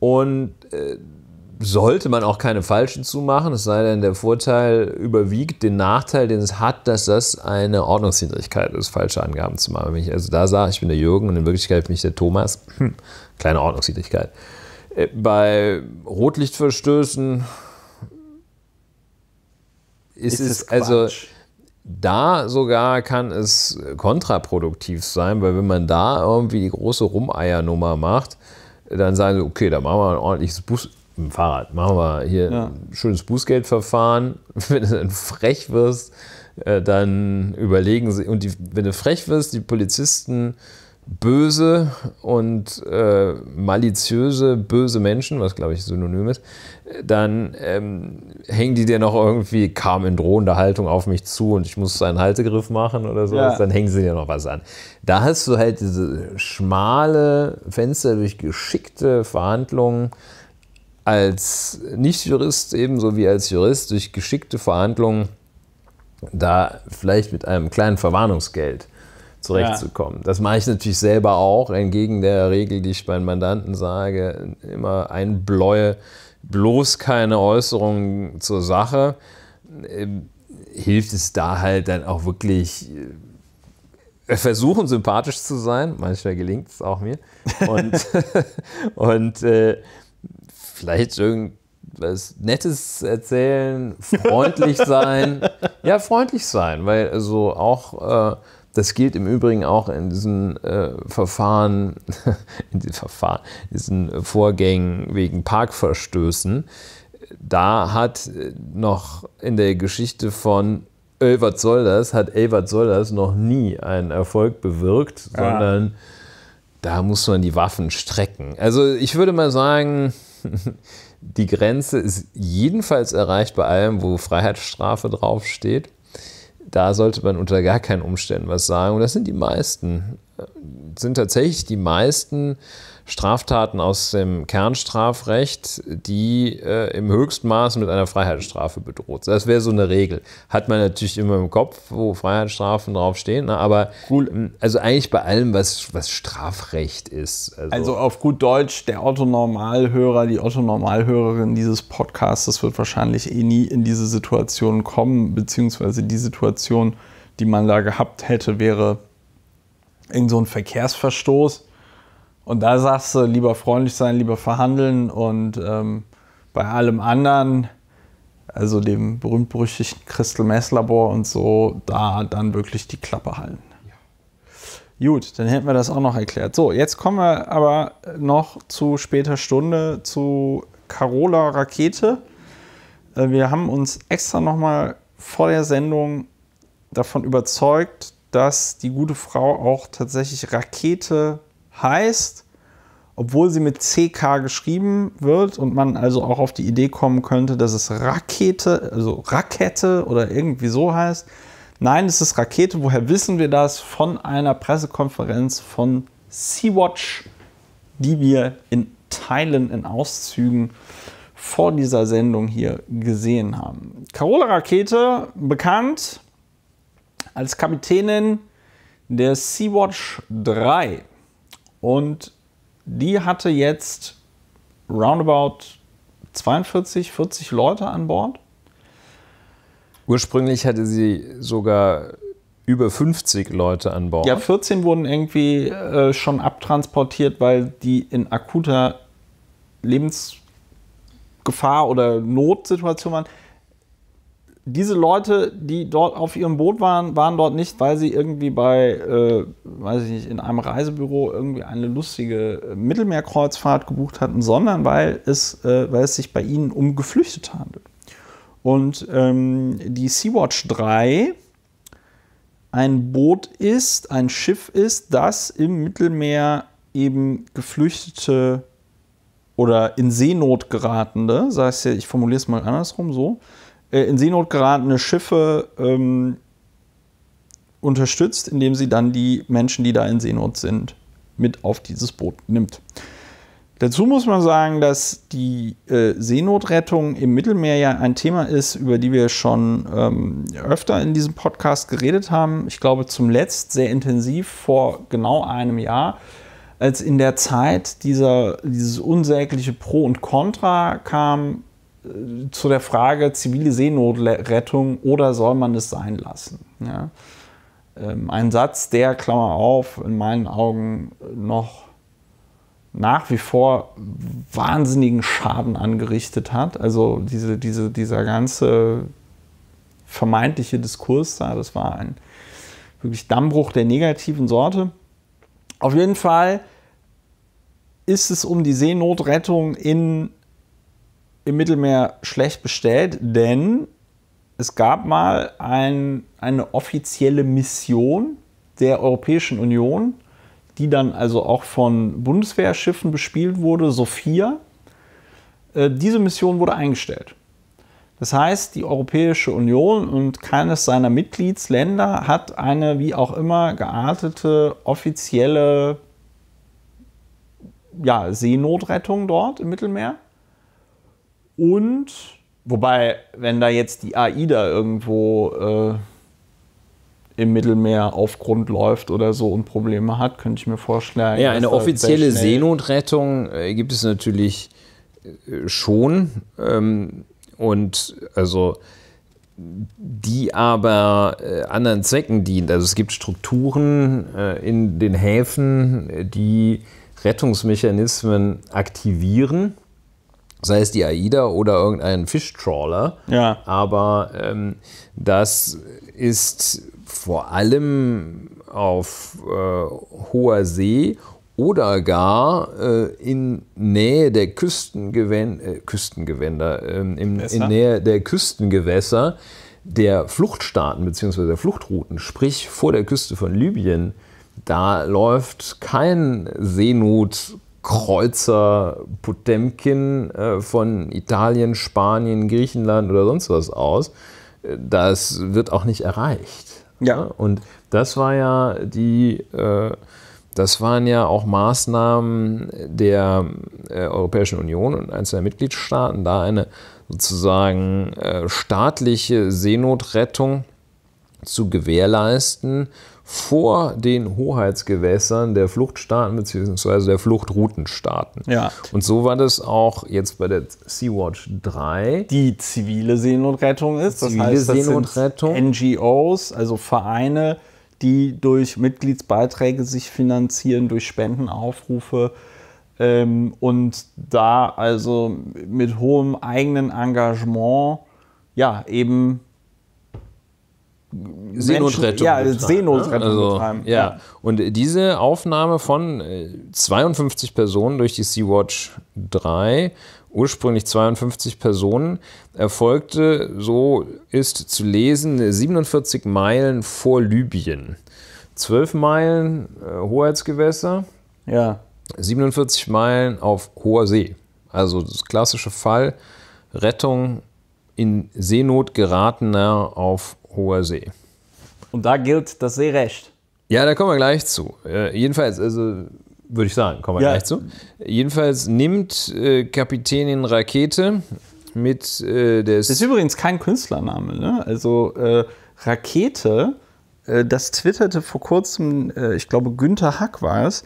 und äh, sollte man auch keine falschen zu machen, es sei denn, der Vorteil überwiegt den Nachteil, den es hat, dass das eine Ordnungswidrigkeit ist, falsche Angaben zu machen. Wenn ich also da sage, ich bin der Jürgen und in Wirklichkeit bin ich der Thomas, hm, kleine Ordnungswidrigkeit. Äh, bei Rotlichtverstößen ist, ist es also da sogar kann es kontraproduktiv sein, weil wenn man da irgendwie die große Rumeiernummer macht, dann sagen sie, okay, da machen wir ein ordentliches Buß im Fahrrad, machen wir hier ja. ein schönes Bußgeldverfahren. Wenn du dann frech wirst, äh, dann überlegen sie, und die, wenn du frech wirst, die Polizisten böse und äh, maliziöse, böse Menschen, was glaube ich synonym ist, dann ähm, hängen die dir noch irgendwie, kam in drohender Haltung auf mich zu und ich muss einen Haltegriff machen oder so, ja. dann hängen sie dir noch was an. Da hast du halt diese schmale Fenster durch geschickte Verhandlungen als Nicht-Jurist ebenso wie als Jurist durch geschickte Verhandlungen da vielleicht mit einem kleinen Verwarnungsgeld zurechtzukommen. Ja. Das mache ich natürlich selber auch, entgegen der Regel, die ich meinen Mandanten sage, immer ein Bläue, bloß keine Äußerungen zur Sache. Ähm, hilft es da halt dann auch wirklich äh, versuchen, sympathisch zu sein. Manchmal gelingt es auch mir. Und, und äh, vielleicht irgendwas Nettes erzählen, freundlich sein. ja, freundlich sein, weil also auch. Äh, das gilt im Übrigen auch in diesen äh, Verfahren, in diesen, Verfahren, diesen Vorgängen wegen Parkverstößen. Da hat äh, noch in der Geschichte von Elbert Solders, hat Elbert Solders noch nie einen Erfolg bewirkt, ja. Ah. sondern da muss man die Waffen strecken. Also ich würde mal sagen, die Grenze ist jedenfalls erreicht bei allem, wo Freiheitsstrafe draufsteht da sollte man unter gar keinen Umständen was sagen. Und das sind die meisten. Äh, sind tatsächlich die meisten Straftaten aus dem Kernstrafrecht, die äh, im höchsten Maß mit einer Freiheitsstrafe bedroht sind. Das wäre so eine Regel. Hat man natürlich immer im Kopf, wo Freiheitsstrafen draufstehen, ne? aber cool. Ähm, also eigentlich bei allem, was, was Strafrecht ist. Also, also auf gut Deutsch, der Otto-Normalhörer, die Otto-Normalhörerin dieses Podcasts wird wahrscheinlich eh nie in diese Situation kommen, beziehungsweise die Situation, die man da gehabt hätte, wäre irgend so ein Verkehrsverstoß und da sagst du, lieber freundlich sein, lieber verhandeln und ähm, bei allem anderen, also dem berühmt-berüchtigten Crystal Mess Labor und so, da dann wirklich die Klappe halten. Gut, dann hätten wir das auch noch erklärt. So, jetzt kommen wir aber noch zu später Stunde zu Carola Rakete. Äh, wir haben uns extra nochmal vor der Sendung davon überzeugt, dass die gute Frau auch tatsächlich Rakete heißt, obwohl sie mit CK geschrieben wird und man also auch auf die Idee kommen könnte, dass es Rakete, also Rakette oder irgendwie so heißt. Nein, es ist Rakete. Woher wissen wir das? Von einer Pressekonferenz von Sea-Watch, die wir in Teilen, in Auszügen vor dieser Sendung hier gesehen haben. Carola Rakete, bekannt als Kapitänin der Sea-Watch 3. Und die hatte jetzt roundabout 42, 40 Leute an Bord. Ursprünglich hatte sie sogar über 50 Leute an Bord. Ja, 14 wurden irgendwie äh, schon abtransportiert, weil die in akuter Lebensgefahr oder Notsituation waren diese Leute, die dort auf ihrem Boot waren, waren dort nicht, weil sie irgendwie bei, äh, weiß ich nicht, in einem Reisebüro irgendwie eine lustige äh, Mittelmeerkreuzfahrt gebucht hatten, sondern weil es, äh, weil es sich bei ihnen um Geflüchtete handelt. Und ähm, die Sea-Watch 3 ein Boot ist, ein Schiff ist, das im Mittelmeer eben Geflüchtete oder in Seenot geratende, sei es ja, ich formuliere es mal andersrum so, äh, in Seenot geratene Schiffe ähm, unterstützt, indem sie dann die Menschen, die da in Seenot sind, mit auf dieses Boot nimmt. Dazu muss man sagen, dass die äh, Seenotrettung im Mittelmeer ja ein Thema ist, über die wir schon ähm, öfter in diesem Podcast geredet haben. Ich glaube, zum Letzt sehr intensiv vor genau einem Jahr, als in der Zeit dieser, dieses unsägliche Pro und Contra kam, zu der Frage zivile Seenotrettung oder soll man es sein lassen? Ja? Ähm, ein Satz, der, Klammer auf, in meinen Augen noch nach wie vor wahnsinnigen Schaden angerichtet hat. Also diese, diese, dieser ganze vermeintliche Diskurs da, das war ein wirklich Dammbruch der negativen Sorte. Auf jeden Fall ist es um die Seenotrettung in im Mittelmeer schlecht bestellt, denn es gab mal ein, eine offizielle Mission der Europäischen Union, die dann also auch von Bundeswehrschiffen bespielt wurde, Sophia. Äh, diese Mission wurde eingestellt. Das heißt, die Europäische Union und keines seiner Mitgliedsländer hat eine wie auch immer geartete offizielle ja, Seenotrettung dort im Mittelmeer. Und wobei, wenn da jetzt die AIDA irgendwo äh, im Mittelmeer auf Grund läuft oder so und Probleme hat, könnte ich mir vorschlagen. Ja, eine offizielle Seenotrettung äh, gibt es natürlich äh, schon. Ähm, und also die aber äh, anderen Zwecken dient. Also es gibt Strukturen äh, in den Häfen, äh, die Rettungsmechanismen aktivieren sei es die AIDA oder irgendein Fischtrawler. Ja. Aber ähm, das ist vor allem auf äh, hoher See oder gar äh, in Nähe der Küstengewänd äh, Küstengewänder, ähm, im, in Nähe der Küstengewässer der Fluchtstaaten bzw. der Fluchtrouten, sprich vor der Küste von Libyen, da läuft kein Seenot Kreuzer Potemkin äh, von Italien, Spanien, Griechenland oder sonst was aus. Äh, das wird auch nicht erreicht. Ja. Und das war ja die. Äh, das waren ja auch Maßnahmen der Europäischen Union und einzelner Mitgliedstaaten, da eine sozusagen staatliche Seenotrettung zu gewährleisten vor den Hoheitsgewässern der Fluchtstaaten bzw. der Fluchtroutenstaaten. Ja. Und so war das auch jetzt bei der Sea-Watch 3. Die zivile Seenotrettung ist. Das zivile heißt, das Seenotrettung. NGOs, also Vereine, die durch Mitgliedsbeiträge sich finanzieren, durch Spendenaufrufe ähm, und da also mit hohem eigenen Engagement ja eben Seenotrettung. Ja, Seenotrettung ne? also, Ja. ja. Und diese Aufnahme von 52 äh, Personen durch die Sea-Watch 3, ursprünglich 52 Personen, erfolgte, so ist zu lesen, 47 Meilen vor Libyen. 12 Meilen äh, Hoheitsgewässer. Ja. 47 Meilen auf hoher See. Also das klassische Fall Rettung in Seenot geratener auf hoher See. Und da gilt das Seerecht. Ja, da kommen wir gleich zu. Äh, jedenfalls, also würde ich sagen, kommen wir ja. gleich zu. Jedenfalls nimmt äh, Kapitänin Rakete mit äh, der. Das ist übrigens kein Künstlername, ne? Also äh, Rakete, äh, das twitterte vor kurzem, äh, ich glaube, Günther Hack war es,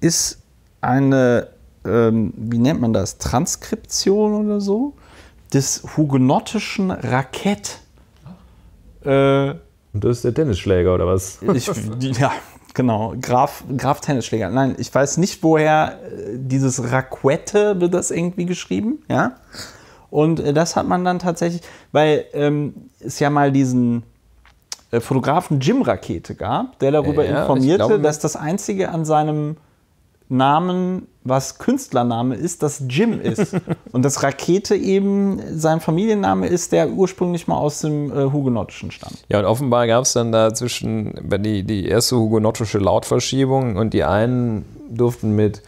ist eine, ähm, wie nennt man das, Transkription oder so, des hugenottischen Rakett. Äh, und das ist der Tennisschläger oder was? Ich, ja, genau. Graf, Graf Tennisschläger. Nein, ich weiß nicht, woher äh, dieses Raquette wird das irgendwie geschrieben, ja. Und äh, das hat man dann tatsächlich, weil ähm, es ja mal diesen äh, Fotografen Jim Rakete gab, der darüber ja, informierte, glaube, dass das einzige an seinem Namen, was Künstlername ist, das Jim ist. und das Rakete eben sein Familienname ist, der ursprünglich mal aus dem äh, Hugenottischen stammt. Ja, und offenbar gab es dann dazwischen die, die erste hugenottische Lautverschiebung und die einen durften mit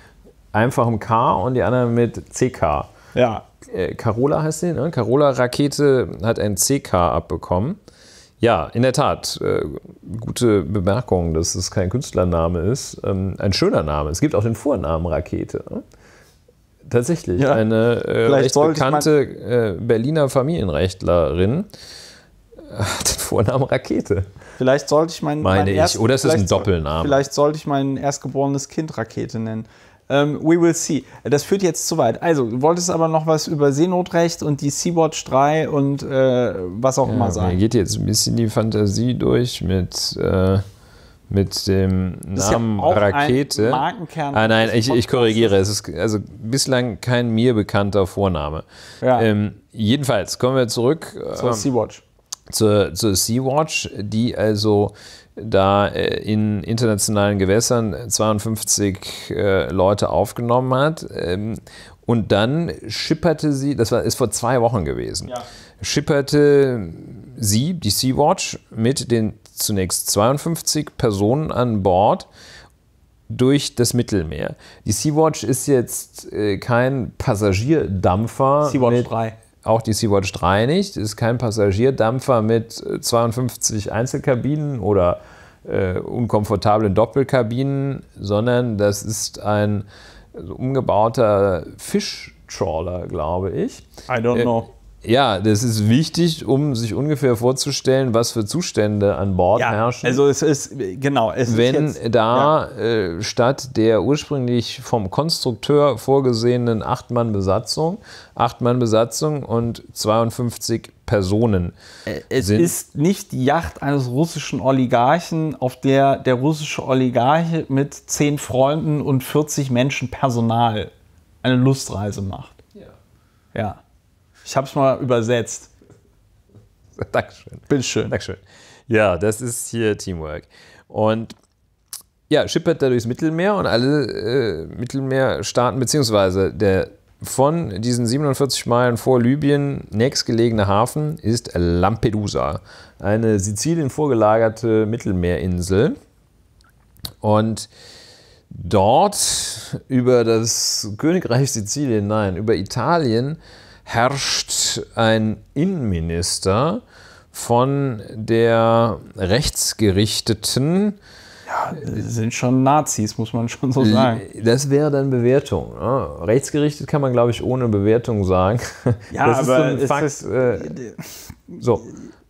einfachem K und die anderen mit CK. Ja. Äh, Carola heißt sie, ne? Carola Rakete hat ein CK abbekommen. Ja, in der Tat. Äh, gute Bemerkung, dass es kein Künstlername ist. Ähm, ein schöner Name. Es gibt auch den Vornamen Rakete. Äh, tatsächlich. Ja, eine äh, recht bekannte äh, Berliner Familienrechtlerin äh, hat den Vornamen Rakete. Vielleicht sollte ich meinen. Meine mein ich. Erst, Oder es ein Doppelname. Vielleicht sollte ich mein erstgeborenes Kind Rakete nennen. Ähm, we will see. Das führt jetzt zu weit. Also, du wolltest aber noch was über Seenotrecht und die Sea-Watch 3 und äh, was auch ja, immer sagen. Mir geht jetzt ein bisschen die Fantasie durch mit. Äh mit dem Namen ja Rakete. Ein Markenkern ah nein, ich, ich, korrigiere. Es ist also bislang kein mir bekannter Vorname. Ja. Ähm, jedenfalls kommen wir zurück zur ähm, Sea-Watch. Zur, zur Sea-Watch, die also da äh, in internationalen Gewässern 52 äh, Leute aufgenommen hat. Ähm, und dann schipperte sie, das war, ist vor zwei Wochen gewesen, ja. schipperte sie, die Sea-Watch, mit den zunächst 52 Personen an Bord durch das Mittelmeer. Die Sea-Watch ist jetzt äh, kein Passagierdampfer. Sea-Watch 3 auch die Sea-Watch 3 nicht. Ist kein Passagierdampfer mit 52 äh, Einzelkabinen oder äh, unkomfortable Doppelkabinen, sondern das ist ein also umgebauter Fischtrawler, glaube ich. I don't äh, know. Ja, das ist wichtig, um sich ungefähr vorzustellen, was für Zustände an Bord ja, herrschen. Also es ist genau. Es wenn ist jetzt, da ja. äh, statt der ursprünglich vom Konstrukteur vorgesehenen Acht-Mann-Besatzung, Acht-Mann-Besatzung und 52 Personen. Äh, es sind. ist nicht die Yacht eines russischen Oligarchen, auf der der russische Oligarch mit zehn Freunden und 40 Menschen Personal eine Lustreise macht. Ja. ja. Ich habe es mal übersetzt. Dankeschön. Bitteschön. Dankeschön. Ja, das ist hier Teamwork. Und ja, schippert da durchs Mittelmeer und alle äh, Mittelmeerstaaten, beziehungsweise der von diesen 47 Meilen vor Libyen nächstgelegene Hafen ist Lampedusa, eine Sizilien vorgelagerte Mittelmeerinsel. Und dort über das Königreich Sizilien, nein, über Italien herrscht ein Innenminister von der rechtsgerichteten ja, sind schon Nazis, muss man schon so sagen. Das wäre dann Bewertung. Ne? Rechtsgerichtet kann man, glaube ich, ohne Bewertung sagen. Ja, das aber ist so Fakt. Ist, äh, so.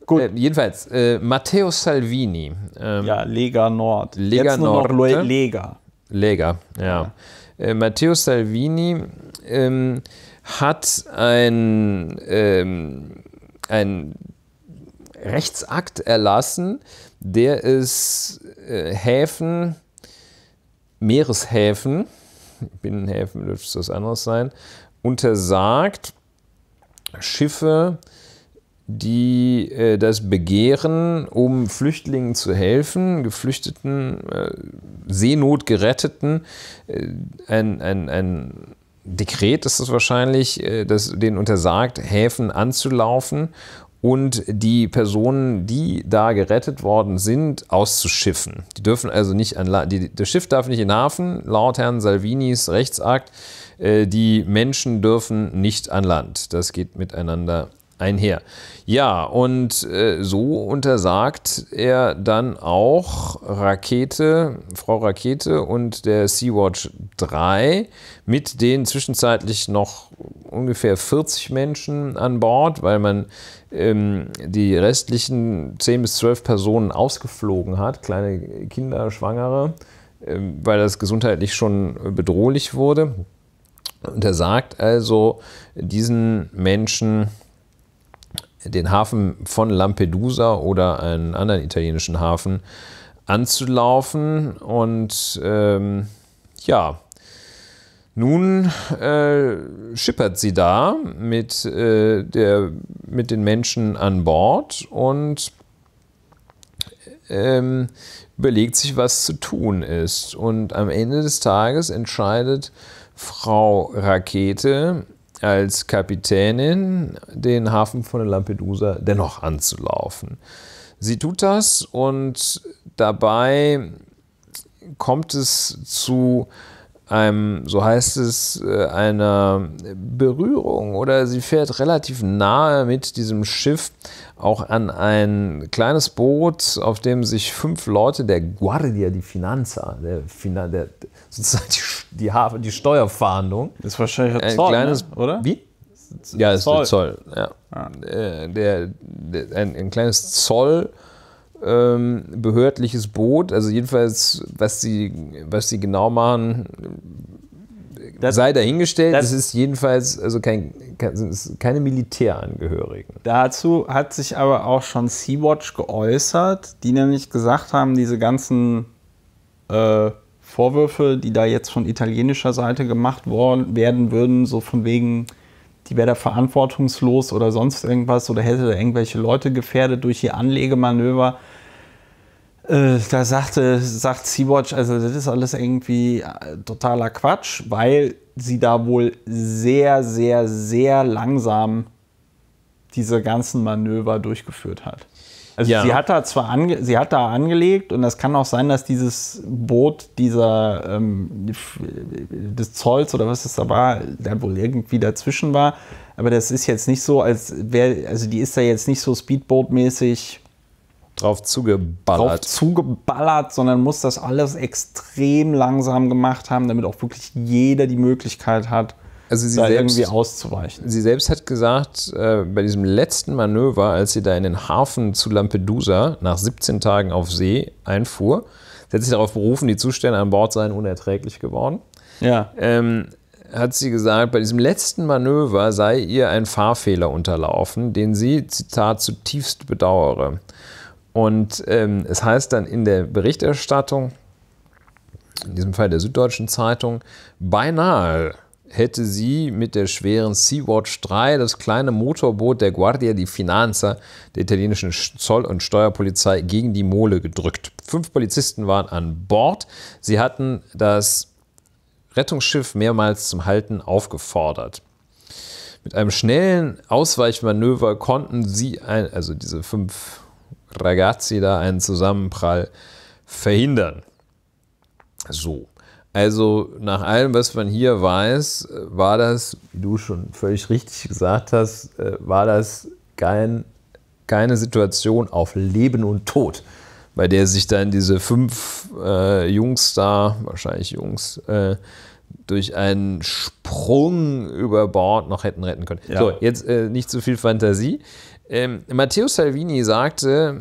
Gut. Äh, jedenfalls, äh, Matteo Salvini. Ähm, ja, Lega Nord. Lega Jetzt nur Nord. Noch ne? Lega. Lega, ja. ja. Äh, Matteo Salvini ähm, hat ein, ähm, ein Rechtsakt erlassen, der es äh, Häfen, Meereshäfen, Binnenhäfen dürfte es was anderes sein, untersagt, Schiffe, die äh, das Begehren, um Flüchtlingen zu helfen, Geflüchteten, äh, Seenotgeretteten, äh, ein, ein, ein Dekret ist es wahrscheinlich, äh, das denen untersagt, Häfen anzulaufen und die Personen, die da gerettet worden sind, auszuschiffen. Die dürfen also nicht an die, das Schiff darf nicht in den Hafen, laut Herrn Salvinis Rechtsakt. Äh, die Menschen dürfen nicht an Land. Das geht miteinander einher. Ja, und äh, so untersagt er dann auch Rakete, Frau Rakete und der Sea-Watch 3 mit den zwischenzeitlich noch ungefähr 40 Menschen an Bord, weil man ähm, die restlichen 10 bis 12 Personen ausgeflogen hat, kleine Kinder, Schwangere, äh, weil das gesundheitlich schon bedrohlich wurde. Untersagt also diesen Menschen den Hafen von Lampedusa oder einen anderen italienischen Hafen anzulaufen. Und ähm, ja, nun äh, schippert sie da mit, äh, der, mit den Menschen an Bord und ähm, überlegt sich, was zu tun ist. Und am Ende des Tages entscheidet Frau Rakete, als Kapitänin den Hafen von Lampedusa dennoch anzulaufen. Sie tut das und dabei kommt es zu einem, so heißt es, äh, einer Berührung oder sie fährt relativ nahe mit diesem Schiff auch an ein kleines Boot, auf dem sich fünf Leute der Guardia di Finanza, der, Finan der sozusagen die, die, Hafe, die Steuerfahndung. Das ist wahrscheinlich ein äh, Zoll, kleines, ne? oder? Wie? Ja, ist Zoll. Zoll ja. Ah. Äh, der, der, ein, ein kleines Zoll ähm, behördliches Boot. Also jedenfalls, was sie, was sie genau machen, das, sei dahingestellt. Das, es ist jedenfalls also kein, kein, keine Militärangehörigen. Dazu hat sich aber auch schon Sea-Watch geäußert, die nämlich gesagt haben, diese ganzen äh, Vorwürfe, die da jetzt von italienischer Seite gemacht worden, werden würden, so von wegen, die wäre da verantwortungslos oder sonst irgendwas oder hätte da irgendwelche Leute gefährdet durch ihr Anlegemanöver. Äh, da sagte, sagt Sea-Watch, also das ist alles irgendwie äh, totaler Quatsch, weil sie da wohl sehr, sehr, sehr langsam diese ganzen Manöver durchgeführt hat. Also ja. sie hat da zwar ange sie hat da angelegt und das kann auch sein, dass dieses Boot dieser ähm, des Zolls oder was es da war, da wohl irgendwie dazwischen war. Aber das ist jetzt nicht so, als wäre, also die ist da jetzt nicht so Speedboat-mäßig drauf zugeballert. drauf zugeballert, sondern muss das alles extrem langsam gemacht haben, damit auch wirklich jeder die Möglichkeit hat, also sie da selbst, irgendwie auszuweichen. Sie selbst hat gesagt, äh, bei diesem letzten Manöver, als sie da in den Hafen zu Lampedusa nach 17 Tagen auf See einfuhr, sie hat sich darauf berufen, die Zustände an Bord seien unerträglich geworden. Ja. Ähm, hat sie gesagt, bei diesem letzten Manöver sei ihr ein Fahrfehler unterlaufen, den sie, Zitat, zutiefst bedauere. Und ähm, es heißt dann in der Berichterstattung, in diesem Fall der Süddeutschen Zeitung, beinahe hätte sie mit der schweren Sea-Watch 3 das kleine Motorboot der Guardia di Finanza, der italienischen Zoll- und Steuerpolizei, gegen die Mole gedrückt. Fünf Polizisten waren an Bord. Sie hatten das Rettungsschiff mehrmals zum Halten aufgefordert. Mit einem schnellen Ausweichmanöver konnten sie, ein, also diese fünf Ragazzi da, einen Zusammenprall verhindern. So, also nach allem, was man hier weiß, war das, wie du schon völlig richtig gesagt hast, äh, war das kein, keine Situation auf Leben und Tod, bei der sich dann diese fünf äh, Jungs da, wahrscheinlich Jungs, äh, durch einen Sprung über Bord noch hätten retten können. Ja. So, jetzt äh, nicht zu viel Fantasie. Ähm, Matteo Salvini sagte,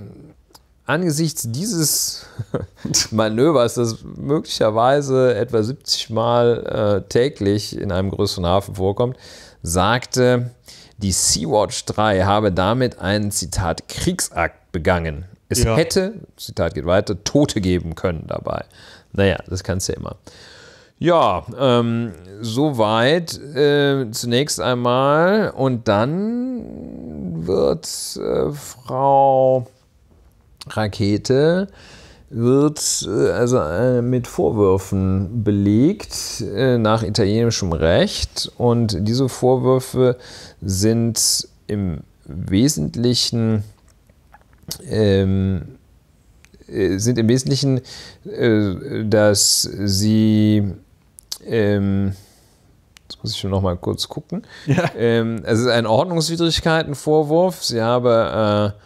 angesichts dieses Manövers, das möglicherweise etwa 70 Mal äh, täglich in einem größeren Hafen vorkommt, sagte, die Sea-Watch 3 habe damit einen, Zitat, Kriegsakt begangen. Es ja. hätte, Zitat geht weiter, Tote geben können dabei. Naja, das kannst du ja immer. Ja, ähm, soweit äh, zunächst einmal. Und dann wird äh, Frau Rakete wird äh, also äh, mit Vorwürfen belegt äh, nach italienischem Recht und diese Vorwürfe sind im Wesentlichen ähm, sind im Wesentlichen, äh, dass sie ähm, Jetzt muss ich noch mal kurz gucken. Ja. Ähm, also es ist ein Ordnungswidrigkeitenvorwurf. Sie habe äh,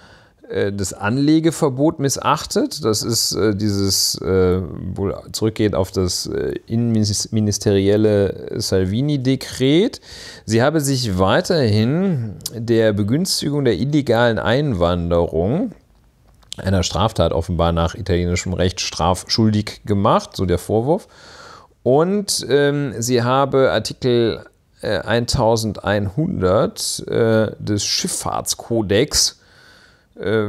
äh, das Anlegeverbot missachtet. Das ist äh, dieses, äh, wohl zurückgehend auf das äh, innenministerielle Salvini-Dekret. Sie habe sich weiterhin der Begünstigung der illegalen Einwanderung einer Straftat offenbar nach italienischem Recht strafschuldig gemacht, so der Vorwurf. Und ähm, sie habe Artikel 1100 äh, äh, des Schifffahrtskodex äh,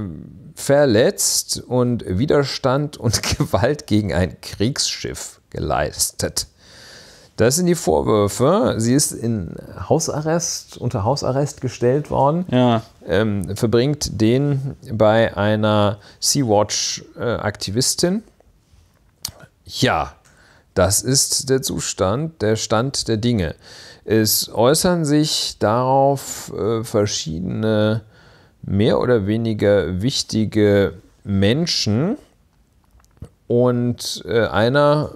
verletzt und Widerstand und Gewalt gegen ein Kriegsschiff geleistet. Das sind die Vorwürfe. Sie ist in Hausarrest, unter Hausarrest gestellt worden. Ja. Ähm, verbringt den bei einer Sea-Watch-Aktivistin. ja, das ist der Zustand, der Stand der Dinge. Es äußern sich darauf äh, verschiedene mehr oder weniger wichtige Menschen und äh, einer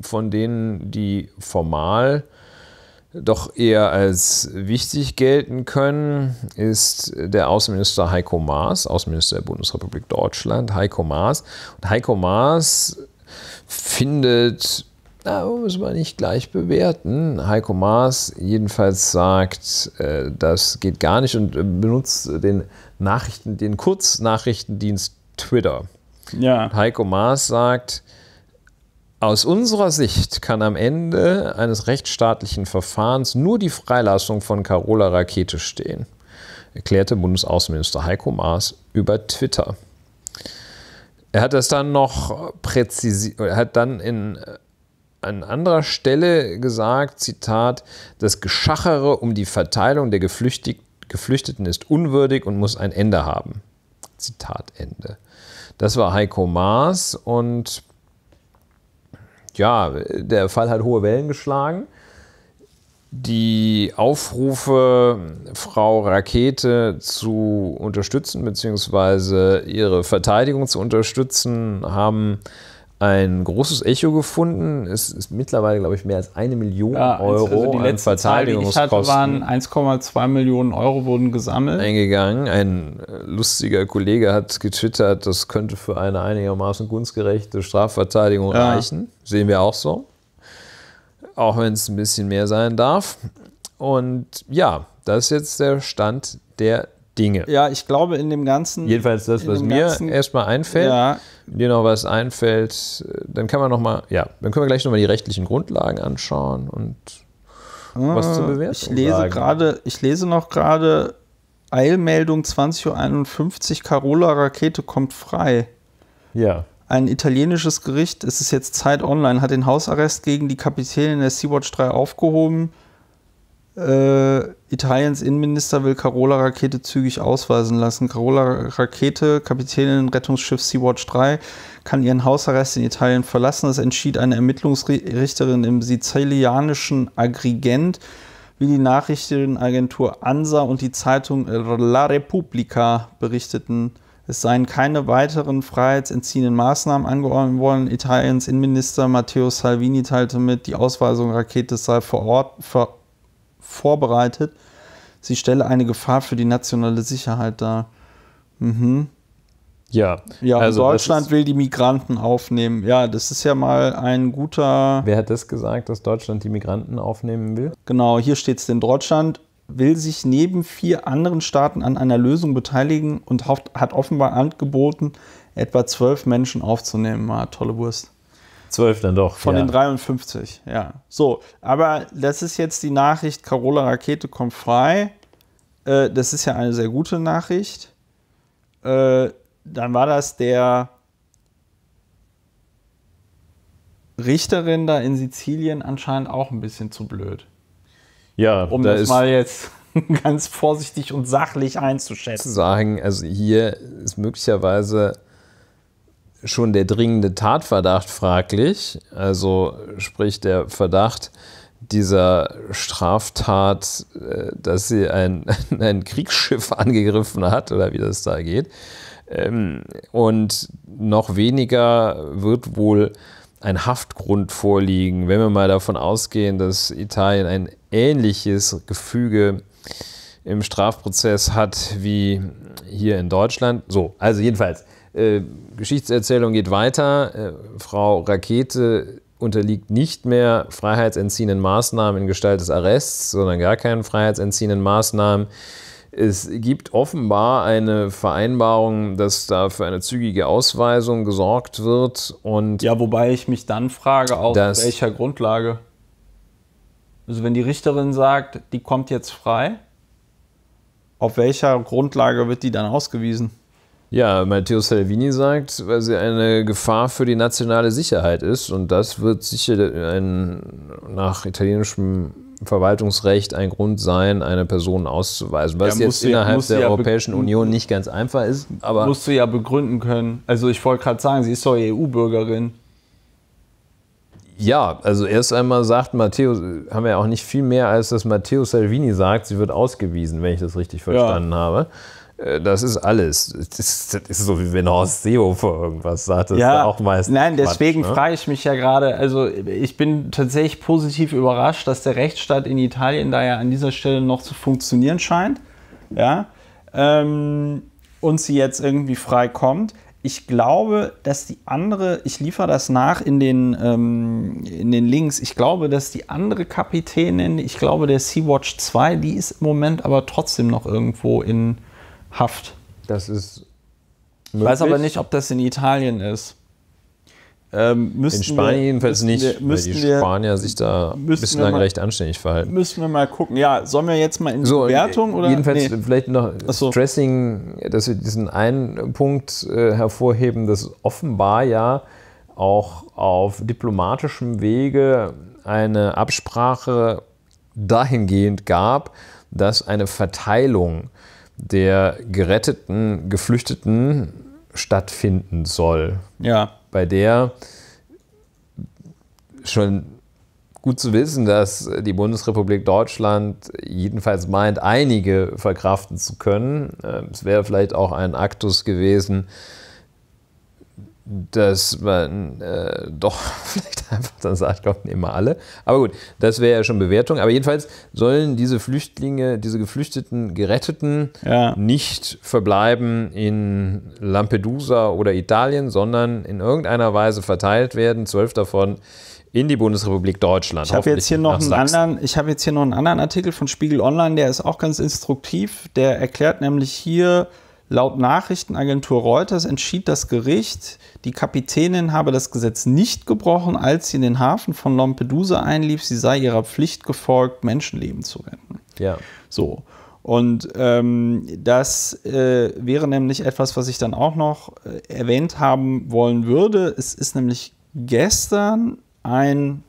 von denen, die formal doch eher als wichtig gelten können, ist der Außenminister Heiko Maas, Außenminister der Bundesrepublik Deutschland, Heiko Maas. Und Heiko Maas findet, na, muss man nicht gleich bewerten, Heiko Maas jedenfalls sagt, äh, das geht gar nicht und äh, benutzt den Nachrichten, den Kurznachrichtendienst Twitter. Ja. Heiko Maas sagt, aus unserer Sicht kann am Ende eines rechtsstaatlichen Verfahrens nur die Freilassung von Carola Rakete stehen, erklärte Bundesaußenminister Heiko Maas über Twitter. Er hat das dann noch präzisiert, hat dann in äh, an anderer Stelle gesagt, Zitat, das Geschachere um die Verteilung der Geflüchteten Geflüchteten ist unwürdig und muss ein Ende haben. Zitat Ende. Das war Heiko Maas und ja, der Fall hat hohe Wellen geschlagen. Die Aufrufe, Frau Rakete zu unterstützen, beziehungsweise ihre Verteidigung zu unterstützen, haben ein großes Echo gefunden. Es ist mittlerweile, glaube ich, mehr als eine Million ja, Euro also die letzte an Verteidigungskosten. Zahl, die ich hatte, waren 1,2 Millionen Euro wurden gesammelt. Eingegangen. Ein äh, lustiger Kollege hat getwittert, das könnte für eine einigermaßen gunstgerechte Strafverteidigung ja. reichen. Sehen wir auch so. Auch wenn es ein bisschen mehr sein darf. Und ja, das ist jetzt der Stand der Dinge. Ja, ich glaube in dem ganzen. Jedenfalls das, was mir erstmal einfällt. Ja. Dir noch was einfällt, dann kann man noch mal, ja, dann können wir gleich nochmal die rechtlichen Grundlagen anschauen und ah, was zu ah, bewerten. Ich lese gerade, ich lese noch gerade Eilmeldung 20.51 Uhr, Carola Rakete kommt frei. Ja. Ein italienisches Gericht, es ist jetzt Zeit Online, hat den Hausarrest gegen die Kapitänin der Sea-Watch 3 aufgehoben. Äh, Italiens Innenminister will Carola Rakete zügig ausweisen lassen. Carola Rakete, Kapitänin Rettungsschiff Sea-Watch 3, kann ihren Hausarrest in Italien verlassen. Das entschied eine Ermittlungsrichterin im sizilianischen Agrigent, wie die Nachrichtenagentur ANSA und die Zeitung La Repubblica berichteten. Es seien keine weiteren freiheitsentziehenden Maßnahmen angeordnet worden. Italiens Innenminister Matteo Salvini teilte mit, die Ausweisung Rakete sei vor Ort, ver vorbereitet. Sie stelle eine Gefahr für die nationale Sicherheit dar. Mhm. Ja, ja also Deutschland will die Migranten aufnehmen. Ja, das ist ja mal ein guter. Wer hat das gesagt, dass Deutschland die Migranten aufnehmen will? Genau, hier steht es denn. Deutschland will sich neben vier anderen Staaten an einer Lösung beteiligen und hat offenbar angeboten, etwa zwölf Menschen aufzunehmen. Ah, tolle Wurst. 12 dann doch. Von ja. den 53, ja. So, aber das ist jetzt die Nachricht, Carola Rakete kommt frei. Äh, das ist ja eine sehr gute Nachricht. Äh, dann war das der Richterin da in Sizilien anscheinend auch ein bisschen zu blöd. Ja, um da das ist mal jetzt ganz vorsichtig und sachlich einzuschätzen. Zu sagen, also hier ist möglicherweise schon der dringende Tatverdacht fraglich, also sprich der Verdacht dieser Straftat, äh, dass sie ein, ein Kriegsschiff angegriffen hat oder wie das da geht. Ähm, und noch weniger wird wohl ein Haftgrund vorliegen, wenn wir mal davon ausgehen, dass Italien ein ähnliches Gefüge im Strafprozess hat wie hier in Deutschland. So, also jedenfalls äh, Geschichtserzählung geht weiter. Äh, Frau Rakete unterliegt nicht mehr freiheitsentziehenden Maßnahmen in Gestalt des Arrests, sondern gar keinen freiheitsentziehenden Maßnahmen. Es gibt offenbar eine Vereinbarung, dass da für eine zügige Ausweisung gesorgt wird und ja, wobei ich mich dann frage, auf welcher Grundlage? Also wenn die Richterin sagt, die kommt jetzt frei, auf welcher Grundlage wird die dann ausgewiesen? Ja, Matteo Salvini sagt, weil sie eine Gefahr für die nationale Sicherheit ist. Und das wird sicher ein, nach italienischem Verwaltungsrecht ein Grund sein, eine Person auszuweisen, was ja, jetzt innerhalb der ja Europäischen Union nicht ganz einfach ist. Aber musst du ja begründen können. Also ich wollte gerade sagen, sie ist doch EU-Bürgerin. Ja, also erst einmal sagt Matteo, haben wir ja auch nicht viel mehr, als dass Matteo Salvini sagt, sie wird ausgewiesen, wenn ich das richtig verstanden ja. habe. Äh, das ist alles. Das ist so wie wenn Horst Seehofer irgendwas sagt. Das ja, ist auch meistens. Nein, deswegen ne? frage ich mich ja gerade. Also, ich bin tatsächlich positiv überrascht, dass der Rechtsstaat in Italien da ja an dieser Stelle noch zu funktionieren scheint. Ja. Ähm, und sie jetzt irgendwie frei kommt. Ich glaube, dass die andere, ich liefere das nach in den, ähm, in den Links, ich glaube, dass die andere Kapitänin, ich glaube, der Sea-Watch 2, die ist im Moment aber trotzdem noch irgendwo in Haft. Das ist möglich. Ich weiß aber nicht, ob das in Italien ist. Ähm, in Spanien jedenfalls nicht, wir, weil die Spanier sich da bislang mal, recht anständig verhalten. Müssen wir mal gucken. Ja, sollen wir jetzt mal in die so, Bewertung? Oder? Jedenfalls nee. vielleicht noch so. Stressing, dass wir diesen einen Punkt äh, hervorheben, dass offenbar ja auch auf diplomatischem Wege eine Absprache dahingehend gab, dass eine Verteilung der geretteten Geflüchteten stattfinden soll. Ja. Bei der schon gut zu wissen, dass die Bundesrepublik Deutschland jedenfalls meint, einige verkraften zu können. Ähm, es wäre vielleicht auch ein Aktus gewesen, dass man äh, doch vielleicht einfach dann sagt, Gott, nehmen wir alle. Aber gut, das wäre ja schon Bewertung. Aber jedenfalls sollen diese Flüchtlinge, diese geflüchteten, Geretteten ja. nicht verbleiben in Lampedusa oder Italien, sondern in irgendeiner Weise verteilt werden. Zwölf davon in die Bundesrepublik Deutschland. Ich habe jetzt hier ich habe jetzt hier noch einen anderen Artikel von Spiegel Online, der ist auch ganz instruktiv. Der erklärt nämlich hier, Laut Nachrichtenagentur Reuters entschied das Gericht, die Kapitänin habe das Gesetz nicht gebrochen, als sie in den Hafen von Lampedusa einlief. Sie sei ihrer Pflicht gefolgt, Menschenleben zu retten. Ja. So. Und ähm, das äh, wäre nämlich etwas, was ich dann auch noch äh, erwähnt haben wollen würde. Es ist nämlich gestern ein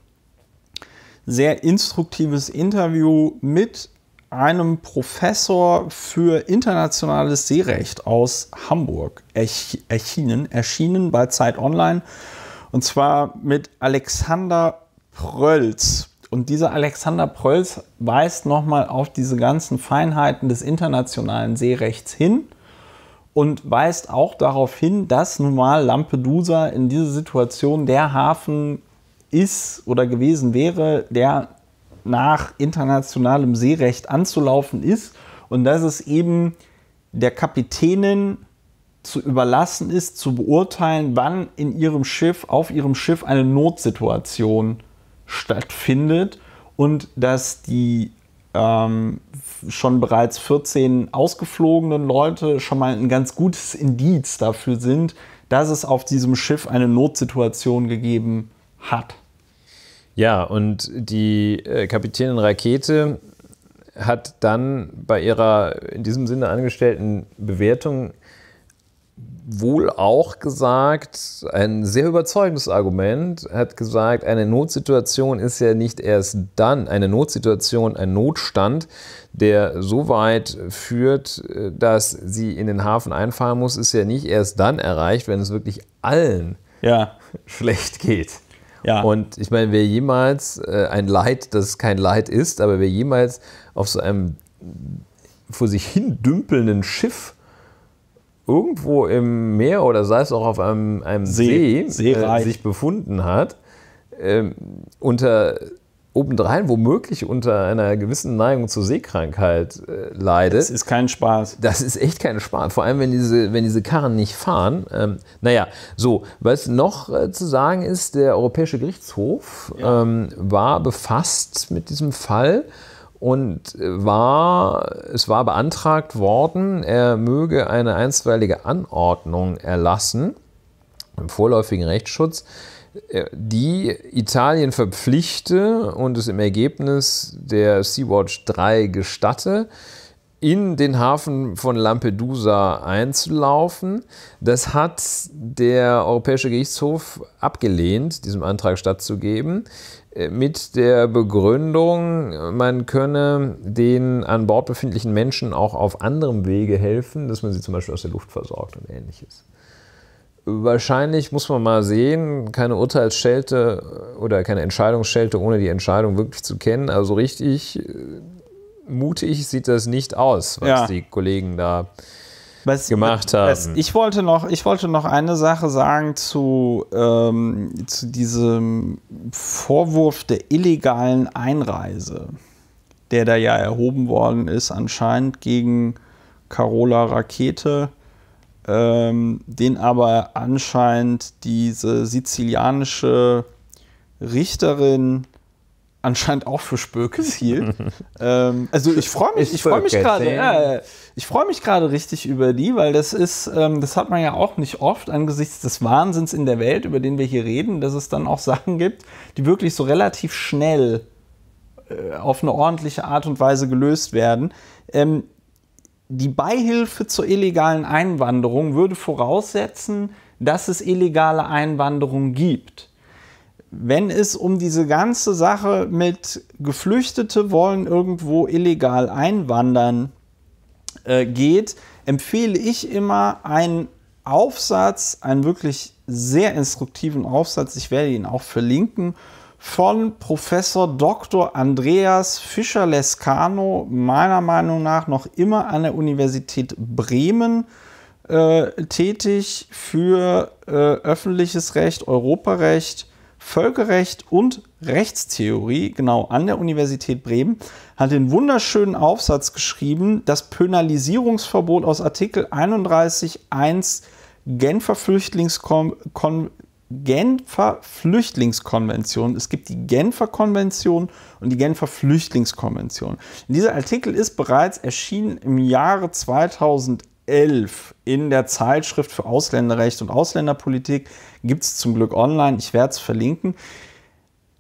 sehr instruktives Interview mit einem Professor für internationales Seerecht aus Hamburg erschienen, erschienen bei Zeit Online und zwar mit Alexander Prölz. Und dieser Alexander Prölz weist nochmal auf diese ganzen Feinheiten des internationalen Seerechts hin und weist auch darauf hin, dass nun mal Lampedusa in dieser Situation der Hafen ist oder gewesen wäre, der nach internationalem Seerecht anzulaufen ist und dass es eben der Kapitänin zu überlassen ist, zu beurteilen, wann in ihrem Schiff, auf ihrem Schiff eine Notsituation stattfindet und dass die ähm, schon bereits 14 ausgeflogenen Leute schon mal ein ganz gutes Indiz dafür sind, dass es auf diesem Schiff eine Notsituation gegeben hat. Ja, und die äh, Kapitänin Rakete hat dann bei ihrer in diesem Sinne angestellten Bewertung wohl auch gesagt, ein sehr überzeugendes Argument, hat gesagt, eine Notsituation ist ja nicht erst dann eine Notsituation, ein Notstand, der so weit führt, äh, dass sie in den Hafen einfahren muss, ist ja nicht erst dann erreicht, wenn es wirklich allen ja. schlecht geht. Ja. Und ich meine, wer jemals äh, ein Leid, das kein Leid ist, aber wer jemals auf so einem vor sich hin dümpelnden Schiff irgendwo im Meer oder sei es auch auf einem, einem See, See äh, sich befunden hat, äh, unter obendrein womöglich unter einer gewissen Neigung zur Seekrankheit äh, leidet. Das ist kein Spaß. Das ist echt kein Spaß. Vor allem, wenn diese, wenn diese Karren nicht fahren. Ähm, naja, so, was noch äh, zu sagen ist, der Europäische Gerichtshof ja. ähm, war befasst mit diesem Fall und äh, war, es war beantragt worden, er möge eine einstweilige Anordnung erlassen im vorläufigen Rechtsschutz äh, die Italien verpflichte und es im Ergebnis der Sea-Watch 3 gestatte, in den Hafen von Lampedusa einzulaufen. Das hat der Europäische Gerichtshof abgelehnt, diesem Antrag stattzugeben, äh, mit der Begründung, man könne den an Bord befindlichen Menschen auch auf anderem Wege helfen, dass man sie zum Beispiel aus der Luft versorgt und ähnliches. Wahrscheinlich muss man mal sehen, keine Urteilsschelte äh, oder keine Entscheidungsschelte, ohne die Entscheidung wirklich zu kennen. Also richtig äh, mutig sieht das nicht aus, was ja. die Kollegen da was, gemacht haben. Was, ich, wollte noch, ich wollte noch eine Sache sagen zu, ähm, zu diesem Vorwurf der illegalen Einreise, der da ja erhoben worden ist, anscheinend gegen Carola Rakete ähm, den aber anscheinend diese sizilianische Richterin anscheinend auch für Spöke hielt. ähm, also ich freue mich, ich freue mich gerade, äh, ich freue mich gerade richtig über die, weil das ist, ähm, das hat man ja auch nicht oft angesichts des Wahnsinns in der Welt, über den wir hier reden, dass es dann auch Sachen gibt, die wirklich so relativ schnell äh, auf eine ordentliche Art und Weise gelöst werden. Ähm, die Beihilfe zur illegalen Einwanderung würde voraussetzen, dass es illegale Einwanderung gibt. Wenn es um diese ganze Sache mit Geflüchtete wollen irgendwo illegal einwandern äh, geht, empfehle ich immer einen Aufsatz, einen wirklich sehr instruktiven Aufsatz. Ich werde ihn auch verlinken von Professor Dr. Andreas Fischer-Lescano, meiner Meinung nach noch immer an der Universität Bremen äh, tätig für äh, öffentliches Recht, Europarecht, Völkerrecht und Rechtstheorie, genau an der Universität Bremen, hat den wunderschönen Aufsatz geschrieben, das Pönalisierungsverbot aus Artikel 31.1 Genfer Flüchtlingskonvention Genfer Flüchtlingskonvention. Es gibt die Genfer Konvention und die Genfer Flüchtlingskonvention. Dieser Artikel ist bereits erschienen im Jahre 2011 in der Zeitschrift für Ausländerrecht und Ausländerpolitik. Gibt es zum Glück online, ich werde es verlinken.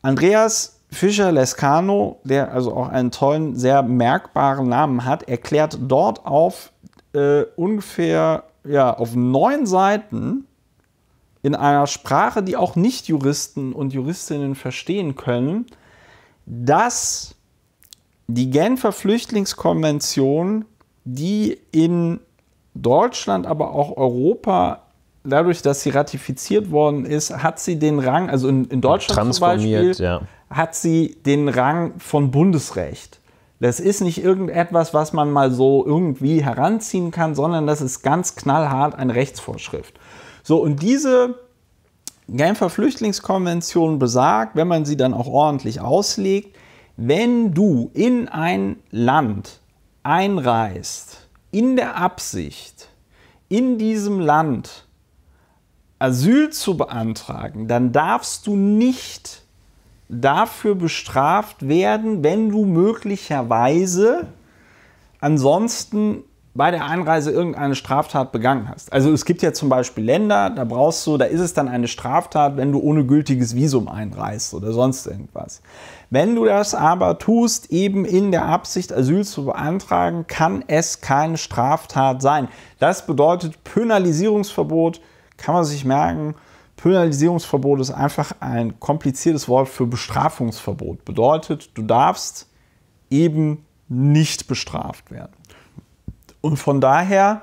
Andreas Fischer Lescano, der also auch einen tollen, sehr merkbaren Namen hat, erklärt dort auf äh, ungefähr ja, auf neun Seiten in einer Sprache, die auch Nicht-Juristen und Juristinnen verstehen können, dass die Genfer Flüchtlingskonvention, die in Deutschland, aber auch Europa, dadurch, dass sie ratifiziert worden ist, hat sie den Rang, also in, in Deutschland zum Beispiel, ja. hat sie den Rang von Bundesrecht. Das ist nicht irgendetwas, was man mal so irgendwie heranziehen kann, sondern das ist ganz knallhart eine Rechtsvorschrift. So, und diese Genfer Flüchtlingskonvention besagt, wenn man sie dann auch ordentlich auslegt, wenn du in ein Land einreist, in der Absicht, in diesem Land Asyl zu beantragen, dann darfst du nicht dafür bestraft werden, wenn du möglicherweise ansonsten bei der Einreise irgendeine Straftat begangen hast. Also es gibt ja zum Beispiel Länder, da brauchst du, da ist es dann eine Straftat, wenn du ohne gültiges Visum einreist oder sonst irgendwas. Wenn du das aber tust, eben in der Absicht, Asyl zu beantragen, kann es keine Straftat sein. Das bedeutet Penalisierungsverbot, kann man sich merken. Penalisierungsverbot ist einfach ein kompliziertes Wort für Bestrafungsverbot. Bedeutet, du darfst eben nicht bestraft werden. Und von daher,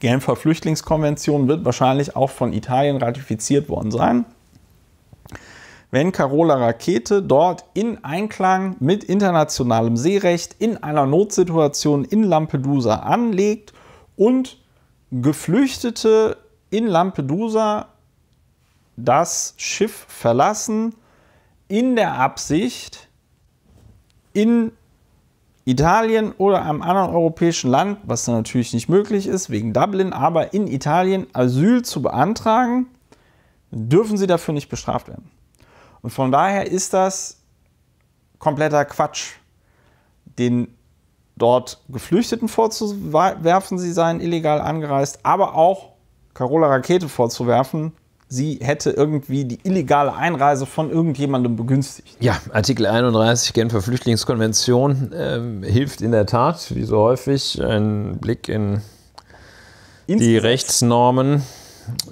Genfer Flüchtlingskonvention wird wahrscheinlich auch von Italien ratifiziert worden sein. Wenn Carola Rakete dort in Einklang mit internationalem Seerecht in einer Notsituation in Lampedusa anlegt und Geflüchtete in Lampedusa das Schiff verlassen, in der Absicht, in Italien oder einem anderen europäischen Land, was natürlich nicht möglich ist wegen Dublin, aber in Italien Asyl zu beantragen, dürfen sie dafür nicht bestraft werden. Und von daher ist das kompletter Quatsch, den dort Geflüchteten vorzuwerfen, sie seien illegal angereist, aber auch Carola Rakete vorzuwerfen, sie hätte irgendwie die illegale Einreise von irgendjemandem begünstigt. Ja, Artikel 31 Genfer Flüchtlingskonvention äh, hilft in der Tat, wie so häufig, ein Blick in Ins die Rechtsnormen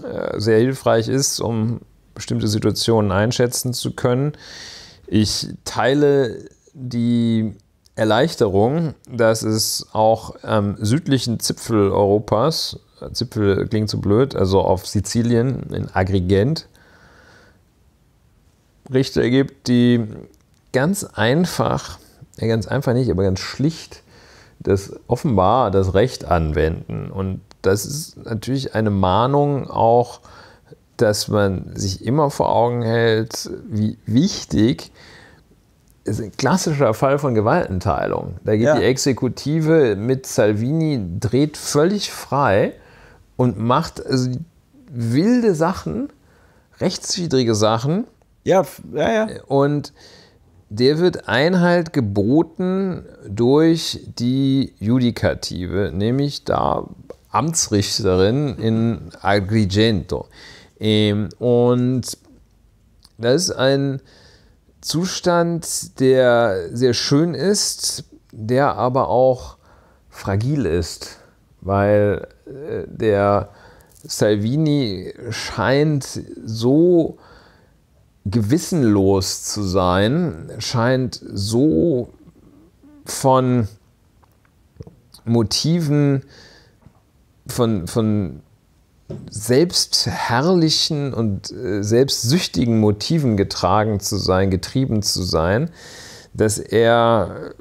äh, sehr hilfreich ist, um bestimmte Situationen einschätzen zu können. Ich teile die Erleichterung, dass es auch am südlichen Zipfel Europas Zipfel klingt so blöd, also auf Sizilien in Agrigent Richter gibt, die ganz einfach, ja ganz einfach nicht, aber ganz schlicht das offenbar das Recht anwenden. Und das ist natürlich eine Mahnung auch, dass man sich immer vor Augen hält, wie wichtig ist ein klassischer Fall von Gewaltenteilung. Da geht ja. die Exekutive mit Salvini, dreht völlig frei und macht also wilde Sachen, rechtswidrige Sachen. Ja, ja, ja. Und der wird Einhalt geboten durch die Judikative, nämlich da Amtsrichterin in Agrigento. Ähm, und das ist ein Zustand, der sehr schön ist, der aber auch fragil ist, weil der Salvini scheint so gewissenlos zu sein, scheint so von Motiven, von, von selbstherrlichen und äh, selbstsüchtigen Motiven getragen zu sein, getrieben zu sein, dass er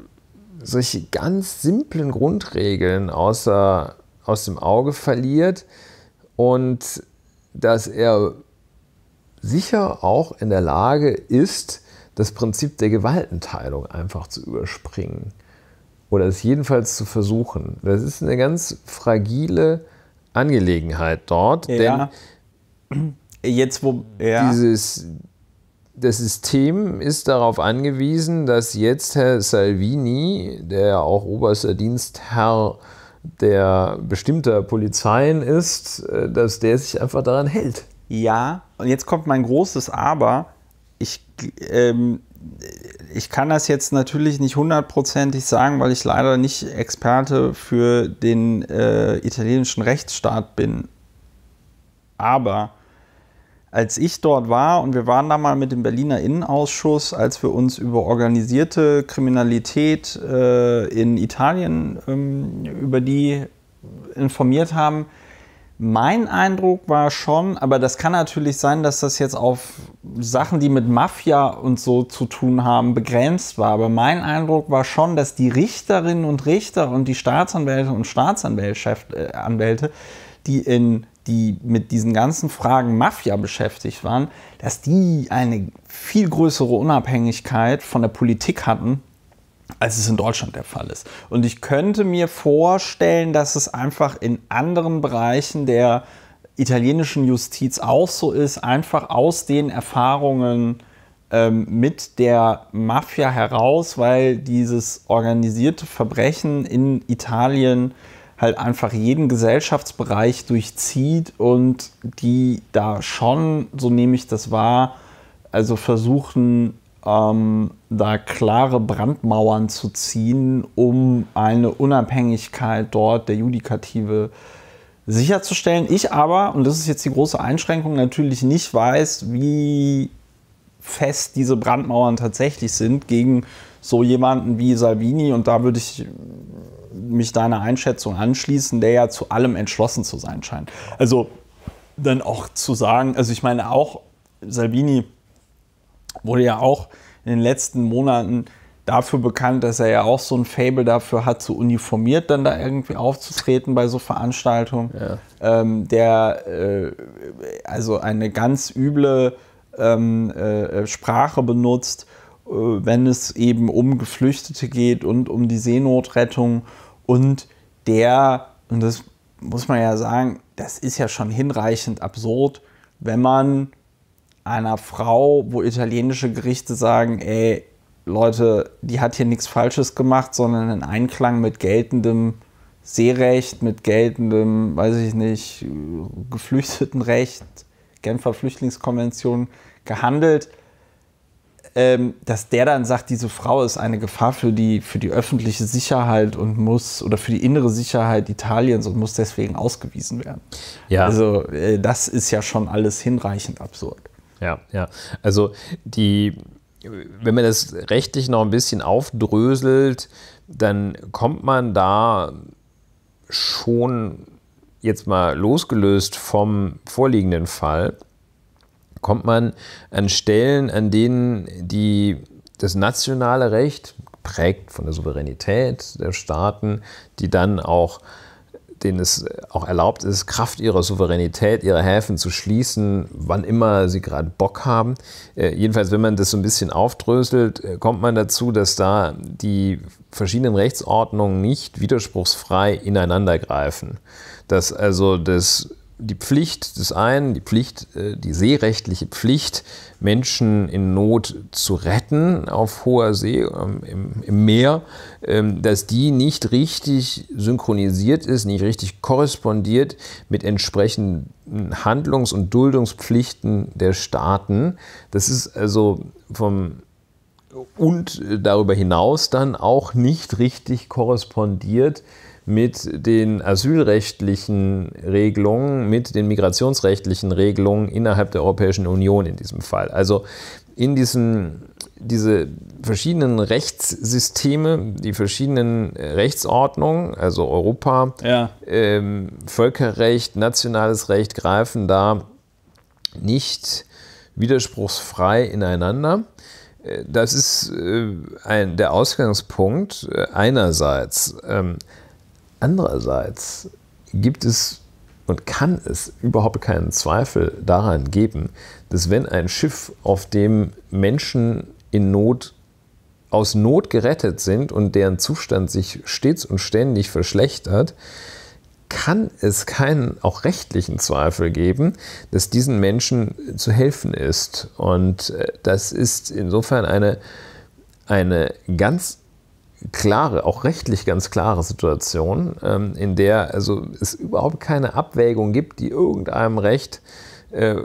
solche ganz simplen Grundregeln außer aus dem Auge verliert und dass er sicher auch in der Lage ist, das Prinzip der Gewaltenteilung einfach zu überspringen oder es jedenfalls zu versuchen. Das ist eine ganz fragile Angelegenheit dort, ja. denn jetzt wo ja. dieses das System ist darauf angewiesen, dass jetzt Herr Salvini, der auch oberster Dienstherr äh, der bestimmter Polizeien ist, äh, dass der sich einfach daran hält. Ja, und jetzt kommt mein großes Aber. Ich, ähm, ich kann das jetzt natürlich nicht hundertprozentig sagen, weil ich leider nicht Experte für den äh, italienischen Rechtsstaat bin. Aber als ich dort war und wir waren da mal mit dem Berliner Innenausschuss, als wir uns über organisierte Kriminalität äh, in Italien ähm, über die informiert haben. Mein Eindruck war schon, aber das kann natürlich sein, dass das jetzt auf Sachen, die mit Mafia und so zu tun haben, begrenzt war. Aber mein Eindruck war schon, dass die Richterinnen und Richter und die Staatsanwälte und Staatsanwälte, äh, die in die mit diesen ganzen Fragen Mafia beschäftigt waren, dass die eine viel größere Unabhängigkeit von der Politik hatten, als es in Deutschland der Fall ist. Und ich könnte mir vorstellen, dass es einfach in anderen Bereichen der italienischen Justiz auch so ist, einfach aus den Erfahrungen ähm, mit der Mafia heraus, weil dieses organisierte Verbrechen in Italien halt einfach jeden Gesellschaftsbereich durchzieht und die da schon, so nehme ich das wahr, also versuchen, ähm, da klare Brandmauern zu ziehen, um eine Unabhängigkeit dort der Judikative sicherzustellen. Ich aber, und das ist jetzt die große Einschränkung, natürlich nicht weiß, wie fest diese Brandmauern tatsächlich sind gegen so jemanden wie Salvini. Und da würde ich mich deiner Einschätzung anschließen, der ja zu allem entschlossen zu sein scheint. Also dann auch zu sagen, also ich meine auch, Salvini wurde ja auch in den letzten Monaten dafür bekannt, dass er ja auch so ein Fable dafür hat, so uniformiert dann da irgendwie aufzutreten bei so Veranstaltungen. Ja. Ähm, der äh, also eine ganz üble ähm, äh, äh Sprache benutzt äh, wenn es eben um Geflüchtete geht und um die Seenotrettung. Und der, und das muss man ja sagen, das ist ja schon hinreichend absurd, wenn man einer Frau, wo italienische Gerichte sagen, ey, Leute, die hat hier nichts Falsches gemacht, sondern in Einklang mit geltendem Seerecht, mit geltendem, weiß ich nicht, äh, Geflüchtetenrecht, Genfer Flüchtlingskonvention gehandelt ähm, dass der dann sagt, diese Frau ist eine Gefahr für die, für die öffentliche Sicherheit und muss, oder für die innere Sicherheit Italiens und muss deswegen ausgewiesen werden. Ja. Also äh, das ist ja schon alles hinreichend absurd. Ja, ja. Also die, wenn man das rechtlich noch ein bisschen aufdröselt, dann kommt man da schon jetzt mal losgelöst vom vorliegenden Fall kommt man an Stellen, an denen die, das nationale Recht, geprägt von der Souveränität der Staaten, die dann auch denen es auch erlaubt ist, Kraft ihrer Souveränität, ihre Häfen zu schließen, wann immer sie gerade Bock haben. Äh, jedenfalls, wenn man das so ein bisschen aufdröselt, äh, kommt man dazu, dass da die verschiedenen Rechtsordnungen nicht widerspruchsfrei ineinandergreifen. Dass also das die Pflicht des einen, die Pflicht, äh, die seerechtliche Pflicht, Menschen in Not zu retten auf hoher See, ähm, im, im, Meer, ähm, dass die nicht richtig synchronisiert ist, nicht richtig korrespondiert mit entsprechenden Handlungs- und Duldungspflichten der Staaten. Das ist also vom und darüber hinaus dann auch nicht richtig korrespondiert mit den asylrechtlichen Regelungen, mit den migrationsrechtlichen Regelungen innerhalb der Europäischen Union in diesem Fall. Also in diesen diese verschiedenen Rechtssysteme, die verschiedenen Rechtsordnungen, also Europa, ja. ähm, Völkerrecht, nationales Recht greifen da nicht widerspruchsfrei ineinander. Äh, das ist äh, ein, der Ausgangspunkt äh, einerseits. Ähm, Andererseits gibt es und kann es überhaupt keinen Zweifel daran geben, dass wenn ein Schiff, auf dem Menschen in Not aus Not gerettet sind und deren Zustand sich stets und ständig verschlechtert, kann es keinen auch rechtlichen Zweifel geben, dass diesen Menschen zu helfen ist. Und äh, das ist insofern eine, eine ganz klare, auch rechtlich ganz klare Situation, ähm, in der also es überhaupt keine Abwägung gibt, die irgendeinem Recht, äh,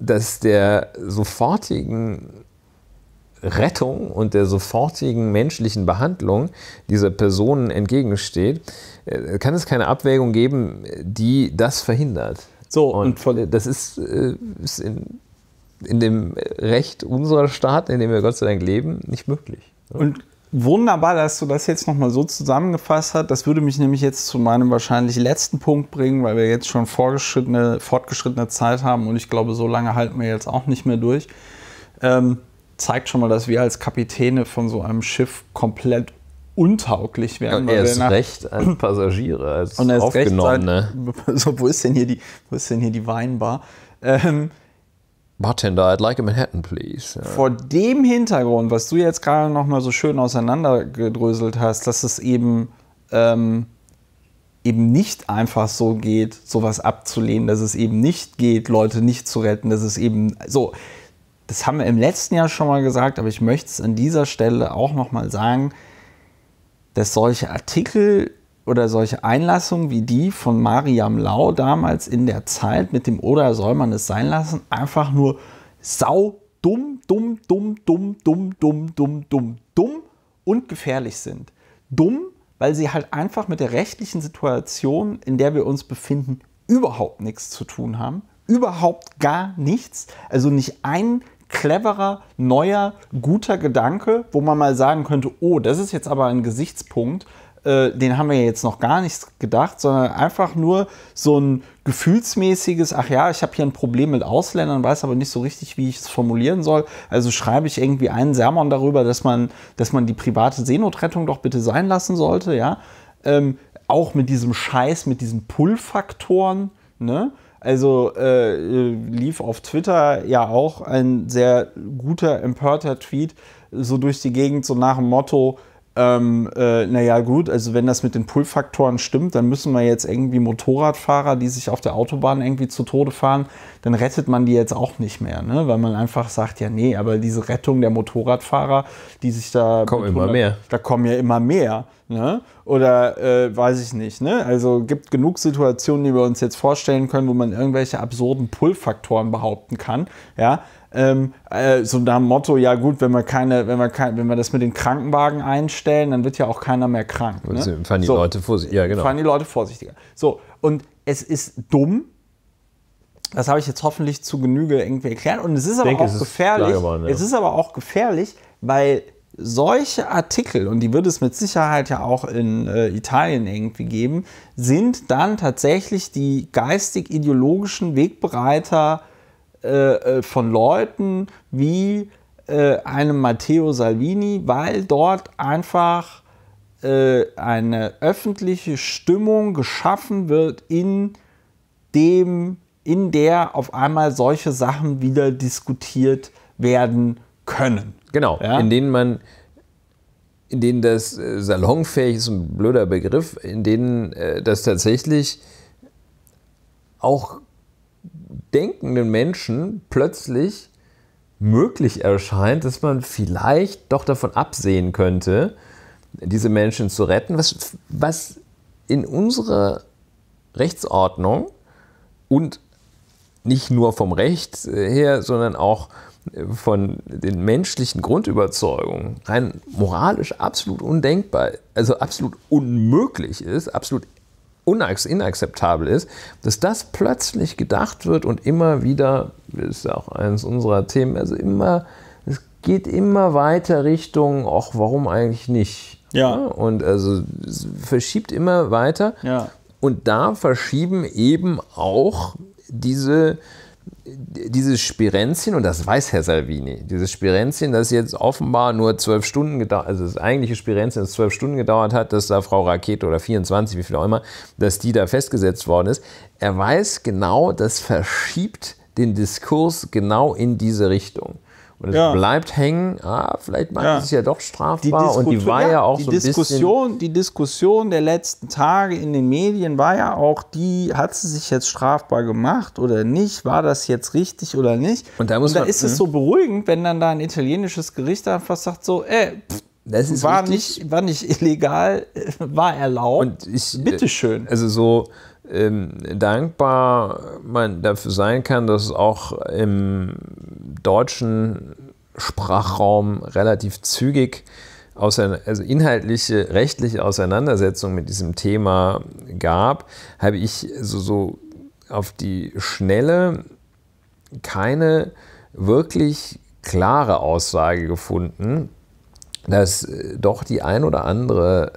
dass der sofortigen Rettung und der sofortigen menschlichen Behandlung dieser Personen entgegensteht, äh, kann es keine Abwägung geben, die das verhindert. So, und, das ist, äh, ist in, in dem Recht unserer Staat, in dem wir Gott sei Dank leben, nicht möglich. Und wunderbar, dass du das jetzt nochmal so zusammengefasst hast. Das würde mich nämlich jetzt zu meinem wahrscheinlich letzten Punkt bringen, weil wir jetzt schon fortgeschrittene, fortgeschrittene Zeit haben und ich glaube, so lange halten wir jetzt auch nicht mehr durch. Ähm, zeigt schon mal, dass wir als Kapitäne von so einem Schiff komplett untauglich werden. Ja, erst recht als Passagiere, als und erst Recht, seit, so, wo ist denn hier die, wo ist denn hier die Weinbar? Ähm, Bartender, I'd like a Manhattan, please. Ja. Vor dem Hintergrund, was du jetzt gerade noch mal so schön auseinandergedröselt hast, dass es eben ähm, eben nicht einfach so geht, sowas abzulehnen, dass es eben nicht geht, Leute nicht zu retten, dass es eben so. Das haben wir im letzten Jahr schon mal gesagt, aber ich möchte es an dieser Stelle auch noch mal sagen, dass solche Artikel oder solche Einlassungen wie die von Mariam Lau damals in der Zeit mit dem Oder soll man es sein lassen, einfach nur sau dumm, dumm, dumm, dumm, dumm, dumm, dumm, dumm, dumm und gefährlich sind. Dumm, weil sie halt einfach mit der rechtlichen Situation, in der wir uns befinden, überhaupt nichts zu tun haben. Überhaupt gar nichts. Also nicht ein cleverer, neuer, guter Gedanke, wo man mal sagen könnte, oh, das ist jetzt aber ein Gesichtspunkt, äh, den haben wir jetzt noch gar nicht gedacht, sondern einfach nur so ein gefühlsmäßiges, ach ja, ich habe hier ein Problem mit Ausländern, weiß aber nicht so richtig, wie ich es formulieren soll. Also schreibe ich irgendwie einen Sermon darüber, dass man, dass man die private Seenotrettung doch bitte sein lassen sollte, ja. Ähm, auch mit diesem Scheiß, mit diesen Pull-Faktoren, ne? Also äh, lief auf Twitter ja auch ein sehr guter, empörter Tweet so durch die Gegend, so nach dem Motto, ähm, äh, naja gut, also wenn das mit den Pull-Faktoren stimmt, dann müssen wir jetzt irgendwie Motorradfahrer, die sich auf der Autobahn irgendwie zu Tode fahren, dann rettet man die jetzt auch nicht mehr, ne? weil man einfach sagt, ja nee, aber diese Rettung der Motorradfahrer, die sich da... Kommen immer mehr. Da kommen ja immer mehr. Ne? Oder äh, weiß ich nicht. Ne? Also gibt genug Situationen, die wir uns jetzt vorstellen können, wo man irgendwelche absurden Pull-Faktoren behaupten kann. Ja? ähm, äh, so nach dem Motto, ja gut, wenn wir keine, wenn wir kein, wenn wir das mit den Krankenwagen einstellen, dann wird ja auch keiner mehr krank. Ne? Fahren die so, Leute vorsichtiger, ja, genau. Fahren die Leute vorsichtiger. So, und es ist dumm. Das habe ich jetzt hoffentlich zu Genüge irgendwie erklärt. Und es ist aber denke, auch es gefährlich. geworden, ja. Es ist aber auch gefährlich, weil solche Artikel, und die wird es mit Sicherheit ja auch in äh, Italien irgendwie geben, sind dann tatsächlich die geistig-ideologischen Wegbereiter äh, äh, von Leuten wie äh, einem Matteo Salvini, weil dort einfach äh, eine öffentliche Stimmung geschaffen wird, in dem, in der auf einmal solche Sachen wieder diskutiert werden können. Genau, ja? in denen man in denen das äh, salonfähig ist ein blöder Begriff, in denen äh, das tatsächlich auch denkenden Menschen plötzlich möglich erscheint, dass man vielleicht doch davon absehen könnte, diese Menschen zu retten, was, was in unserer Rechtsordnung und nicht nur vom Recht her, sondern auch äh, von den menschlichen Grundüberzeugungen rein moralisch absolut undenkbar, also absolut unmöglich ist, absolut inakzeptabel ist, dass das plötzlich gedacht wird und immer wieder, das ist ja auch eines unserer Themen, also immer, es geht immer weiter Richtung, ach, warum eigentlich nicht? Ja. Und also verschiebt immer weiter. Ja. Und da verschieben eben auch diese dieses Spirenzchen, und das weiß Herr Salvini, dieses Spirenzchen, das jetzt offenbar nur zwölf Stunden gedauert, also das eigentliche Spirenzchen, das zwölf Stunden gedauert hat, dass da Frau Rakete oder 24, wie viel auch immer, dass die da festgesetzt worden ist, er weiß genau, das verschiebt den Diskurs genau in diese Richtung und es ja. bleibt hängen, ah, vielleicht macht ja. es ja doch strafbar und die war ja, ja auch die so ein Diskussion, bisschen... Die Diskussion der letzten Tage in den Medien war ja auch die, hat sie sich jetzt strafbar gemacht oder nicht, war das jetzt richtig oder nicht? Und da, muss und da man, ist es mhm. so beruhigend, wenn dann da ein italienisches Gericht einfach sagt so, ey, äh, pff, war, nicht, war nicht illegal, äh, war erlaubt, und ich, äh, bitteschön. Also so ähm, dankbar man dafür sein kann, dass es auch im deutschen Sprachraum relativ zügig also inhaltliche, rechtliche Auseinandersetzung mit diesem Thema gab, habe ich so, so auf die Schnelle keine wirklich klare Aussage gefunden, dass äh, doch die ein oder andere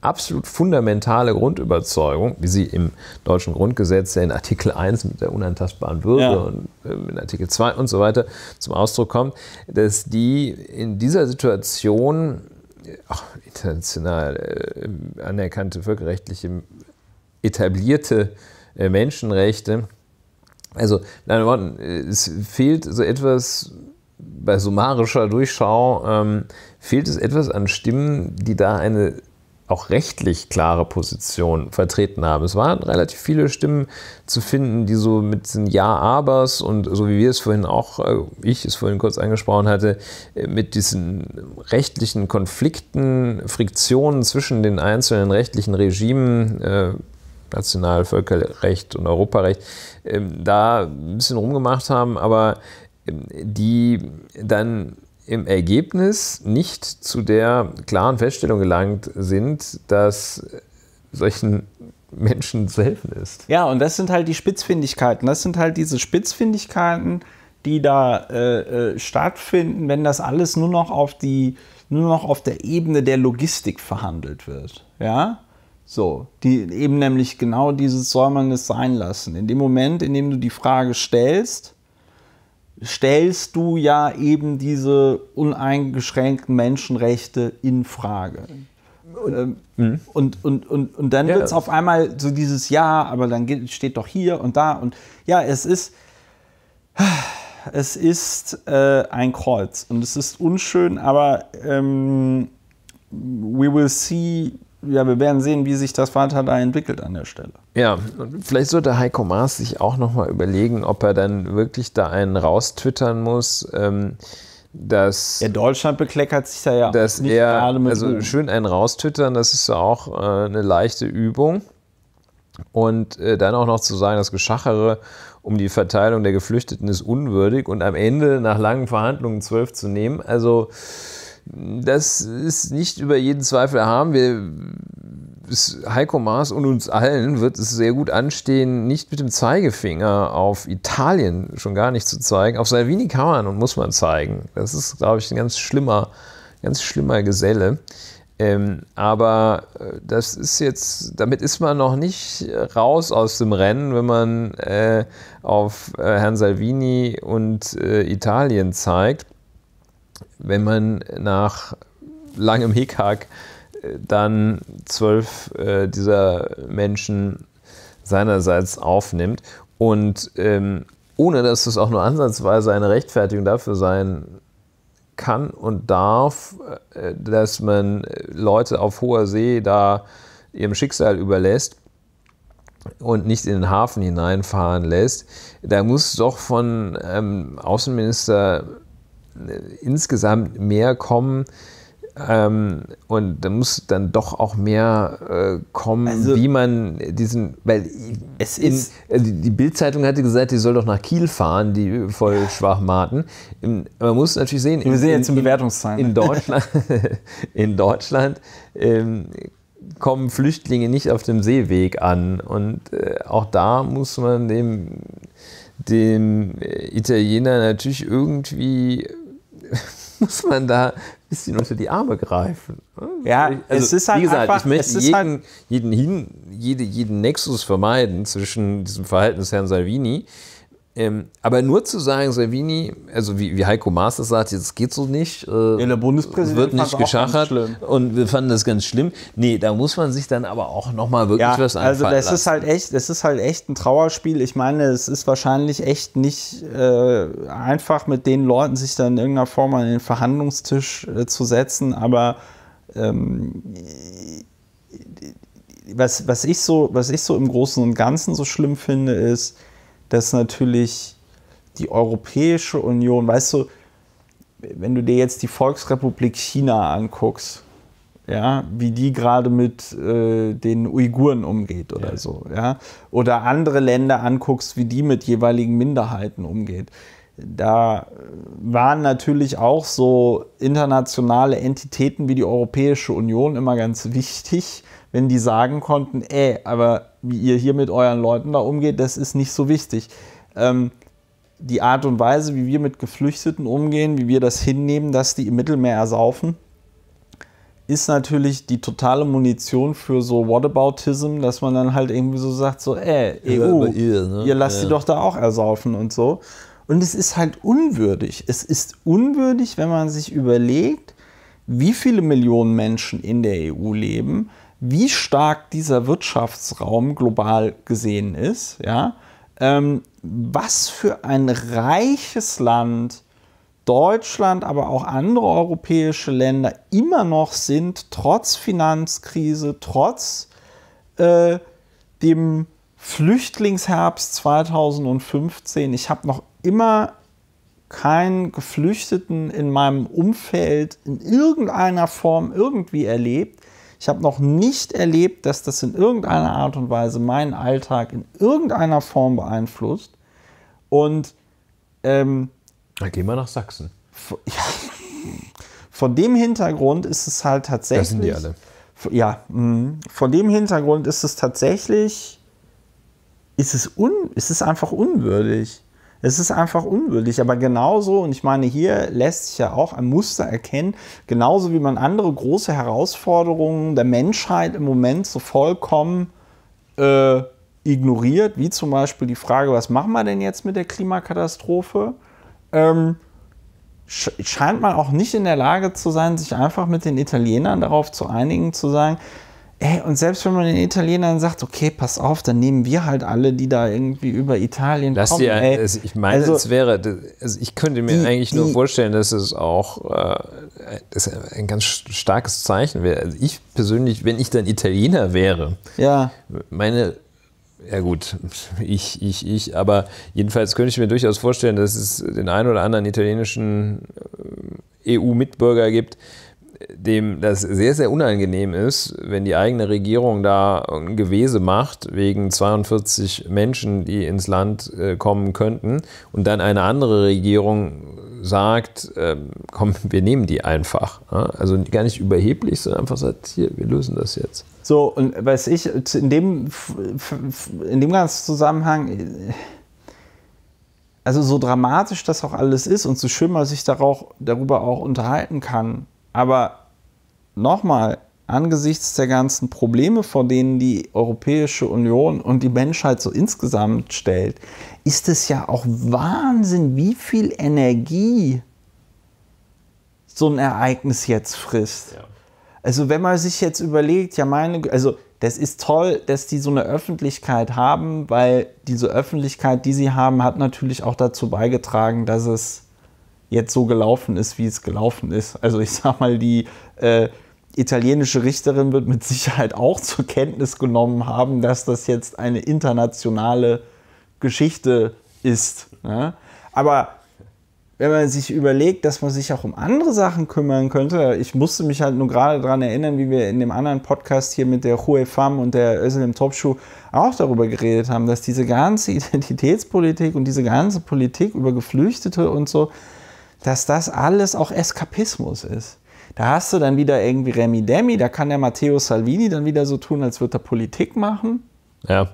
absolut fundamentale Grundüberzeugung, wie sie im deutschen Grundgesetz in Artikel 1 mit der unantastbaren Würde ja. und ähm, in Artikel 2 und so weiter zum Ausdruck kommt, dass die in dieser Situation äh, auch international äh, anerkannte völkerrechtliche etablierte äh, Menschenrechte, also in anderen Worten, äh, es fehlt so etwas bei summarischer Durchschau ähm, fehlt es etwas an Stimmen, die da eine auch rechtlich klare Position vertreten haben. Es waren relativ viele Stimmen zu finden, die so mit den Ja-Abers und so wie wir es vorhin auch, äh, ich es vorhin kurz angesprochen hatte, äh, mit diesen rechtlichen Konflikten, Friktionen zwischen den einzelnen rechtlichen Regimen, äh, Nationalvölkerrecht und Europarecht, ähm, da ein bisschen rumgemacht haben, aber ähm, die dann im Ergebnis nicht zu der klaren Feststellung gelangt sind, dass solchen Menschen zu helfen ist. Ja, und das sind halt die Spitzfindigkeiten. Das sind halt diese Spitzfindigkeiten, die da äh, äh, stattfinden, wenn das alles nur noch auf die nur noch auf der Ebene der Logistik verhandelt wird. Ja? So, die eben nämlich genau dieses soll man es sein lassen. In dem Moment, in dem du die Frage stellst, stellst du ja eben diese uneingeschränkten Menschenrechte in Frage. Und, ähm, mhm. und, und, und, und, dann ja, wird es auf einmal so dieses Ja, aber dann steht doch hier und da und ja, es ist, es ist äh, ein Kreuz und es ist unschön, aber ähm, we will see ja, wir werden sehen, wie sich das Vater da entwickelt an der Stelle. Ja, und vielleicht sollte Heiko Maas sich auch nochmal überlegen, ob er dann wirklich da einen raustwittern muss. Ähm, dass ja, Deutschland bekleckert sich da ja dass nicht er, gerade mit Also Ruhm. schön einen raustwittern, das ist ja auch äh, eine leichte Übung. Und äh, dann auch noch zu sagen, das Geschachere um die Verteilung der Geflüchteten ist unwürdig und am Ende nach langen Verhandlungen zwölf zu nehmen. Also das ist nicht über jeden Zweifel haben. Wir, Heiko Maas und uns allen wird es sehr gut anstehen, nicht mit dem Zeigefinger auf Italien schon gar nicht zu zeigen. Auf Salvini kann man und muss man zeigen. Das ist, glaube ich, ein ganz schlimmer, ganz schlimmer Geselle. Ähm, aber äh, das ist jetzt, damit ist man noch nicht äh, raus aus dem Rennen, wenn man äh, auf äh, Herrn Salvini und äh, Italien zeigt wenn man nach langem Hickhack äh, dann zwölf äh, dieser Menschen seinerseits aufnimmt und ähm, ohne dass es auch nur ansatzweise eine Rechtfertigung dafür sein kann und darf, äh, dass man äh, Leute auf hoher See da ihrem Schicksal überlässt und nicht in den Hafen hineinfahren lässt, da muss doch von ähm, Außenminister äh, insgesamt mehr kommen. Ähm, und da muss dann doch auch mehr äh, kommen, also, wie man diesen, weil es in, ist, äh, die, die Bildzeitung hatte gesagt, die soll doch nach Kiel fahren, die voll Schwachmaten. man muss natürlich sehen. Wir in, sehen jetzt in, Bewertungszahlen. In Deutschland, in Deutschland ähm, kommen Flüchtlinge nicht auf dem Seeweg an und äh, auch da muss man dem dem Italiener natürlich irgendwie muss man da ein bisschen unter die Arme greifen. Ne? Ja, also, es also, ist halt wie gesagt, einfach, ich möchte jeden, halt jeden, jeden, jede, jeden Nexus vermeiden zwischen diesem Verhalten des Herrn Salvini ähm, aber nur zu sagen, Salvini, also wie, wie Heiko Maas das sagt, jetzt geht so nicht, äh, ja, der Bundespräsident wird nicht geschachert und wir fanden das ganz schlimm. Nee, da muss man sich dann aber auch nochmal wirklich ja, was anfangen Also das lassen. ist halt echt, das ist halt echt ein Trauerspiel. Ich meine, es ist wahrscheinlich echt nicht äh, einfach mit den Leuten sich dann in irgendeiner Form an den Verhandlungstisch äh, zu setzen, aber ähm, was, was, ich so, was ich so im Großen und Ganzen so schlimm finde, ist, dass natürlich die Europäische Union, weißt du, wenn du dir jetzt die Volksrepublik China anguckst, ja, wie die gerade mit äh, den Uiguren umgeht oder ja. so, ja, oder andere Länder anguckst, wie die mit jeweiligen Minderheiten umgeht. Da äh, waren natürlich auch so internationale Entitäten wie die Europäische Union immer ganz wichtig, wenn die sagen konnten, ey, aber wie ihr hier mit euren Leuten da umgeht, das ist nicht so wichtig. Ähm, die Art und Weise, wie wir mit Geflüchteten umgehen, wie wir das hinnehmen, dass die im Mittelmeer ersaufen, ist natürlich die totale Munition für so Whataboutism, dass man dann halt irgendwie so sagt, so, ey, EU, ihr, ne? ihr, lasst ja. die doch da auch ersaufen und so. Und es ist halt unwürdig. Es ist unwürdig, wenn man sich überlegt, wie viele Millionen Menschen in der EU leben wie stark dieser Wirtschaftsraum global gesehen ist, ja, ähm, was für ein reiches Land Deutschland, aber auch andere europäische Länder immer noch sind, trotz Finanzkrise, trotz äh, dem Flüchtlingsherbst 2015. Ich habe noch immer keinen Geflüchteten in meinem Umfeld in irgendeiner Form irgendwie erlebt, ich habe noch nicht erlebt, dass das in irgendeiner Art und Weise meinen Alltag in irgendeiner Form beeinflusst. Und ähm, dann gehen wir nach Sachsen. Von, ja, von dem Hintergrund ist es halt tatsächlich. Das sind die alle. Ja, mh, von dem Hintergrund ist es tatsächlich, ist es, un, ist es einfach unwürdig. Es ist einfach unwürdig, aber genauso, und ich meine, hier lässt sich ja auch ein Muster erkennen, genauso wie man andere große Herausforderungen der Menschheit im Moment so vollkommen äh, ignoriert, wie zum Beispiel die Frage, was machen wir denn jetzt mit der Klimakatastrophe? Ähm, scheint man auch nicht in der Lage zu sein, sich einfach mit den Italienern darauf zu einigen, zu sagen, Hey, und selbst wenn man den Italienern sagt, okay, pass auf, dann nehmen wir halt alle, die da irgendwie über Italien Lass kommen. Die, ey. Also ich meine, also, es wäre, also ich könnte mir die, eigentlich die, nur vorstellen, dass es auch äh, das ein ganz starkes Zeichen wäre. Also ich persönlich, wenn ich dann Italiener wäre, ja. meine ja gut, ich, ich, ich, aber jedenfalls könnte ich mir durchaus vorstellen, dass es den einen oder anderen italienischen äh, EU-Mitbürger gibt, dem das sehr, sehr unangenehm ist, wenn die eigene Regierung da ein Gewese macht wegen 42 Menschen, die ins Land äh, kommen könnten, und dann eine andere Regierung sagt, äh, komm, wir nehmen die einfach. Ja? Also gar nicht überheblich, sondern einfach sagt, hier, wir lösen das jetzt. So, und weiß ich, in dem, in dem ganzen Zusammenhang äh, also so dramatisch das auch alles ist und so schön man sich darauf, darüber auch unterhalten kann, aber nochmal, angesichts der ganzen Probleme, vor denen die Europäische Union und die Menschheit so insgesamt stellt, ist es ja auch Wahnsinn, wie viel Energie so ein Ereignis jetzt frisst. Ja. Also wenn man sich jetzt überlegt, ja meine, also das ist toll, dass die so eine Öffentlichkeit haben, weil diese Öffentlichkeit, die sie haben, hat natürlich auch dazu beigetragen, dass es jetzt so gelaufen ist, wie es gelaufen ist. Also ich sag mal, die äh, italienische Richterin wird mit Sicherheit auch zur Kenntnis genommen haben, dass das jetzt eine internationale Geschichte ist. Ne? Aber wenn man sich überlegt, dass man sich auch um andere Sachen kümmern könnte, ich musste mich halt nur gerade daran erinnern, wie wir in dem anderen Podcast hier mit der Hue Femme und der Özil im Topschuh auch darüber geredet haben, dass diese ganze Identitätspolitik und diese ganze Politik über Geflüchtete und so, dass das alles auch Eskapismus ist. Da hast du dann wieder irgendwie Remi Demi, da kann der Matteo Salvini dann wieder so tun, als würde er Politik machen. Ja.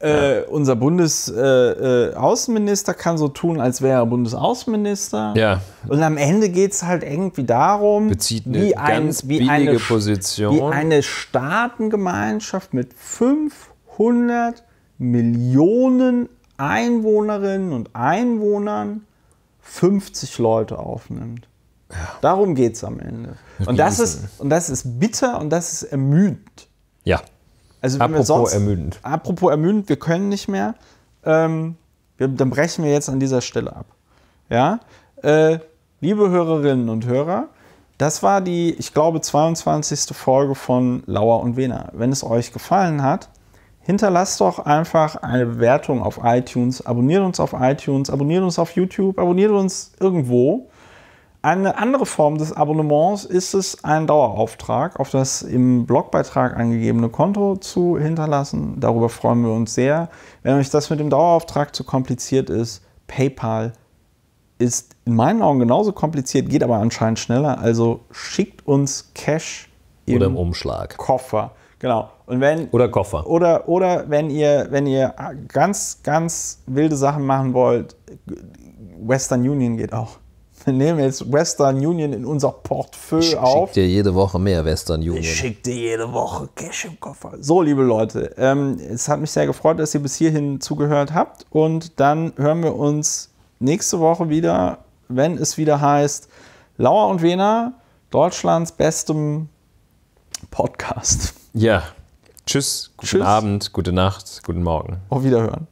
Äh, unser Bundesaußenminister äh, äh, kann so tun, als wäre er Bundesaußenminister. Ja. Und am Ende geht es halt irgendwie darum, Bezieht eine wie, ein, wie, eine, Position. wie eine Staatengemeinschaft mit 500 Millionen Einwohnerinnen und Einwohnern 50 Leute aufnimmt. Ja. Darum geht es am Ende. und das, ist, und das ist bitter und das ist ermüdend. Ja. Also apropos sonst, ermüdend. Apropos ermüdend, wir können nicht mehr. Ähm, wir, dann brechen wir jetzt an dieser Stelle ab. Ja. Äh, liebe Hörerinnen und Hörer, das war die, ich glaube, 22. Folge von Lauer und Wena. Wenn es euch gefallen hat, hinterlasst doch einfach eine Bewertung auf iTunes, abonniert uns auf iTunes, abonniert uns auf YouTube, abonniert uns irgendwo. Eine andere Form des Abonnements ist es, einen Dauerauftrag auf das im Blogbeitrag angegebene Konto zu hinterlassen. Darüber freuen wir uns sehr. Wenn euch das mit dem Dauerauftrag zu kompliziert ist, PayPal ist in meinen Augen genauso kompliziert, geht aber anscheinend schneller. Also schickt uns Cash im oder im Umschlag. Koffer. Genau. Und wenn, oder Koffer. Oder, oder wenn, ihr, wenn ihr ganz, ganz wilde Sachen machen wollt, Western Union geht auch. Wir nehmen jetzt Western Union in unser Portfolio auf. Ich schicke dir jede Woche mehr Western Union. Ich schicke dir jede Woche Cash im Koffer. So, liebe Leute, ähm, es hat mich sehr gefreut, dass ihr bis hierhin zugehört habt. Und dann hören wir uns nächste Woche wieder, wenn es wieder heißt Lauer und Wena, Deutschlands bestem Podcast. Ja. Tschüss, guten Tschüss. Abend, gute Nacht, guten Morgen. Auf Wiederhören.